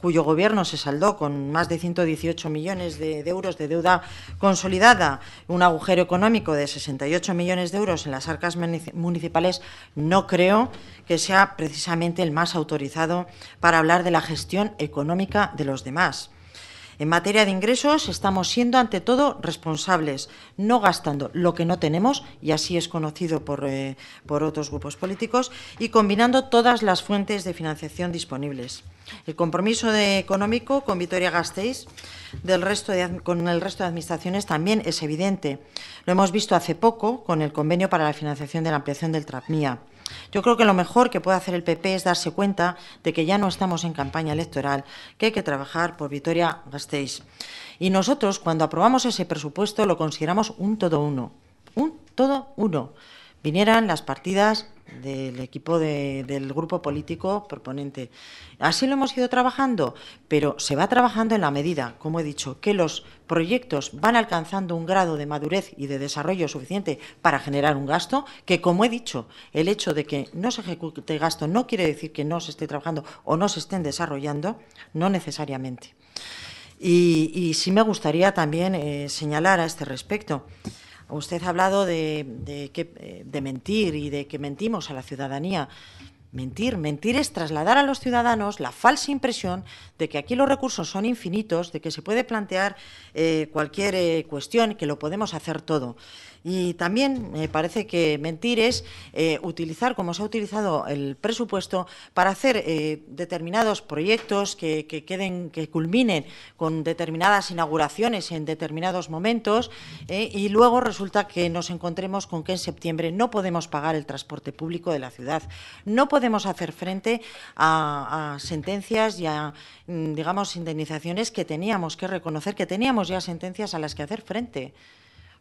cuyo gobierno se saldó con más de 118 millones de, euros de deuda consolidada, un agujero económico de 68 millones de euros en las arcas municipales, no creo que sea precisamente el más autorizado para hablar de la gestión económica de los demás. En materia de ingresos estamos siendo ante todo responsables, no gastando lo que no tenemos, y así es conocido por, eh, otros grupos políticos, y combinando todas las fuentes de financiación disponibles. El compromiso económico con Vitoria-Gasteiz del resto con el resto de administraciones también es evidente. Lo hemos visto hace poco con el convenio para la financiación de la ampliación del TRAPMIA. Yo creo que lo mejor que puede hacer el PP es darse cuenta de que ya no estamos en campaña electoral, que hay que trabajar por Vitoria-Gasteiz. Y nosotros, cuando aprobamos ese presupuesto, lo consideramos un todo uno. Un todo uno. Vinieran las partidas del equipo del grupo político proponente. Así lo hemos ido trabajando, pero se va trabajando en la medida, como he dicho, que los proyectos van alcanzando un grado de madurez y de desarrollo suficiente para generar un gasto, que como he dicho, el hecho de que no se ejecute gasto no quiere decir que no se esté trabajando o no se estén desarrollando, no necesariamente. Y, sí me gustaría también eh, señalar a este respecto. Usted ha hablado de, de eh, mentir y de que mentimos a la ciudadanía. Mentir, mentir es trasladar a los ciudadanos la falsa impresión de que aquí los recursos son infinitos, de que se puede plantear eh, cualquier eh, cuestión, que lo podemos hacer todo. Y también me eh, parece que mentir es eh, utilizar, como se ha utilizado el presupuesto, para hacer eh, determinados proyectos que, queden, que culminen con determinadas inauguraciones en determinados momentos y luego resulta que nos encontremos con que en septiembre no podemos pagar el transporte público de la ciudad, no podemos hacer frente a, a sentencias y a, mm, digamos, indemnizaciones que teníamos que reconocer, que teníamos ya sentencias a las que hacer frente.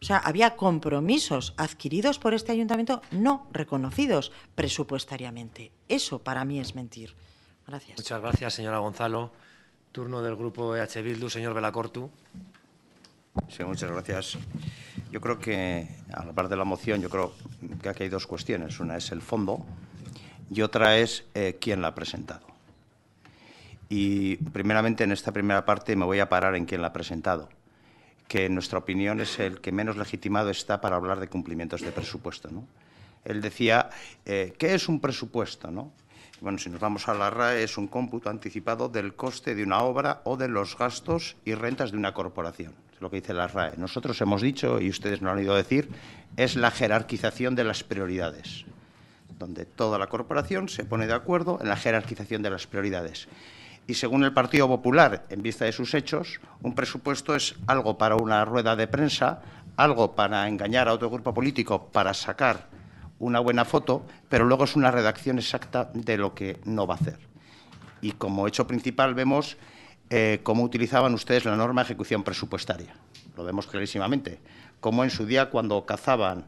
O sea, había compromisos adquiridos por este ayuntamiento no reconocidos presupuestariamente. Eso para mí es mentir. Gracias. Muchas gracias, señora Gonzalo. Turno del Grupo EH Bildu, señor Velacortu. Sí, muchas gracias. Yo creo que, a la par de la moción, yo creo que aquí hay dos cuestiones. Una es el fondo y otra es eh, quién la ha presentado. Y primeramente en esta primera parte me voy a parar en quién la ha presentado que en nuestra opinión es el que menos legitimado está para hablar de cumplimientos de presupuesto. ¿no? Él decía, eh, ¿qué es un presupuesto? ¿no? Bueno, si nos vamos a la RAE, es un cómputo anticipado del coste de una obra o de los gastos y rentas de una corporación. Es lo que dice la RAE. Nosotros hemos dicho, y ustedes no han oído decir, es la jerarquización de las prioridades, donde toda la corporación se pone de acuerdo en la jerarquización de las prioridades y según el Partido Popular, en vista de sus hechos, un presupuesto es algo para una rueda de prensa, algo para engañar a otro grupo político, para sacar una buena foto, pero luego es una redacción exacta de lo que no va a hacer. Y como hecho principal vemos eh, cómo utilizaban ustedes la norma de ejecución presupuestaria. Lo vemos clarísimamente. Como en su día, cuando cazaban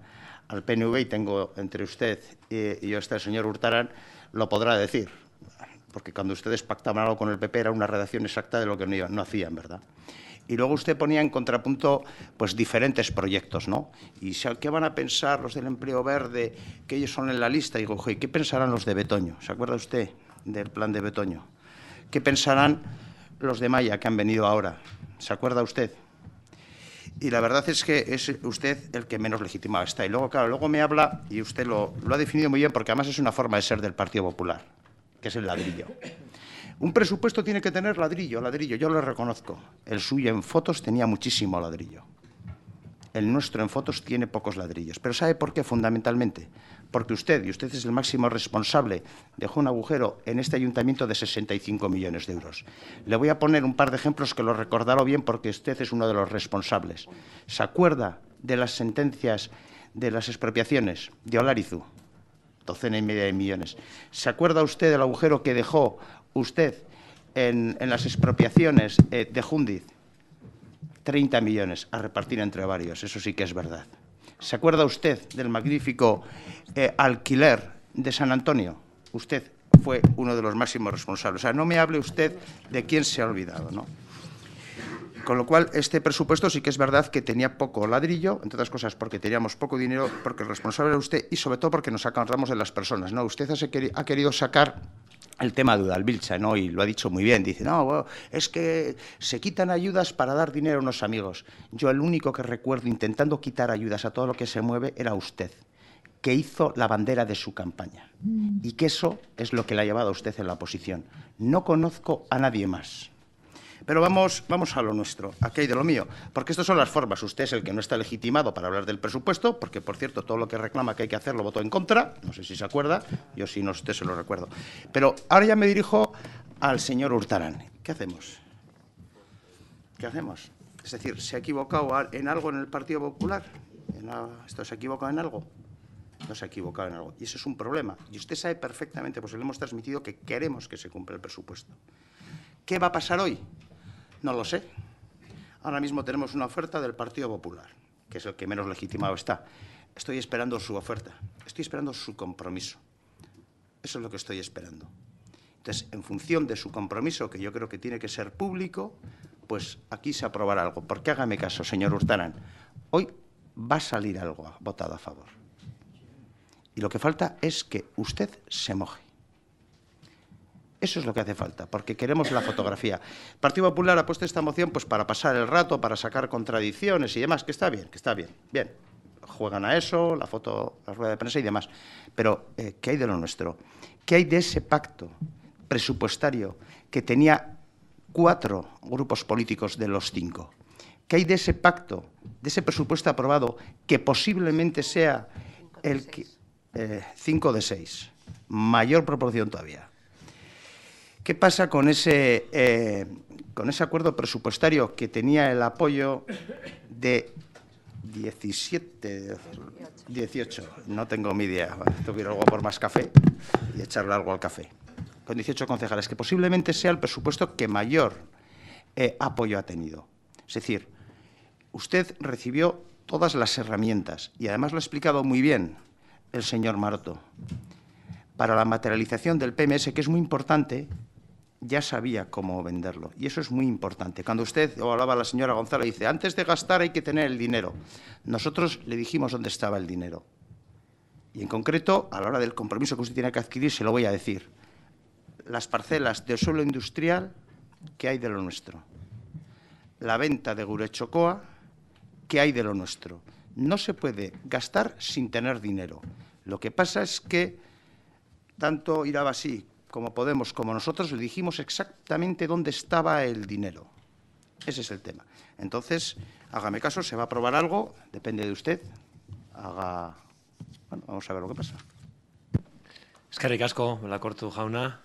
al PNV, y tengo entre usted eh, y, yo este señor Hurtarán, lo podrá decir porque cuando ustedes pactaban algo con el PP era una redacción exacta de lo que no, no hacían, ¿verdad? y luego usted ponía en contrapunto pues diferentes proyectos, ¿no? Y qué van a pensar los del empleo verde, que ellos son en la lista, y digo, ¿qué pensarán los de Betoño? ¿Se acuerda usted del plan de Betoño? ¿Qué pensarán los de Maya que han venido ahora? ¿Se acuerda usted? Y la verdad es que es usted el que menos legitimado está. Y luego, claro, luego me habla, y usted lo ha definido muy bien, porque además es una forma de ser del Partido Popular que es el ladrillo. Un presupuesto tiene que tener ladrillo, ladrillo, yo lo reconozco. El suyo en fotos tenía muchísimo ladrillo. El nuestro en fotos tiene pocos ladrillos. Pero ¿sabe por qué fundamentalmente? Porque usted, y usted es el máximo responsable, dejó un agujero en este ayuntamiento de 65 millones de euros. Le voy a poner un par de ejemplos que lo recordaré bien porque usted es uno de los responsables. ¿Se acuerda de las sentencias de las expropiaciones de Olarizu? docena y media de millones. ¿Se acuerda usted del agujero que dejó usted en, las expropiaciones eh, de Jundiz? 30 millones a repartir entre varios, eso sí que es verdad. ¿Se acuerda usted del magnífico eh, alquiler de San Antonio? Usted fue uno de los máximos responsables. O sea, no me hable usted de quién se ha olvidado, ¿no? Con lo cual, este presupuesto sí que es verdad que tenía poco ladrillo, entre otras cosas porque teníamos poco dinero, porque el responsable era usted y sobre todo porque nos acordamos de las personas. ¿no? Usted ha querido sacar el tema de Udalbilcha, ¿no? Y lo ha dicho muy bien. Dice, no, es que se quitan ayudas para dar dinero a unos amigos. Yo el único que recuerdo intentando quitar ayudas a todo lo que se mueve era usted, que hizo la bandera de su campaña. Mm. Y que eso es lo que le ha llevado a usted en la oposición. No conozco a nadie más. Pero vamos, vamos a lo nuestro, aquí hay de lo mío, porque estas son las formas. Usted es el que no está legitimado para hablar del presupuesto, porque, por cierto, todo lo que reclama que hay que hacer lo votó en contra, no sé si se acuerda, yo si no, usted se lo recuerdo. Pero ahora ya me dirijo al señor Hurtarán. ¿Qué hacemos? ¿Qué hacemos? Es decir, ¿se ha equivocado en algo en el Partido Popular? ¿Esto se ha equivocado en algo? no se ha equivocado en algo. Y eso es un problema. Y usted sabe perfectamente, pues le hemos transmitido que queremos que se cumpla el presupuesto. ¿Qué va a pasar hoy? No lo sé. Ahora mismo tenemos una oferta del Partido Popular, que es el que menos legitimado está. Estoy esperando su oferta, estoy esperando su compromiso. Eso es lo que estoy esperando. Entonces, en función de su compromiso, que yo creo que tiene que ser público, pues aquí se aprobará algo. Porque hágame caso, señor Hurtarán, hoy va a salir algo votado a favor. Y lo que falta es que usted se moje. Eso es lo que hace falta, porque queremos la fotografía. El Partido Popular ha puesto esta moción pues, para pasar el rato, para sacar contradicciones y demás, que está bien, que está bien, bien. Juegan a eso, la foto, la rueda de prensa y demás. Pero, eh, ¿qué hay de lo nuestro? ¿Qué hay de ese pacto presupuestario que tenía cuatro grupos políticos de los cinco? ¿Qué hay de ese pacto, de ese presupuesto aprobado, que posiblemente sea el que... Eh, cinco de seis, mayor proporción todavía. ¿Qué pasa con ese, eh, con ese acuerdo presupuestario que tenía el apoyo de 17, 18, no tengo mi idea, tuviera algo por más café y echarle algo al café, con 18 concejales, que posiblemente sea el presupuesto que mayor eh, apoyo ha tenido. Es decir, usted recibió todas las herramientas y además lo ha explicado muy bien el señor Maroto para la materialización del PMS, que es muy importante ya sabía cómo venderlo. Y eso es muy importante. Cuando usted, o hablaba la señora González, dice, antes de gastar hay que tener el dinero. Nosotros le dijimos dónde estaba el dinero. Y en concreto, a la hora del compromiso que usted tiene que adquirir, se lo voy a decir. Las parcelas de suelo industrial que hay de lo nuestro. La venta de Gurechocoa qué hay de lo nuestro. No se puede gastar sin tener dinero. Lo que pasa es que tanto así como Podemos, como nosotros, le dijimos exactamente dónde estaba el dinero. Ese es el tema. Entonces, hágame caso, se va a aprobar algo, depende de usted. Haga. Bueno, vamos a ver lo que pasa. Es que ricasco, la corto jauna.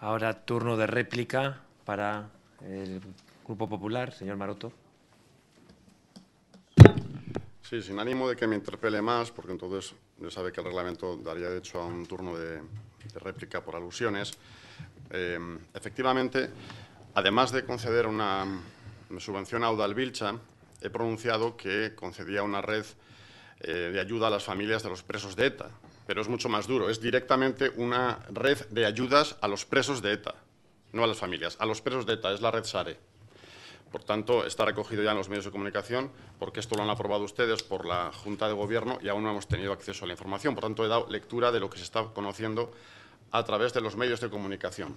Ahora turno de réplica para el Grupo Popular, señor Maroto. Sí, sin ánimo de que me interpele más, porque entonces ya sabe que el reglamento daría de hecho a un turno de, de réplica por alusiones. Em, efectivamente, además de conceder una subvención a Vilcha, he pronunciado que concedía una red eh, de ayuda a las familias de los presos de ETA, pero es mucho más duro. Es directamente una red de ayudas a los presos de ETA, no a las familias, a los presos de ETA, es la red SARE. Por tanto, está recogido ya en los medios de comunicación, porque esto lo han aprobado ustedes por la Junta de Gobierno y aún no hemos tenido acceso a la información. Por tanto, he dado lectura de lo que se está conociendo a través de los medios de comunicación.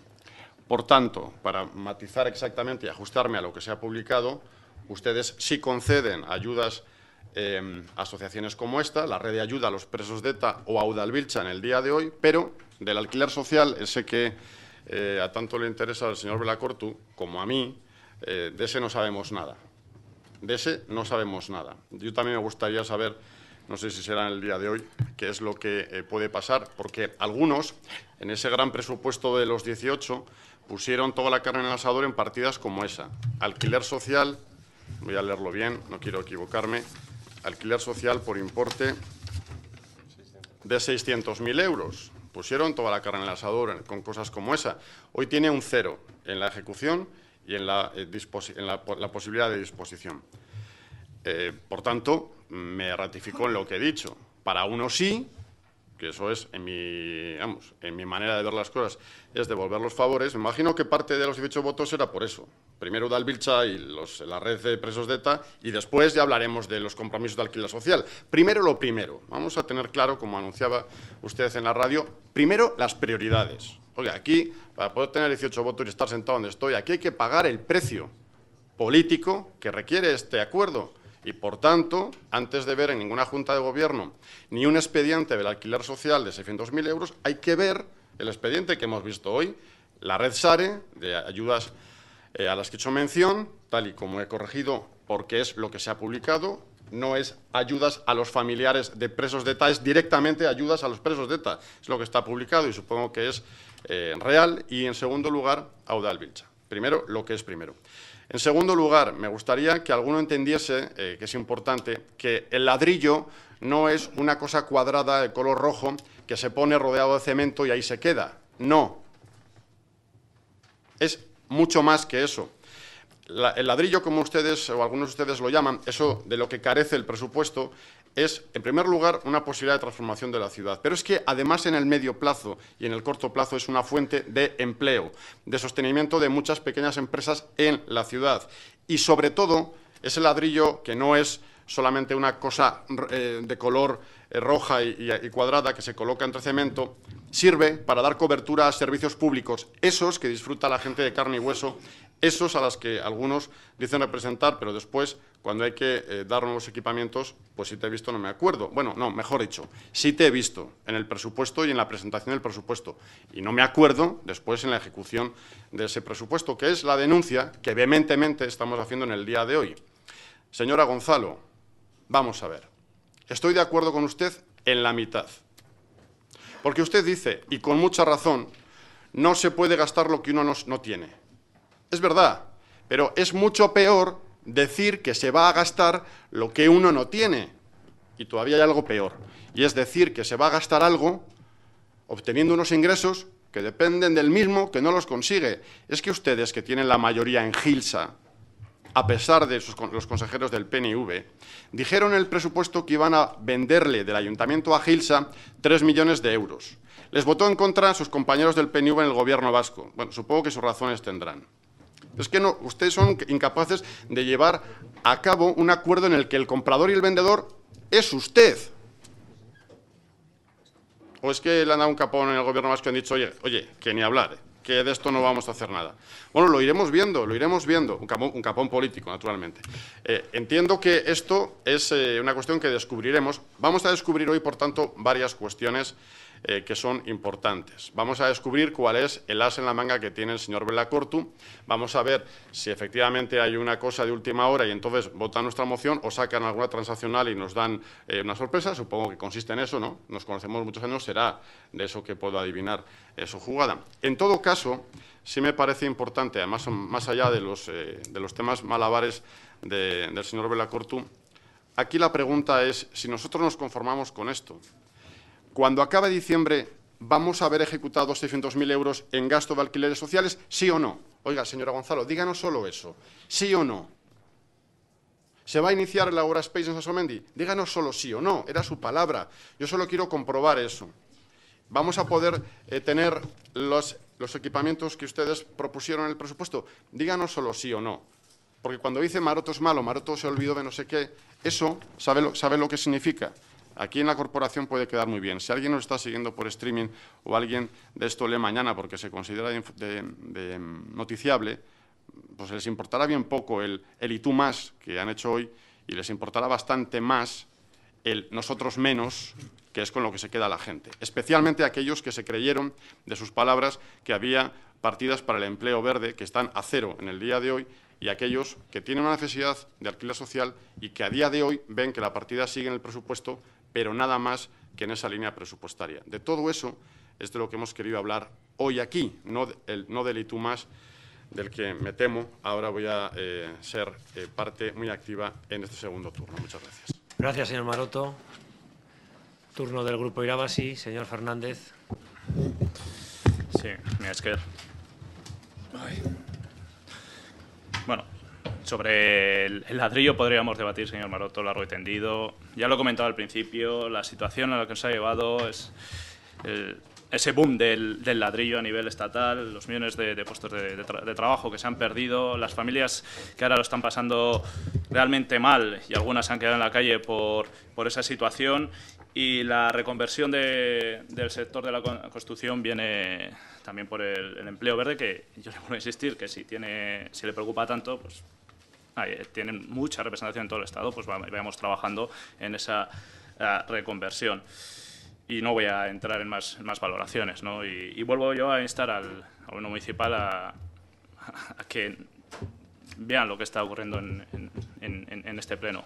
Por tanto, para matizar exactamente y ajustarme a lo que se ha publicado, ustedes sí conceden ayudas eh, a asociaciones como esta, la red de ayuda a los presos de ETA o a en el día de hoy, pero del alquiler social, sé que eh, a tanto le interesa al señor Belacortu como a mí, eh, de ese no sabemos nada. De ese no sabemos nada. Yo también me gustaría saber, no sé si será en el día de hoy, qué es lo que eh, puede pasar, porque algunos, en ese gran presupuesto de los 18, pusieron toda la carne en el asador en partidas como esa. Alquiler social, voy a leerlo bien, no quiero equivocarme, alquiler social por importe de 600.000 euros. Pusieron toda la carne en el asador con cosas como esa. Hoy tiene un cero en la ejecución y en eh, la, posibilidad de disposición. Eh, por tanto, me ratifico en lo que he dicho. Para uno sí, que eso es en mi, en mi manera de ver las cosas, es devolver los favores. Me imagino que parte de los 18 votos era por eso. Primero Dalvilcha y la red de presos de ETA, y después ya hablaremos de los compromisos de alquiler social. Primero lo primero. Vamos a tener claro, como anunciaba usted en la radio, primero las prioridades. Oye, aquí para poder tener 18 votos y estar sentado donde estoy, aquí hay que pagar el precio político que requiere este acuerdo. Y, por tanto, antes de ver en ninguna junta de gobierno ni un expediente del alquiler social de 600.000 euros, hay que ver el expediente que hemos visto hoy, la red SARE, de ayudas eh, a las que he hecho mención, tal y como he corregido porque es lo que se ha publicado, no es ayudas a los familiares de presos de ETA, es directamente ayudas a los presos de ETA. Es lo que está publicado y supongo que es eh, real. Y, en segundo lugar, Audal Vilcha. Primero, lo que es primero. En segundo lugar, me gustaría que alguno entendiese, eh, que es importante, que el ladrillo no es una cosa cuadrada de color rojo que se pone rodeado de cemento y ahí se queda. No. Es mucho más que eso. el ladrillo, como ustedes o algunos de ustedes lo llaman, eso de lo que carece el presupuesto, es, en primer lugar, una posibilidad de transformación de la ciudad, pero es que además en el medio plazo y en el corto plazo es una fuente de empleo, de sostenimiento de muchas pequeñas empresas en la ciudad y, sobre todo, ese ladrillo que no es solamente una cosa eh, de color eh, roja y, cuadrada que se coloca entre cemento, sirve para dar cobertura a servicios públicos, esos que disfruta la gente de carne y hueso esos a las que algunos dicen representar, pero después, cuando hay que eh, dar nuevos equipamientos, pues si te he visto no me acuerdo. Bueno, no, mejor dicho, si te he visto en el presupuesto y en la presentación del presupuesto, y no me acuerdo después en la ejecución de ese presupuesto, que es la denuncia que vehementemente estamos haciendo en el día de hoy. Señora Gonzalo, vamos a ver. Estoy de acuerdo con usted en la mitad. Porque usted dice, y con mucha razón, no se puede gastar lo que uno no tiene. Es verdad, pero es mucho peor decir que se va a gastar lo que uno no tiene. Y todavía hay algo peor. Y es decir que se va a gastar algo obteniendo unos ingresos que dependen del mismo que no los consigue. Es que ustedes que tienen la mayoría en Gilsa, a pesar de los consejeros del PNV, dijeron en el presupuesto que iban a venderle del ayuntamiento a Gilsa 3 millones de euros. Les votó en contra sus compañeros del PNV en el gobierno vasco. Bueno, supongo que sus razones tendrán. Es que no, ustedes son incapaces de llevar a cabo un acuerdo en el que el comprador y el vendedor es usted. ¿O es que le han dado un capón en el gobierno más que han dicho, oye, oye, que ni hablar, eh, que de esto no vamos a hacer nada? Bueno, lo iremos viendo, lo iremos viendo. Un capón, político, naturalmente. Eh, entiendo que esto es eh, una cuestión que descubriremos. Vamos a descubrir hoy, por tanto, varias cuestiones eh, que son importantes. Vamos a descubrir cuál es el as en la manga que tiene el señor Velacortu. Vamos a ver si efectivamente hay una cosa de última hora y entonces votan nuestra moción o sacan alguna transaccional y nos dan eh, una sorpresa. Supongo que consiste en eso, ¿no? Nos conocemos muchos años, será de eso que puedo adivinar eh, su jugada. En todo caso, sí me parece importante, además más allá de los, de los temas malabares del señor Velacortu, aquí la pregunta es si nosotros nos conformamos con esto cuando acabe diciembre, ¿vamos a haber ejecutado 600.000 euros en gasto de alquileres sociales? ¿Sí o no? Oiga, señora Gonzalo, díganos solo eso. ¿Sí o no? ¿Se va a iniciar la obra Space en Sasomendi? Díganos solo sí o no. Era su palabra. Yo solo quiero comprobar eso. ¿Vamos a poder eh, tener los, los equipamientos que ustedes propusieron en el presupuesto? Díganos solo sí o no. Porque cuando dice maroto es malo, maroto se olvidó de no sé qué, eso sabe sabe lo que significa. Aquí en la corporación puede quedar muy bien. Si alguien nos está siguiendo por streaming o alguien de esto lee mañana porque se considera noticiable, pues les importará bien poco el, el y tú más que han hecho hoy y les importará bastante más el nosotros menos que es con lo que se queda la gente, especialmente aquellos que se creyeron de sus palabras que había partidas para el empleo verde que están a cero en el día de hoy y aquellos que tienen una necesidad de alquiler social y que a día de hoy ven que la partida sigue en el presupuesto pero nada más que en esa línea presupuestaria. De todo eso es de lo que hemos querido hablar hoy aquí, no, el, del ITU más, del que me temo ahora voy a eh, ser eh, parte muy activa en este segundo turno. Muchas gracias. Gracias, señor Maroto. Turno del Grupo Irabasi, señor Fernández. Sí, me es que... Bueno, sobre el ladrillo podríamos debatir, señor Maroto, largo y tendido. Ya lo he comentado al principio, la situación a la que nos ha llevado es ese boom del, del, ladrillo a nivel estatal, los millones de, puestos de, trabajo que se han perdido, las familias que ahora lo están pasando realmente mal y algunas se han quedado en la calle por, por esa situación y la reconversión del sector de la construcción viene también por el, empleo verde, que yo le vuelvo a insistir que si, tiene, si le preocupa tanto, pues eh, tienen mucha representación en todo el Estado, pues vayamos trabajando en esa eh, reconversión. Y no voy a entrar en más, valoraciones. Y, vuelvo yo a instar al, gobierno municipal a, que vean lo que está ocurriendo en, este pleno.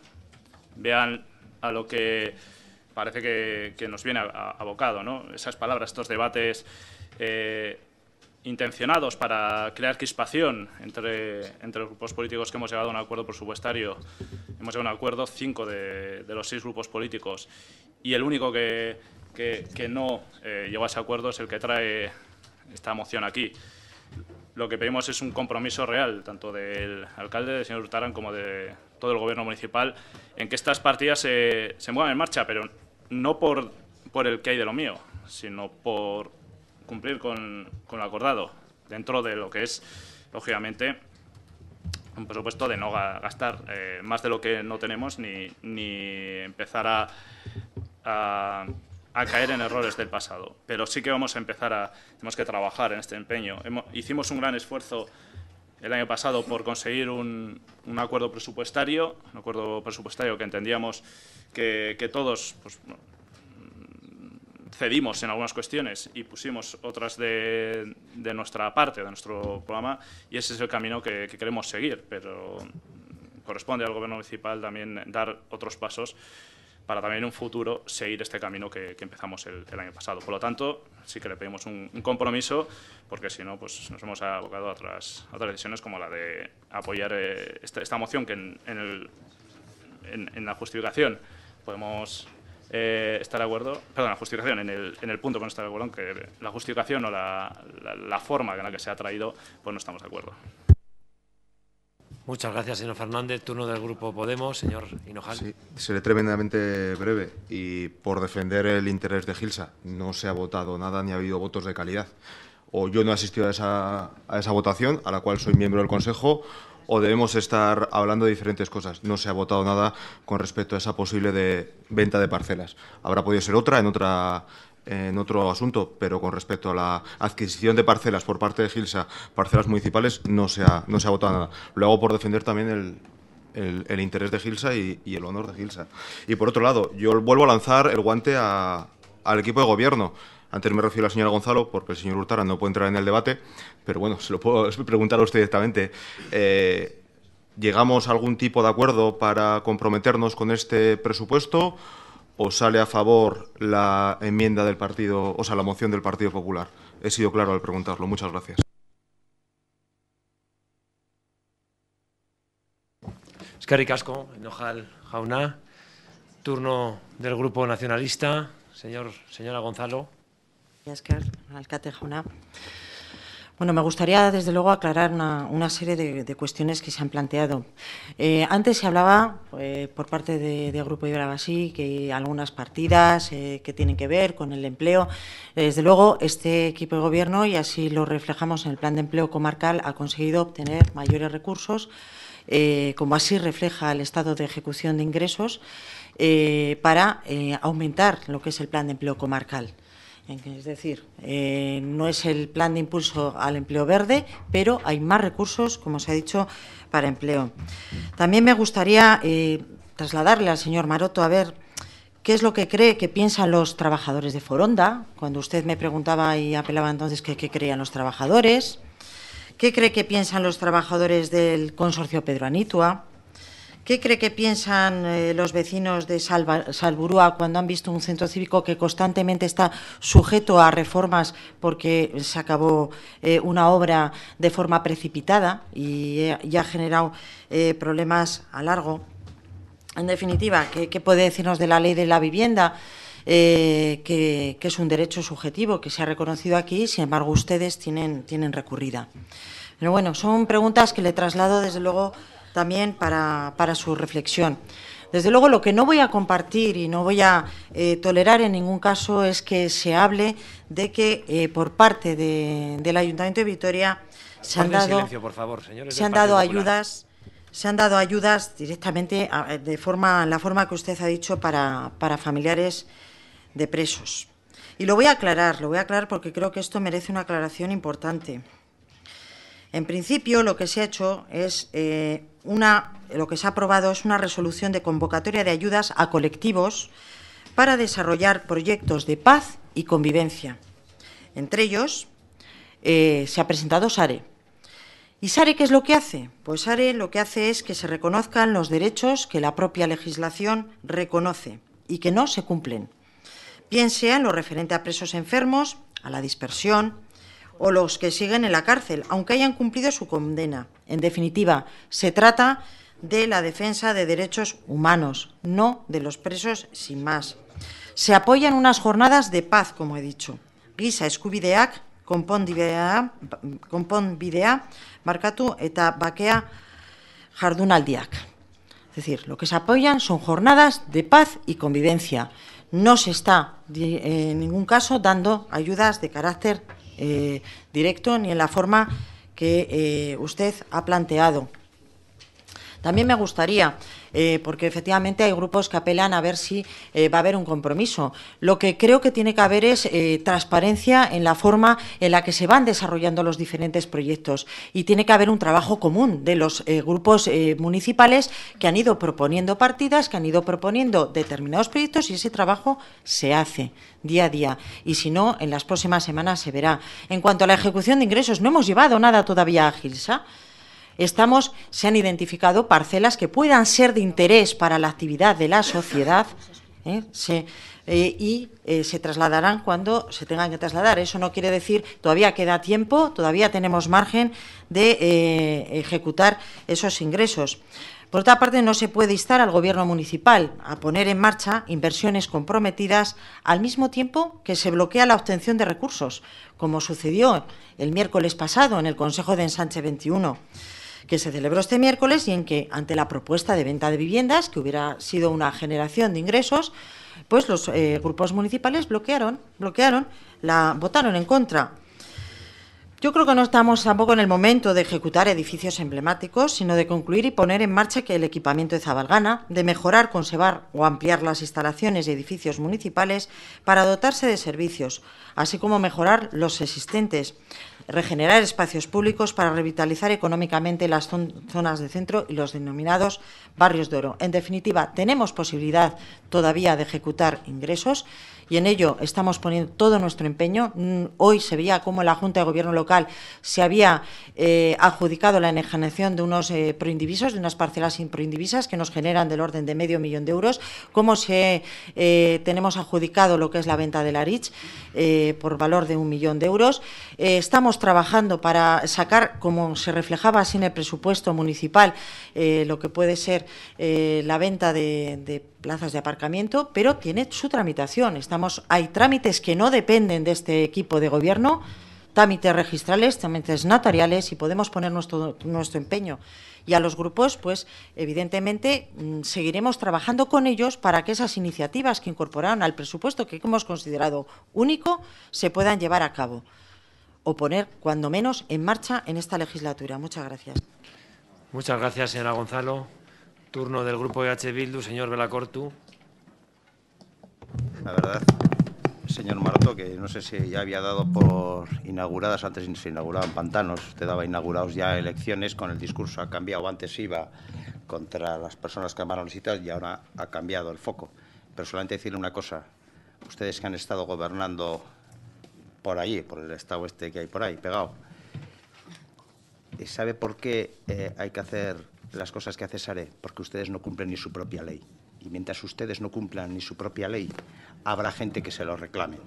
Vean a lo que parece que, nos viene abocado. ¿no? Esas palabras, estos debates. Eh, intencionados para crear crispación entre, entre los grupos políticos que hemos llegado a un acuerdo presupuestario. Hemos llegado a un acuerdo cinco de, los seis grupos políticos y el único que, no eh, llegó a ese acuerdo es el que trae esta moción aquí. Lo que pedimos es un compromiso real, tanto del alcalde, del señor Hurtaran, como de todo el Gobierno municipal, en que estas partidas se, se muevan en marcha, pero no por, por el que hay de lo mío, sino por cumplir con, lo acordado, dentro de lo que es, lógicamente, un presupuesto de no gastar eh, más de lo que no tenemos ni, ni empezar a, caer en errores del pasado. Pero sí que vamos a empezar a, tenemos que trabajar en este empeño. hicimos un gran esfuerzo el año pasado por conseguir un, acuerdo presupuestario, un acuerdo presupuestario que entendíamos que, que todos, pues, cedimos en algunas cuestiones y pusimos otras de, nuestra parte, de nuestro programa, y ese es el camino que, queremos seguir, pero corresponde al Gobierno municipal también dar otros pasos para también en un futuro seguir este camino que, empezamos el, año pasado. Por lo tanto, sí que le pedimos un, compromiso, porque si no, pues nos hemos abocado a otras, decisiones como la de apoyar eh, esta, moción que en la justificación podemos eh, de acuerdo, perdón, la justificación, en el, en el punto que no está de acuerdo, aunque la justificación o la, la, forma en la que se ha traído, pues no estamos de acuerdo. Muchas gracias, señor Fernández. Turno del Grupo Podemos, señor Hinojal. Sí, seré tremendamente breve y por defender el interés de Gilsa. No se ha votado nada ni ha habido votos de calidad. O yo no he asistido a esa, a esa votación, a la cual soy miembro del Consejo, o debemos estar hablando de diferentes cosas. No se ha votado nada con respecto a esa posible de venta de parcelas. Habrá podido ser otra en otra en otro asunto, pero con respecto a la adquisición de parcelas por parte de Gilsa, parcelas municipales, no se ha, no se ha votado nada. Lo hago por defender también el, el, interés de Gilsa y, el honor de Gilsa. Y por otro lado, yo vuelvo a lanzar el guante al equipo de gobierno. Antes me refiero a la señora Gonzalo, porque el señor Hurtara no puede entrar en el debate, pero bueno, se lo puedo preguntar a usted directamente. Eh, ¿Llegamos a algún tipo de acuerdo para comprometernos con este presupuesto o sale a favor la enmienda del partido, o sea, la moción del Partido Popular? He sido claro al preguntarlo. Muchas gracias. Jauna. Turno del Grupo Nacionalista, señor, señora Gonzalo. Alcalde alcate Jona. Bueno, me gustaría desde luego aclarar una, serie de, cuestiones que se han planteado. Eh, antes se hablaba eh, por parte del de Grupo Iberabasí que algunas partidas eh, que tienen que ver con el empleo. Desde luego, este equipo de gobierno, y así lo reflejamos en el plan de empleo comarcal, ha conseguido obtener mayores recursos, como así refleja el estado de ejecución de ingresos, para aumentar lo que es el plan de empleo comarcal. Es decir, eh, no es el plan de impulso al empleo verde, pero hay más recursos, como se ha dicho, para empleo. También me gustaría eh, trasladarle al señor Maroto a ver qué es lo que cree que piensan los trabajadores de Foronda, cuando usted me preguntaba y apelaba entonces qué creían los trabajadores, qué cree que piensan los trabajadores del consorcio Pedro Anitua ¿Qué cree que piensan eh, los vecinos de Salburúa cuando han visto un centro cívico que constantemente está sujeto a reformas porque se acabó eh, una obra de forma precipitada y, eh, ha generado problemas a largo? En definitiva, ¿qué, puede decirnos de la ley de la vivienda? Que, es un derecho subjetivo que se ha reconocido aquí, sin embargo, ustedes tienen, tienen recurrida. Pero bueno, son preguntas que le traslado desde luego también para, para su reflexión. Desde luego, lo que no voy a compartir y no voy a eh, tolerar en ningún caso es que se hable de que eh, por parte del Ayuntamiento de Vitoria se han dado, se han dado ayudas. Se han dado ayudas directamente de forma, la forma que usted ha dicho para, familiares de presos. Y lo voy a aclarar, lo voy a aclarar porque creo que esto merece una aclaración importante. En principio, lo que se ha hecho es eh, una, lo que se ha aprobado es una resolución de convocatoria de ayudas a colectivos para desarrollar proyectos de paz y convivencia. Entre ellos eh, se ha presentado SARE. ¿Y SARE qué es lo que hace? Pues SARE lo que hace es que se reconozcan los derechos que la propia legislación reconoce y que no se cumplen. Bien en lo referente a presos enfermos, a la dispersión, o los que siguen en la cárcel, aunque hayan cumplido su condena. En definitiva, se trata de la defensa de derechos humanos, no de los presos sin más. Se apoyan unas jornadas de paz, como he dicho. Gisa eskubideak, konponbidea, konponbidea markatu eta bakea jardunaldiak. Es decir, lo que se apoyan son jornadas de paz y convivencia. No se está en ningún caso dando ayudas de carácter eh, directo ni en la forma que eh, usted ha planteado. También me gustaría eh, porque efectivamente hay grupos que apelan a ver si eh, va a haber un compromiso. Lo que creo que tiene que haber es eh, transparencia en la forma en la que se van desarrollando los diferentes proyectos y tiene que haber un trabajo común de los grupos municipales que han ido proponiendo partidas, que han ido proponiendo determinados proyectos y ese trabajo se hace día a día. Y si no, en las próximas semanas se verá. En cuanto a la ejecución de ingresos, no hemos llevado nada todavía a Gilsa. Estamos, se han identificado parcelas que puedan ser de interés para la actividad de la sociedad ¿eh? Eh, y eh, se trasladarán cuando se tengan que trasladar. Eso no quiere decir todavía queda tiempo, todavía tenemos margen de ejecutar esos ingresos. Por otra parte, no se puede instar al Gobierno municipal a poner en marcha inversiones comprometidas al mismo tiempo que se bloquea la obtención de recursos, como sucedió el miércoles pasado en el Consejo de Ensanche 21 que se celebró este miércoles y en que, ante la propuesta de venta de viviendas, que hubiera sido una generación de ingresos, pues los eh, grupos municipales bloquearon, bloquearon, la votaron en contra. Yo creo que no estamos tampoco en el momento de ejecutar edificios emblemáticos, sino de concluir y poner en marcha que el equipamiento de Zabalgana, de mejorar, conservar o ampliar las instalaciones y edificios municipales para dotarse de servicios, así como mejorar los existentes, regenerar espacios públicos para revitalizar económicamente las zonas de centro y los denominados barrios de oro. En definitiva, tenemos posibilidad todavía de ejecutar ingresos y en ello estamos poniendo todo nuestro empeño. Mm, hoy se veía cómo la Junta de Gobierno local se había eh, adjudicado la enajenación de unos eh, proindivisos, de unas parcelas sin proindivisas que nos generan del orden de medio millón de euros, cómo se, eh, tenemos adjudicado lo que es la venta de la RICH por valor de un millón de euros. estamos trabajando para sacar, como se reflejaba así en el presupuesto municipal, lo que puede ser la venta de plazas de aparcamiento, pero tiene su tramitación. Estamos, hay trámites que no dependen de este equipo de gobierno, trámites registrales, trámites notariales y podemos poner nuestro, nuestro empeño. Y a los grupos, pues evidentemente mm, seguiremos trabajando con ellos para que esas iniciativas que incorporaron al presupuesto que hemos considerado único se puedan llevar a cabo o poner, cuando menos, en marcha en esta legislatura. Muchas gracias. Muchas gracias, señora Gonzalo. Turno del Grupo EH Bildu, señor Velacortu. La verdad, señor Marto, que no sé si ya había dado por inauguradas, antes se inauguraban pantanos, usted daba inaugurados ya elecciones, con el discurso ha cambiado, antes iba contra las personas que amaron citas y ahora ha cambiado el foco. Pero solamente decirle una cosa, ustedes que han estado gobernando por allí, por el estado este que hay por ahí, pegado, ¿sabe por qué eh, hay que hacer las cosas que hace Sare, porque ustedes no cumplen ni su propia ley. Y mientras ustedes no cumplan ni su propia ley, habrá gente que se lo reclame.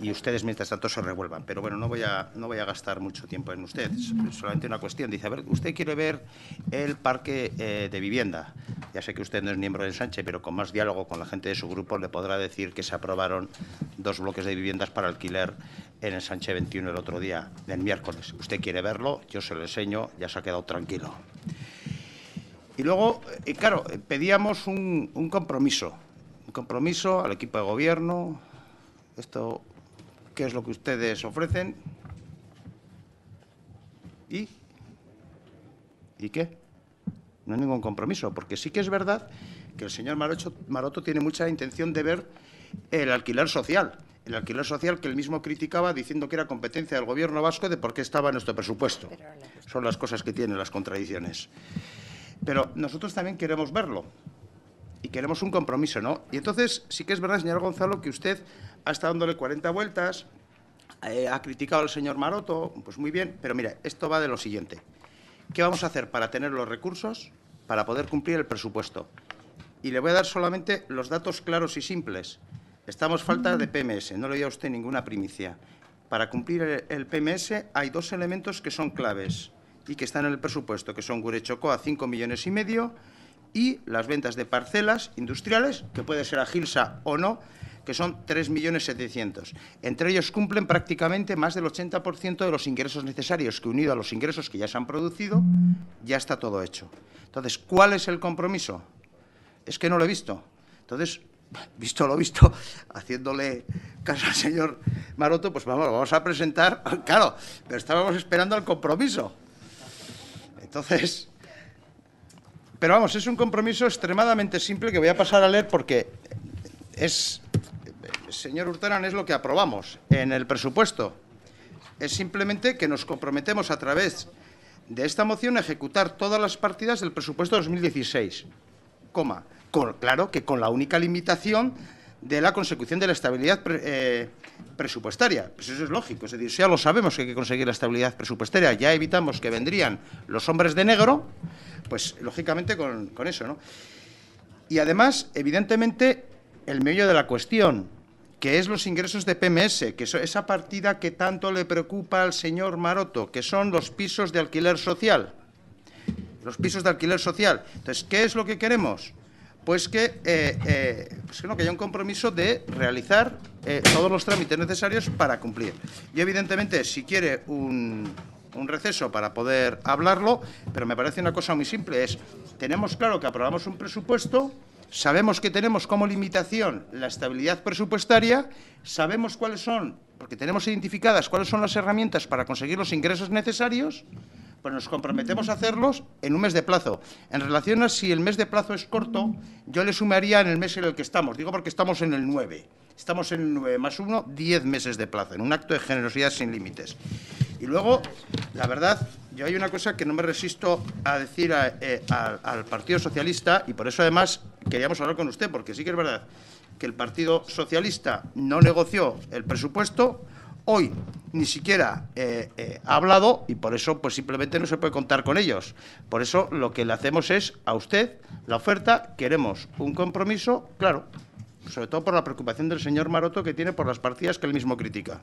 Y ustedes mientras tanto se revuelvan. Pero bueno, no voy a, no voy a gastar mucho tiempo en ustedes. Solamente una cuestión. Dice, a ver, usted quiere ver el parque eh, de vivienda. Ya sé que usted no es miembro de Sánchez, pero con más diálogo con la gente de su grupo le podrá decir que se aprobaron dos bloques de viviendas para alquiler en el Sánchez 21 el otro día, el miércoles. Usted quiere verlo, yo se lo enseño, ya se ha quedado tranquilo. Y luego, eh, claro, eh, pedíamos un, compromiso, un compromiso al equipo de gobierno, esto, qué es lo que ustedes ofrecen y, ¿y qué? No hay ningún compromiso, porque sí que es verdad que el señor Maroto tiene mucha intención de ver el alquiler social, el alquiler social que él mismo criticaba diciendo que era competencia del gobierno vasco de por qué estaba en nuestro presupuesto. Son las cosas que tienen las contradicciones. Pero nosotros también queremos verlo y queremos un compromiso, ¿no? Y entonces sí que es verdad, señor Gonzalo, que usted ha estado dándole 40 vueltas, eh, ha criticado al señor Maroto, pues muy bien, pero mire, esto va de lo siguiente. ¿Qué vamos a hacer para tener los recursos para poder cumplir el presupuesto? Y le voy a dar solamente los datos claros y simples. Estamos falta de PMS, no le dio a usted ninguna primicia. Para cumplir el PMS hay dos elementos que son claves y que están en el presupuesto, que son Gurechocoa, 5 millones y medio, y las ventas de parcelas industriales, que puede ser a Gilsa o no, que son millones 3.700.000. Entre ellos cumplen prácticamente más del 80% de los ingresos necesarios, que unido a los ingresos que ya se han producido, ya está todo hecho. Entonces, ¿cuál es el compromiso? Es que no lo he visto. Entonces, visto lo visto, haciéndole caso al señor Maroto, pues vamos, vamos a presentar, claro, pero estábamos esperando al compromiso. Entonces, pero vamos, es un compromiso extremadamente simple que voy a pasar a leer porque es, señor Urteran, es lo que aprobamos en el presupuesto. Es simplemente que nos comprometemos a través de esta moción a ejecutar todas las partidas del presupuesto 2016, coma, con, claro que con la única limitación de la consecución de la estabilidad eh, presupuestaria. Pues eso es lógico, es decir, ya lo sabemos que hay que conseguir la estabilidad presupuestaria, ya evitamos que vendrían los hombres de negro, pues lógicamente con, eso, ¿no? Y además, evidentemente, el medio de la cuestión, que es los ingresos de PMS, que es esa partida que tanto le preocupa al señor Maroto, que son los pisos de alquiler social. Los pisos de alquiler social. Entonces, ¿qué es lo que queremos? pues que, eh, eh pues que, haya un compromiso de realizar eh, todos los trámites necesarios para cumplir. Y evidentemente, si quiere un, un receso para poder hablarlo, pero me parece una cosa muy simple, es tenemos claro que aprobamos un presupuesto, sabemos que tenemos como limitación la estabilidad presupuestaria, sabemos cuáles son, porque tenemos identificadas cuáles son las herramientas para conseguir los ingresos necesarios pues nos comprometemos a hacerlos en un mes de plazo. En relación a si el mes de plazo es corto, yo le sumaría en el mes en el que estamos, digo porque estamos en el 9. Estamos en el 9 más 1, 10 meses de plazo, en un acto de generosidad sin límites. Y luego, la verdad, yo hay una cosa que no me resisto a decir eh, al Partido Socialista, y por eso además queríamos hablar con usted, porque sí que es verdad que el Partido Socialista no negoció el presupuesto, hoy ni siquiera eh, eh, ha hablado y por eso pues simplemente no se puede contar con ellos. Por eso lo que le hacemos es a usted la oferta, queremos un compromiso, claro, sobre todo por la preocupación del señor Maroto que tiene por las partidas que él mismo critica.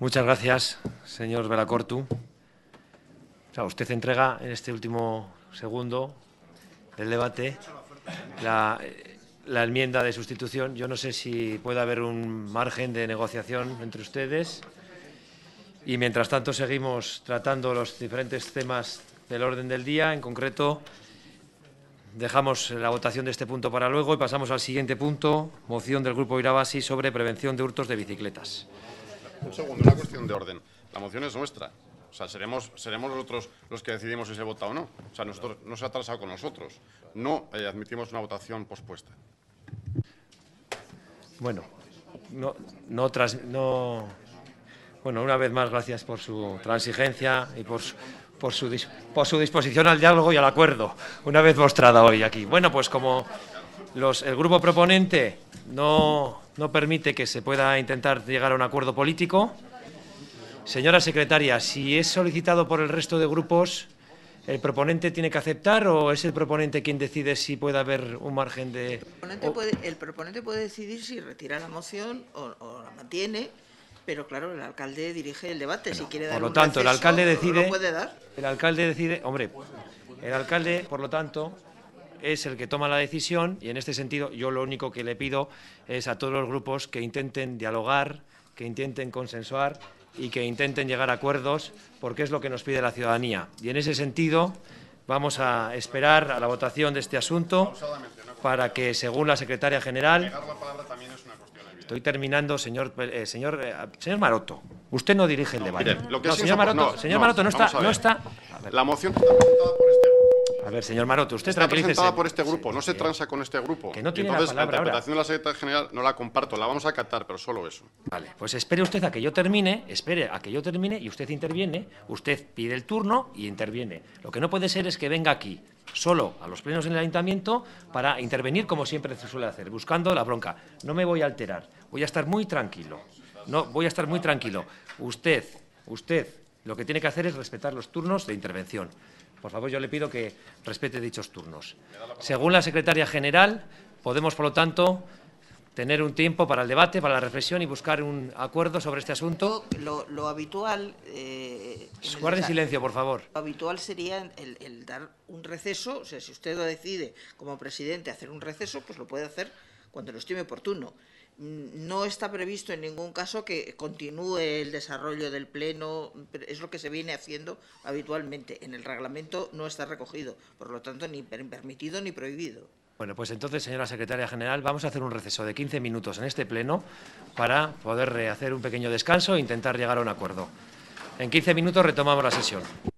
Muchas gracias, señor Veracortu. O usted entrega en este último segundo del debate la enmienda de sustitución. Yo no sé si puede haber un margen de negociación entre ustedes. Y mientras tanto seguimos tratando los diferentes temas del orden del día. En concreto, dejamos la votación de este punto para luego y pasamos al siguiente punto, moción del Grupo Irabasi sobre prevención de hurtos de bicicletas. Un segundo, una cuestión de orden. La moción es nuestra. O sea, seremos, seremos nosotros los que decidimos si se vota o no. O sea, nosotros, no se ha atrasado con nosotros. No eh, admitimos una votación pospuesta. Bueno, no, no, no, bueno, una vez más, gracias por su transigencia y por su, por su disposición al diálogo y al acuerdo, una vez mostrada hoy aquí. Bueno, pues como los, el grupo proponente no, no permite que se pueda intentar llegar a un acuerdo político, señora secretaria, si es solicitado por el resto de grupos, ¿El proponente tiene que aceptar o es el proponente quien decide si puede haber un margen de...? El proponente, puede, decidir si retira la moción o, la mantiene, pero claro, el alcalde dirige el debate, si quiere dar Por lo tanto, el alcalde decide... puede dar. El alcalde decide... Hombre, el alcalde, por lo tanto, es el que toma la decisión y en este sentido yo lo único que le pido es a todos los grupos que intenten dialogar, que intenten consensuar y que intenten llegar a acuerdos porque es lo que nos pide la ciudadanía. Y en ese sentido vamos a esperar a la votación de este asunto para que, según la secretaria general... Estoy terminando, señor, eh, señor, eh, señor Maroto. Usted no dirige el debate. lo señor, Maroto, está... la moción presentada por este a ver, señor Maroto, usted está presentada por este grupo, no se transa con este grupo. Que no tiene entonces, la, palabra interpretación de la Secretaría General no la comparto, la vamos a acatar, pero solo eso. Vale, pues espere usted a que yo termine, espere a que yo termine y usted interviene, usted pide el turno y interviene. Lo que no puede ser es que venga aquí solo a los plenos en el ayuntamiento para intervenir como siempre se suele hacer, buscando la bronca. No me voy a alterar, voy a estar muy tranquilo. No, voy a estar muy tranquilo. Usted, usted, lo que tiene que hacer es respetar los turnos de intervención. Por favor, yo le pido que respete dichos turnos. Según la secretaria general, podemos, por lo tanto, tener un tiempo para el debate, para la reflexión y buscar un acuerdo sobre este asunto. Lo, habitual... Eh, silencio, por favor. Lo habitual sería el, dar un receso, o sea, si usted decide como presidente hacer un receso, pues lo puede hacer cuando lo estime oportuno. No está previsto en ningún caso que continúe el desarrollo del Pleno, es lo que se viene haciendo habitualmente. En el reglamento no está recogido, por lo tanto, ni permitido ni prohibido. Bueno, pues entonces, señora secretaria general, vamos a hacer un receso de 15 minutos en este Pleno para poder hacer un pequeño descanso e intentar llegar a un acuerdo. En 15 minutos retomamos la sesión.